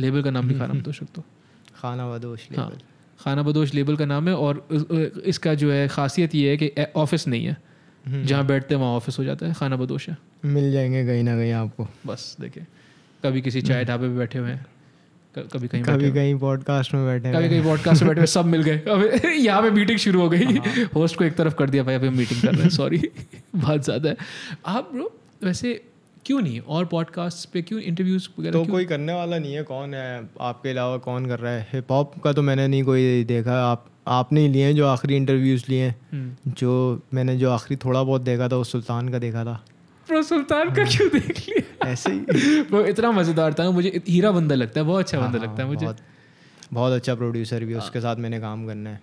लेबल का नाम भी खाना हम्म। बदोश लिख दो खाना बदोश हाँ खाना बदोश लेबल का नाम है और इसका जो है खासियत ये है कि ऑफिस नहीं है हम्म। जहाँ बैठते हैं वहाँ ऑफिस हो जाता है खाना बदोश है मिल जाएंगे कहीं ना कहीं आपको बस देखिए कभी किसी चाय हम्म। ढाबे पर बैठे हुए हैं कभी कहीं कभी कहीं पॉडकास्ट में बैठे कभी कहीं पॉडकास्ट में बैठे सब मिल गए अब यहाँ पे मीटिंग शुरू हो गई होस्ट हाँ। को एक तरफ कर दिया भाई अभी मीटिंग कर रहे हैं सॉरी बहुत ज़्यादा है आप ब्रो वैसे क्यों नहीं और पॉडकास्ट पे क्यों इंटरव्यूज वगैरह तो कोई करने वाला नहीं है कौन है आपके अलावा कौन कर रहा है हिप हॉप का तो मैंने नहीं कोई देखा आप आपने ही लिए हैं जो आखिरी इंटरव्यूज़ लिए हैं हम्म। जो मैंने जो आखिरी थोड़ा बहुत देखा था वो सुल्तान का देखा था प्रो सुल्तान का क्यों देख लिया ऐसे ही वो इतना मज़ेदार था मुझे हीरा बंदा लगता है बहुत अच्छा बंदा हाँ, लगता है मुझे बहुत, बहुत अच्छा प्रोड्यूसर भी है हाँ। उसके साथ मैंने काम करना है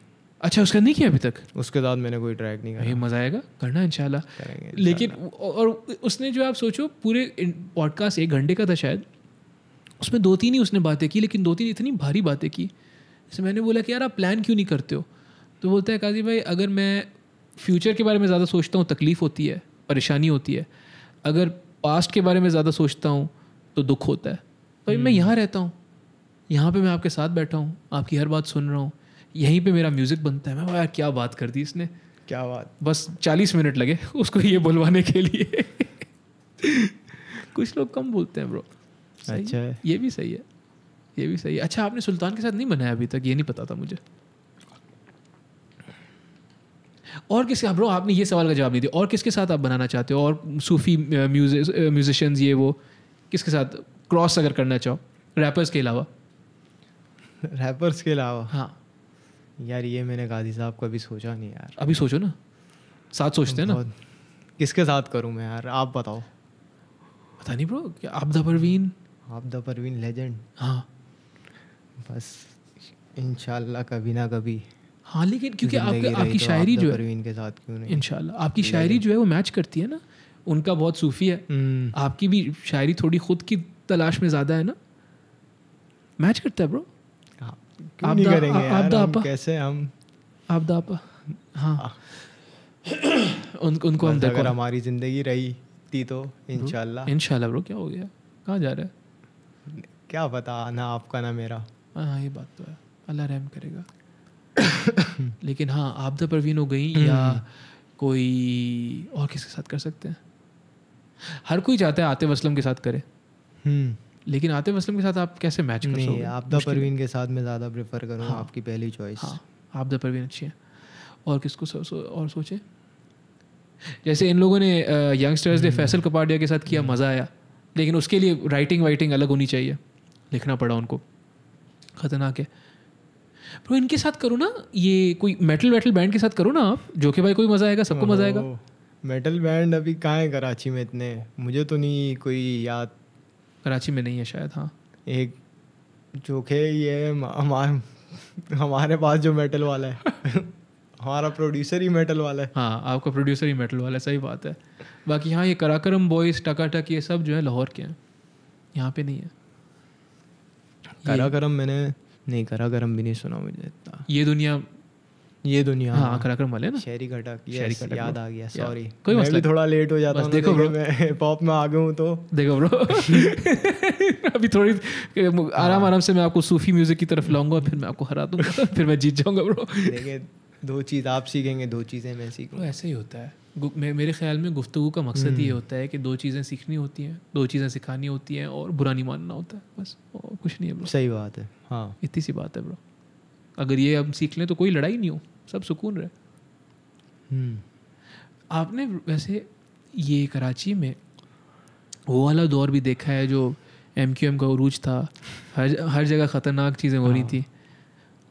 अच्छा उसका नहीं किया अभी तक उसके साथ मैंने कोई ट्रैक नहीं करा मज़ा आएगा करना इंशाल्लाह लेकिन और उसने जो आप सोचो पूरे पॉडकास्ट एक घंटे का था शायद उसमें दो तीन ही उसने बातें की लेकिन दो तीन इतनी भारी बातें की जैसे मैंने बोला कि यार आप प्लान क्यों नहीं करते हो तो बोलते हैं काजी भाई अगर मैं फ्यूचर के बारे में ज़्यादा सोचता हूँ तकलीफ़ होती है परेशानी होती है अगर पास्ट के बारे में ज़्यादा सोचता हूँ तो दुख होता है भाई मैं हम्म। यहाँ रहता हूँ यहाँ पे मैं आपके साथ बैठा हूँ आपकी हर बात सुन रहा हूँ यहीं पे मेरा म्यूज़िक बनता है मैं यार क्या बात कर दी इसने क्या बात बस चालीस मिनट लगे उसको ये बुलवाने के लिए कुछ लोग कम बोलते हैं ब्रो अच्छा है। ये भी सही है ये भी सही है अच्छा आपने सुल्तान के साथ नहीं बनाया अभी तक ये नहीं पता था मुझे और किसके ब्रो आपने ये सवाल का जवाब नहीं दिया और किसके साथ आप बनाना चाहते हो और सूफी म्यूजिशंस ये वो किसके साथ क्रॉस अगर करना चाहो रैपर्स के अलावा रैपर्स के अलावा हाँ यार ये मैंने गाजी साहब को अभी सोचा नहीं यार अभी सोचो ना साथ सोचते हैं ना किसके साथ करूँ मैं यार आप बताओ पता नहीं ब्रो क्या आपदा परवीन आप परवीन लेजेंड हाँ बस इनशाला कभी ना कभी हाँ लेकिन क्योंकि आपके आपकी तो शायरी जो है के साथ क्यों नहीं इनशाला आपकी शायरी जो है वो मैच करती है ना उनका बहुत सूफी है हम्म। आपकी भी शायरी थोड़ी खुद की तलाश में ज़्यादा है ना मैच करता है ब्रो हाँ, आप नहीं करेंगे आप दापा कैसे हम आप दापा हाँ।, हाँ उन, उनको हम अगर हमारी ज़िंदगी रही थी तो इनशाला इनशाला ब्रो क्या हो गया कहाँ जा रहा है क्या पता ना आपका ना मेरा हाँ ये बात तो है अल्लाह रहम करेगा लेकिन हाँ आपदा तो परवीन हो गई या हम्म। कोई और किसके साथ कर सकते हैं हर कोई चाहता है आतिफ असलम के साथ करे हम्म। लेकिन आतिफ असलम के साथ आप कैसे मैच कर सकते आपदा तो परवीन के साथ मैं ज़्यादा प्रेफर करूँ हाँ, आपकी पहली चॉइस हाँ आपदा तो परवीन अच्छी है और किसको सो, सो, और सोचे जैसे इन लोगों ने यंगस्टर्स ने हम्म। फैसल कपाडिया के साथ किया मज़ा आया लेकिन उसके लिए राइटिंग वाइटिंग अलग होनी चाहिए लिखना पड़ा उनको ख़तरनाक है ब्रो इनके साथ करो ना ये कोई मेटल वेटल बैंड के साथ करो ना आप जो कि भाई कोई मज़ा आएगा सबको मज़ा आएगा मेटल बैंड अभी कहाँ है कराची में इतने मुझे तो नहीं कोई याद कराची में नहीं है शायद हाँ एक जोखे ये हमारे हमारे पास जो मेटल वाला है हमारा प्रोड्यूसर ही मेटल वाला है हाँ आपका प्रोड्यूसर ही मेटल वाला है सही बात है बाकी हाँ ये कराकरम बॉयज टकाटक ये सब जो है लाहौर के हैं यहाँ पे नहीं है कराकरम मैंने नहीं करा गरम भी नहीं सुना मुझे इतना ये दुनिया ये दुनिया हाँ आकर वाले ना शहरी घटक शहरी घटक याद आ गया सॉरी कोई मसला भी थोड़ा लेट हो जाता हूँ देखो ब्रो मैं पॉप में आ गया हूँ तो देखो ब्रो अभी थोड़ी आराम हाँ। आराम से मैं आपको सूफी म्यूजिक की तरफ लाऊंगा फिर मैं आपको हरा दूंगा फिर मैं जीत जाऊंगा ब्रो देखिए दो चीज़ आप सीखेंगे दो चीज़ें मैं सीखूँ ऐसे ही होता है मे, मेरे ख्याल में गुफ्तु का मकसद ये हम्म। होता है कि दो चीज़ें सीखनी होती हैं दो चीज़ें सिखानी होती हैं और बुरा नहीं मानना होता है बस और कुछ नहीं है सही बात है हाँ इतनी सी बात है ब्रो अगर ये हम सीख लें तो कोई लड़ाई नहीं हो सब सुकून रहे हम्म। आपने वैसे ये कराची में वो वाला दौर भी देखा है जो एम क्यू एम का उरूज था हर हर जगह ख़तरनाक चीज़ें हो रही हाँ। थी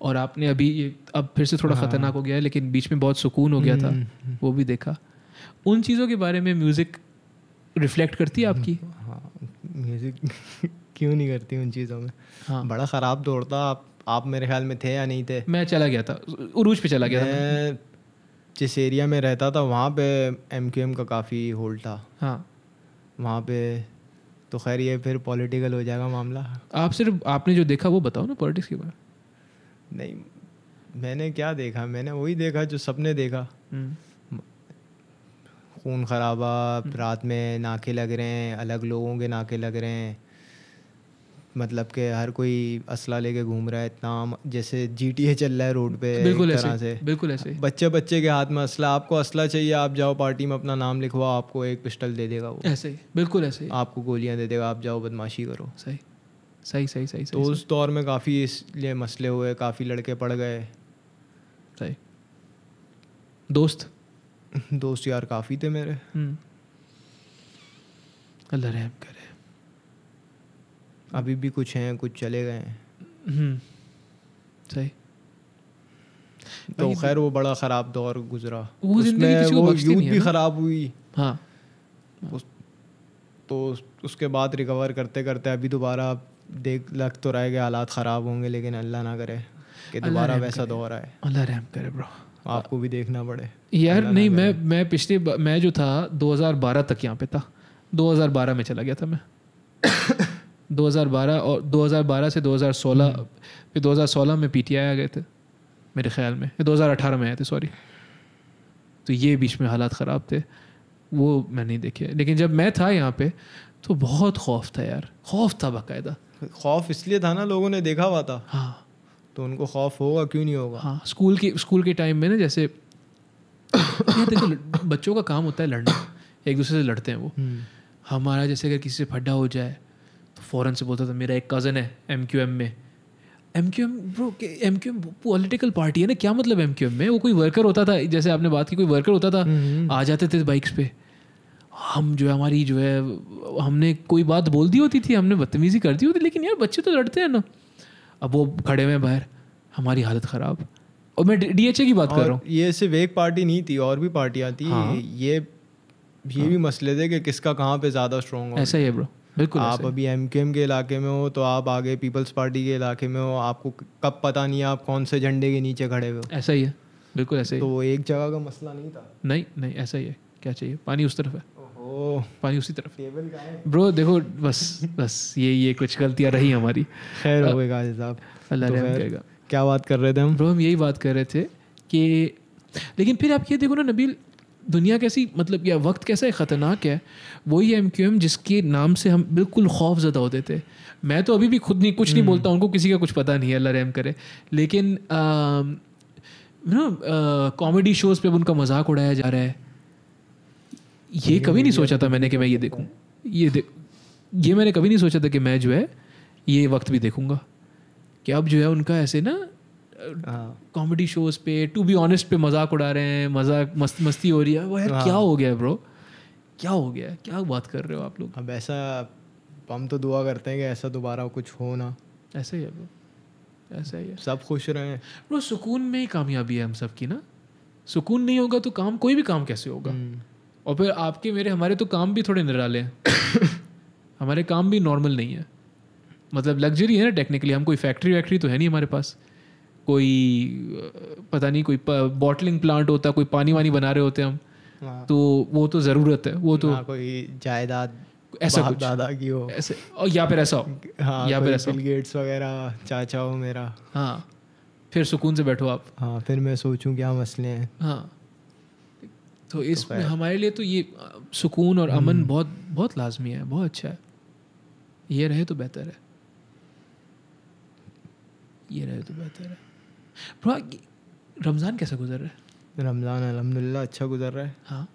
और आपने अभी ये अब फिर से थोड़ा हाँ। खतरनाक हो गया है लेकिन बीच में बहुत सुकून हो गया था हम्म, हम्म, हम्म। वो भी देखा उन चीज़ों के बारे में म्यूज़िक रिफ्लेक्ट करती है आपकी हाँ म्यूज़िक क्यों नहीं करती उन चीज़ों में हाँ बड़ा ख़राब दौर था आप आप मेरे ख्याल में थे या नहीं थे मैं चला गया था उरूज पे चला गया मैं था जिस एरिया में रहता था वहाँ पे एम क्यू एम का काफ़ी होल्ड था हाँ वहाँ पे तो खैर ये फिर पॉलिटिकल हो जाएगा मामला आप सिर्फ आपने जो देखा वो बताओ ना पॉलिटिक्स के बारे में नहीं मैंने क्या देखा मैंने वही देखा जो सबने देखा हम्म। खून खराबा हम्म। रात में नाके लग रहे हैं अलग लोगों के नाके लग रहे हैं मतलब के हर कोई असला लेके घूम रहा है इतना जैसे जी टी ए चल रहा है रोड पे बिल्कुल ऐसे से बिल्कुल ऐसे बच्चे बच्चे के हाथ में असला आपको असला चाहिए आप जाओ पार्टी में अपना नाम लिखवाओ आपको एक पिस्टल दे देगा वो ऐसे बिल्कुल ऐसे आपको गोलियां दे देगा आप जाओ बदमाशी करो सही सही सही सही तो उस दौर में काफ़ी इसलिए मसले हुए काफ़ी लड़के पड़ गए सही दोस्त दोस्त यार काफ़ी थे मेरे हम्म। अल्लाह रहम करे अभी भी कुछ हैं कुछ चले गए हैं हम्म। सही तो खैर वो बड़ा ख़राब दौर गुजरा उसमें वो यूथ भी ख़राब हुई हाँ तो उसके बाद रिकवर करते करते अभी दोबारा देख लग तो रहा है कि हालात ख़राब होंगे लेकिन अल्लाह ना करे कि दोबारा वैसा दौर आए अल्लाह रहम करे ब्रो आपको भी देखना पड़े यार नहीं मैं मैं पिछले मैं जो था 2012 तक यहाँ पे था 2012 में चला गया था मैं 2012 और 2012 से 2016 हम्म। फिर 2016 में पीटीआई आ गए थे मेरे ख्याल में 2018 में आए थे सॉरी तो ये बीच में हालात ख़राब थे वो मैं नहीं देखे लेकिन जब मैं था यहाँ पे तो बहुत खौफ था यार खौफ था बाकायदा खौफ इसलिए था ना लोगों ने देखा हुआ था हाँ तो उनको खौफ होगा क्यों नहीं होगा हाँ स्कूल के स्कूल के टाइम में ना जैसे देखो बच्चों का काम होता है लड़ना एक दूसरे से लड़ते हैं वो हम्म। हमारा जैसे अगर किसी से फड्डा हो जाए तो फ़ौरन से बोलता था मेरा एक कज़न है एम क्यू एम में M Q M bro M Q M political party है ना क्या मतलब एम क्यू एम में वो कोई वर्कर होता था जैसे आपने बात की कोई वर्कर होता था हम्म। आ जाते थे बाइक्स पे हम जो है हमारी जो है हमने कोई बात बोल दी होती थी हमने बदतमीजी कर दी होती लेकिन यार बच्चे तो लड़ते हैं ना अब वो खड़े हुए बाहर हमारी हालत ख़राब और मैं डीएचए की बात कर रहा हूँ ये सिर्फ एक पार्टी नहीं थी और भी पार्टियाँ थी हाँ। ये ये हाँ। भी मसले थे कि किसका कहाँ पे ज़्यादा स्ट्रॉन्ग ऐसा ही है ब्रो बिल्कुल आप अभी एम के एम के इलाके में हो तो आप आगे पीपल्स पार्टी के इलाके में हो आपको कब पता नहीं है आप कौन से झंडे के नीचे खड़े हो ऐसा ही है बिल्कुल ऐसे ही तो एक जगह का मसला नहीं था नहीं नहीं ऐसा ही है क्या चाहिए पानी उस तरफ है पानी उसी तरफ ब्रो देखो बस बस ये ये कुछ गलतियाँ रही हमारी खैर हो अल्लाह रहम तो करेगा क्या बात कर रहे थे हम ब्रो हम यही बात कर रहे थे कि लेकिन फिर आप ये देखो ना नबील दुनिया कैसी मतलब या वक्त कैसा है ख़तरनाक है वही एम क्यू एम जिसके नाम से हम बिल्कुल खौफ ज़दा होते थे मैं तो अभी भी खुद नहीं कुछ नहीं हम्म। बोलता उनको किसी का कुछ पता नहीं है अल्लाह रहम करे लेकिन कॉमेडी शोज़ पे अब उनका मजाक उड़ाया जा रहा है ये कभी नहीं सोचा था मैंने कि मैं ये देखूँ ये देख ये मैंने कभी नहीं सोचा था कि मैं जो है ये वक्त भी देखूँगा कि अब जो है उनका ऐसे ना कॉमेडी शोज हाँ। पे टू बी ऑनेस्ट पे मजाक उड़ा रहे हैं मजाक मस्त मस्ती हो रही है वो यार हाँ। क्या हो गया ब्रो क्या हो गया क्या बात कर रहे हो आप लोग अब ऐसा हम तो दुआ करते हैं कि ऐसा दोबारा कुछ हो ना ऐसा ही है ब्रो ऐसा ही है सब खुश रहे ब्रो सुकून में ही कामयाबी है हम सब की ना सुकून नहीं होगा तो काम कोई भी काम कैसे होगा हम्म। और फिर आपके मेरे हमारे तो काम भी थोड़े निराले हैं हमारे काम भी नॉर्मल नहीं है मतलब लग्जरी है ना टेक्निकली हम कोई फैक्ट्री वैक्ट्री तो है नहीं हमारे पास कोई पता नहीं कोई बॉटलिंग प्लांट होता कोई पानी वानी बना रहे होते हम हाँ। तो वो तो ज़रूरत है वो तो हाँ, कोई जायदाद ऐसा कुछ दादा की हो ऐसे और या फिर ऐसा हो हाँ या फिर ऐसा गेट्स वगैरह चाचा हो मेरा हाँ फिर सुकून से बैठो आप हाँ फिर मैं सोचूं क्या मसले हैं हाँ तो इस तो हमारे लिए तो ये सुकून और अमन हम्म। बहुत बहुत लाजमी है बहुत अच्छा है ये रहे तो बेहतर है ये रहे तो बेहतर है रमज़ान कैसा गुजर रहा है रमज़ान अलहमदिल्ला अच्छा गुजर रहा है हाँ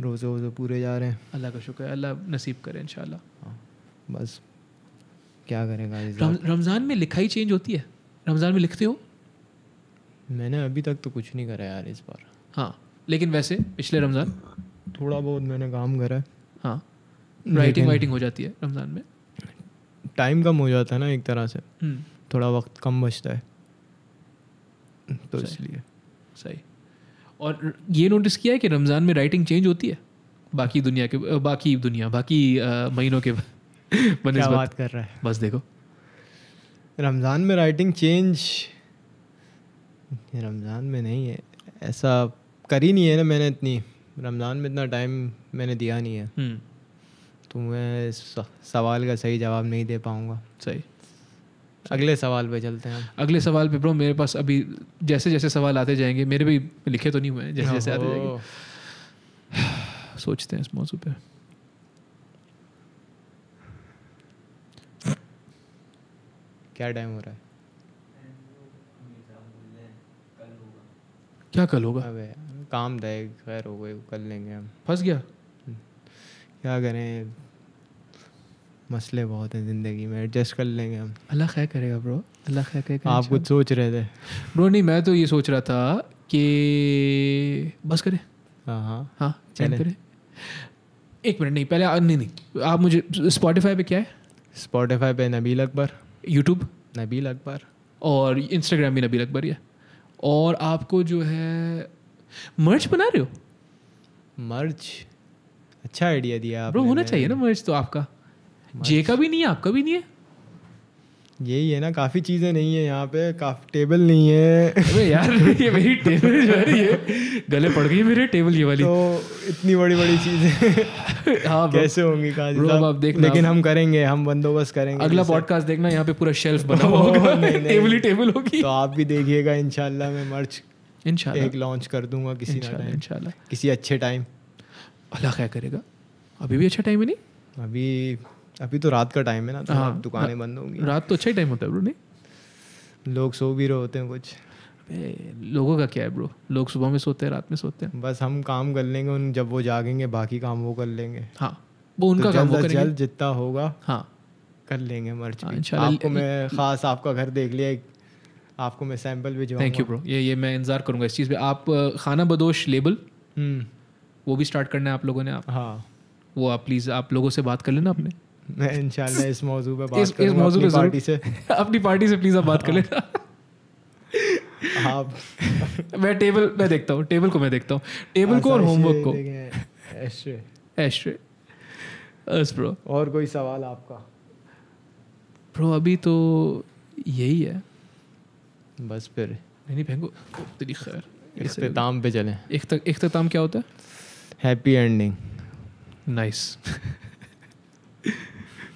रोज़े रोज़े पूरे जा रहे हैं अल्लाह का शुक्र है अल्लाह नसीब करे इन हाँ बस क्या करेगा रम, रमज़ान में लिखाई चेंज होती है रमज़ान में लिखते हो मैंने अभी तक तो कुछ नहीं करा यार इस बार हाँ लेकिन वैसे पिछले रमज़ान थोड़ा बहुत मैंने काम करा है हाँ राइटिंग वाइटिंग हो जाती है रमज़ान में टाइम कम हो जाता है ना एक तरह से हम्म। थोड़ा वक्त कम बचता है तो इसलिए सही और ये नोटिस किया है कि रमज़ान में राइटिंग चेंज होती है बाकी दुनिया के बाकी दुनिया बाकी महीनों के क्या बात कर रहा है बस देखो रमज़ान में राइटिंग चेंज रमज़ान में नहीं है ऐसा करी नहीं है ना मैंने इतनी रमज़ान में इतना टाइम मैंने दिया नहीं है हम्म। तो मैं सवाल का सही जवाब नहीं दे पाऊँगा सही अगले सवाल पे चलते हैं अगले सवाल पे ब्रो मेरे पास अभी जैसे जैसे सवाल आते जाएंगे मेरे भी लिखे तो नहीं हुए हैं जैसे जैसे आते जाएंगे सोचते हैं इस मौजू पे क्या टाइम हो रहा है क्या कल होगा काम दे खैर हो गए कर लेंगे हम फंस गया हम्म। क्या करें मसले बहुत हैं ज़िंदगी में एडजस्ट कर लेंगे हम अल्लाह खैर करेगा ब्रो अल्लाह खैर करेगा आप कुछ सोच रहे थे ब्रो नहीं मैं तो ये सोच रहा था कि बस करें हाँ हाँ करें हाँ, एक मिनट नहीं पहले नहीं नहीं आप मुझे स्पॉटिफाई पे क्या है स्पॉटिफाई पे नबील अकबर यूट्यूब नबील अकबर और इंस्टाग्राम भी नबील अकबर या और आपको जो है मर्च बना रहे हो मर्च अच्छा आइडिया दिया ब्रो होना चाहिए ना मर्च तो आपका जे का भी नहीं है आपका भी नहीं है यही है ना काफ़ी चीज़ें नहीं है यहाँ पे काफ़ी टेबल नहीं है अरे यार ये मेरी टेबल जो है ये गले पड़ गई मेरे टेबल ये वाली तो इतनी बड़ी बड़ी चीज़ें हाँ कैसे होंगी कहा आप देख लेकिन हम करेंगे हम बंदोबस्त करेंगे अगला पॉडकास्ट देखना यहाँ पे पूरा शेल्फ बना हुआ होगा टेबल ही टेबल होगी तो आप भी देखिएगा इनशाला मैं मर्च इनशाला एक लॉन्च कर दूंगा किसी इनशाला किसी अच्छे टाइम अल्लाह क्या करेगा अभी भी अच्छा टाइम है नहीं अभी अभी तो रात का टाइम है ना तो हाँ, दुकानें बंद होंगी रात तो अच्छा ही टाइम होता है ब्रो नहीं लोग सो भी रहे होते हैं कुछ लोगों का क्या है ब्रो लोग सुबह में सोते हैं रात में सोते हैं बस हम काम कर लेंगे उन जब वो जागेंगे बाकी काम वो कर लेंगे हाँ वो उनका तो काम वो जितना होगा हाँ कर लेंगे मर्च हाँ, आपको मैं खास आपका घर देख लिया आपको मैं सैंपल भी थैंक यू ब्रो ये ये मैं इंतजार करूंगा इस चीज़ पे आप खाना बदोश लेबल हम्म। वो भी स्टार्ट करना है आप लोगों ने आप हाँ वो आप प्लीज़ आप लोगों से बात कर लेना आपने इंशाल्लाह इस मौजू पे बात इस, इस मौजू पे पार्टी से अपनी पार्टी से प्लीज आप बात कर लेना आप मैं टेबल मैं देखता हूँ टेबल को मैं देखता हूँ टेबल को अच्छा, और होमवर्क को ब्रो और कोई सवाल आपका ब्रो अभी तो यही है बस फिर नहीं नहीं फेंको तेरी खैर इख्ताम पे चलें इख्ताम क्या होता है हैप्पी एंडिंग नाइस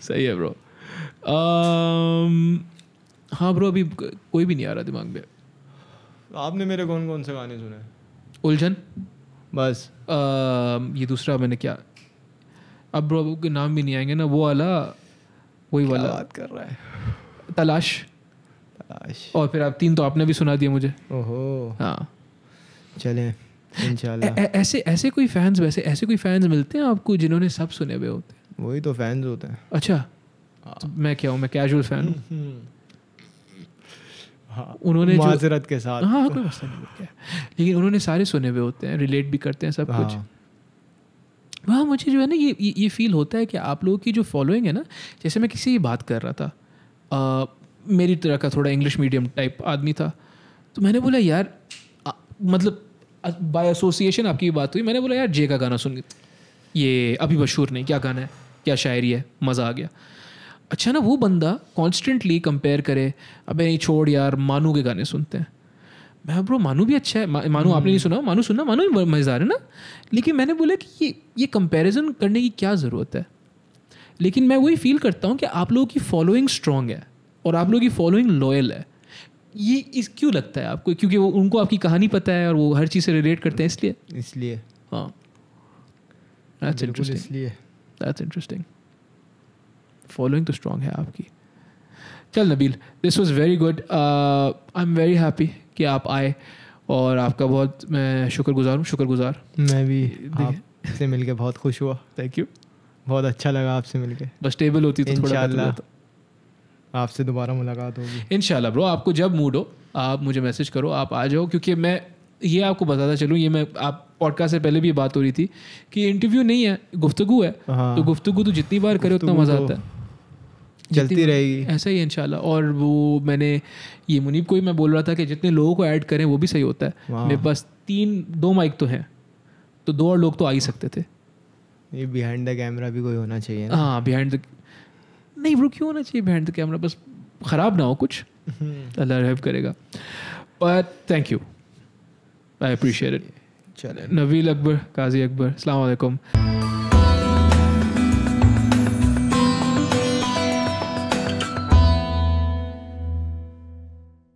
सही है ब्रो um, हाँ ब्रो अभी कोई भी नहीं आ रहा दिमाग में आपने मेरे कौन कौन से गाने सुने उलझन बस um, ये दूसरा मैंने क्या अब ब्रो के नाम भी नहीं आएंगे ना वो वाला वही वाला बात कर रहा है तलाश तलाश और फिर आप तीन तो आपने भी सुना दिया मुझे ओहो हाँ चले ऐसे ऐसे कोई फैंस वैसे ऐसे कोई फैंस मिलते हैं आपको जिन्होंने सब सुने हुए होते हैं वही तो फैन होते हैं अच्छा हाँ। तो मैं क्या हूँ मैं कैजुअल फैन हूँ हम्म। हाँ, उन्होंने माजरत के साथ हाँ कोई मसला नहीं क्या लेकिन उन्होंने सारे सुने हुए होते हैं रिलेट भी करते हैं सब हाँ. कुछ वहाँ मुझे जो है ना ये ये, फील होता है कि आप लोगों की जो फॉलोइंग है ना जैसे मैं किसी की बात कर रहा था आ, मेरी तरह का थोड़ा इंग्लिश मीडियम टाइप आदमी था तो मैंने बोला यार आ, मतलब बाय एसोसिएशन आपकी बात हुई मैंने बोला यार जे का गाना सुन ये अभी मशहूर नहीं क्या गाना है क्या शायरी है मज़ा आ गया अच्छा ना वो बंदा कॉन्स्टेंटली कंपेयर करे अबे नहीं छोड़ यार मानू के गाने सुनते हैं मैं ब्रो मानू भी अच्छा है मा, मानू आपने नहीं हम्म। सुना मानू सुनना मानू मज़ेदार है ना लेकिन मैंने बोला कि ये ये कंपेरिजन करने की क्या ज़रूरत है लेकिन मैं वही फील करता हूँ कि आप लोगों की फॉलोइंग स्ट्रांग है और आप लोगों की फॉलोइंग लॉयल है ये इस क्यों लगता है आपको क्योंकि वो उनको आपकी कहानी पता है और वो हर चीज़ से रिलेट करते हैं इसलिए इसलिए हाँ अच्छा इसलिए दैट्स इंटरेस्टिंग फॉलोइंग तो स्ट्रांग है आपकी चल Nabeel this was very good I am very happy कि आप आए और आपका बहुत मैं शुक्रगुजार हूँ शुक्रगुजार मैं भी आपसे के बहुत खुश हुआ थैंक यू बहुत अच्छा लगा आपसे के बस टेबल होती तो थोड़ा आपसे दोबारा मुलाकात होगी इन ब्रो आपको जब मूड हो आप मुझे मैसेज करो आप आ जाओ क्योंकि मैं ये आपको बताता चलूँ ये मैं आप पॉडकास्ट से पहले भी बात हो रही थी कि इंटरव्यू नहीं है गुफ्तगु है हाँ। तो गुफ्तगु तो जितनी बार करे उतना मज़ा तो आता है चलती रहेगी ऐसा ही इंशाल्लाह और वो मैंने ये मुनीब को ही मैं बोल रहा था कि जितने लोगों को ऐड करें वो भी सही होता है मेरे पास तीन दो माइक तो हैं तो दो और लोग तो आ ही सकते थे ये बिहाइंड द कैमरा भी कोई होना चाहिए हाँ बिहाइंड द नहीं वो क्यों होना चाहिए बिहाइंड द कैमरा बस ख़राब ना हो कुछ हम्म। अल्लाह रहब करेगा but thank you I appreciate it चले नवील अकबर काजी अकबर अलैक्म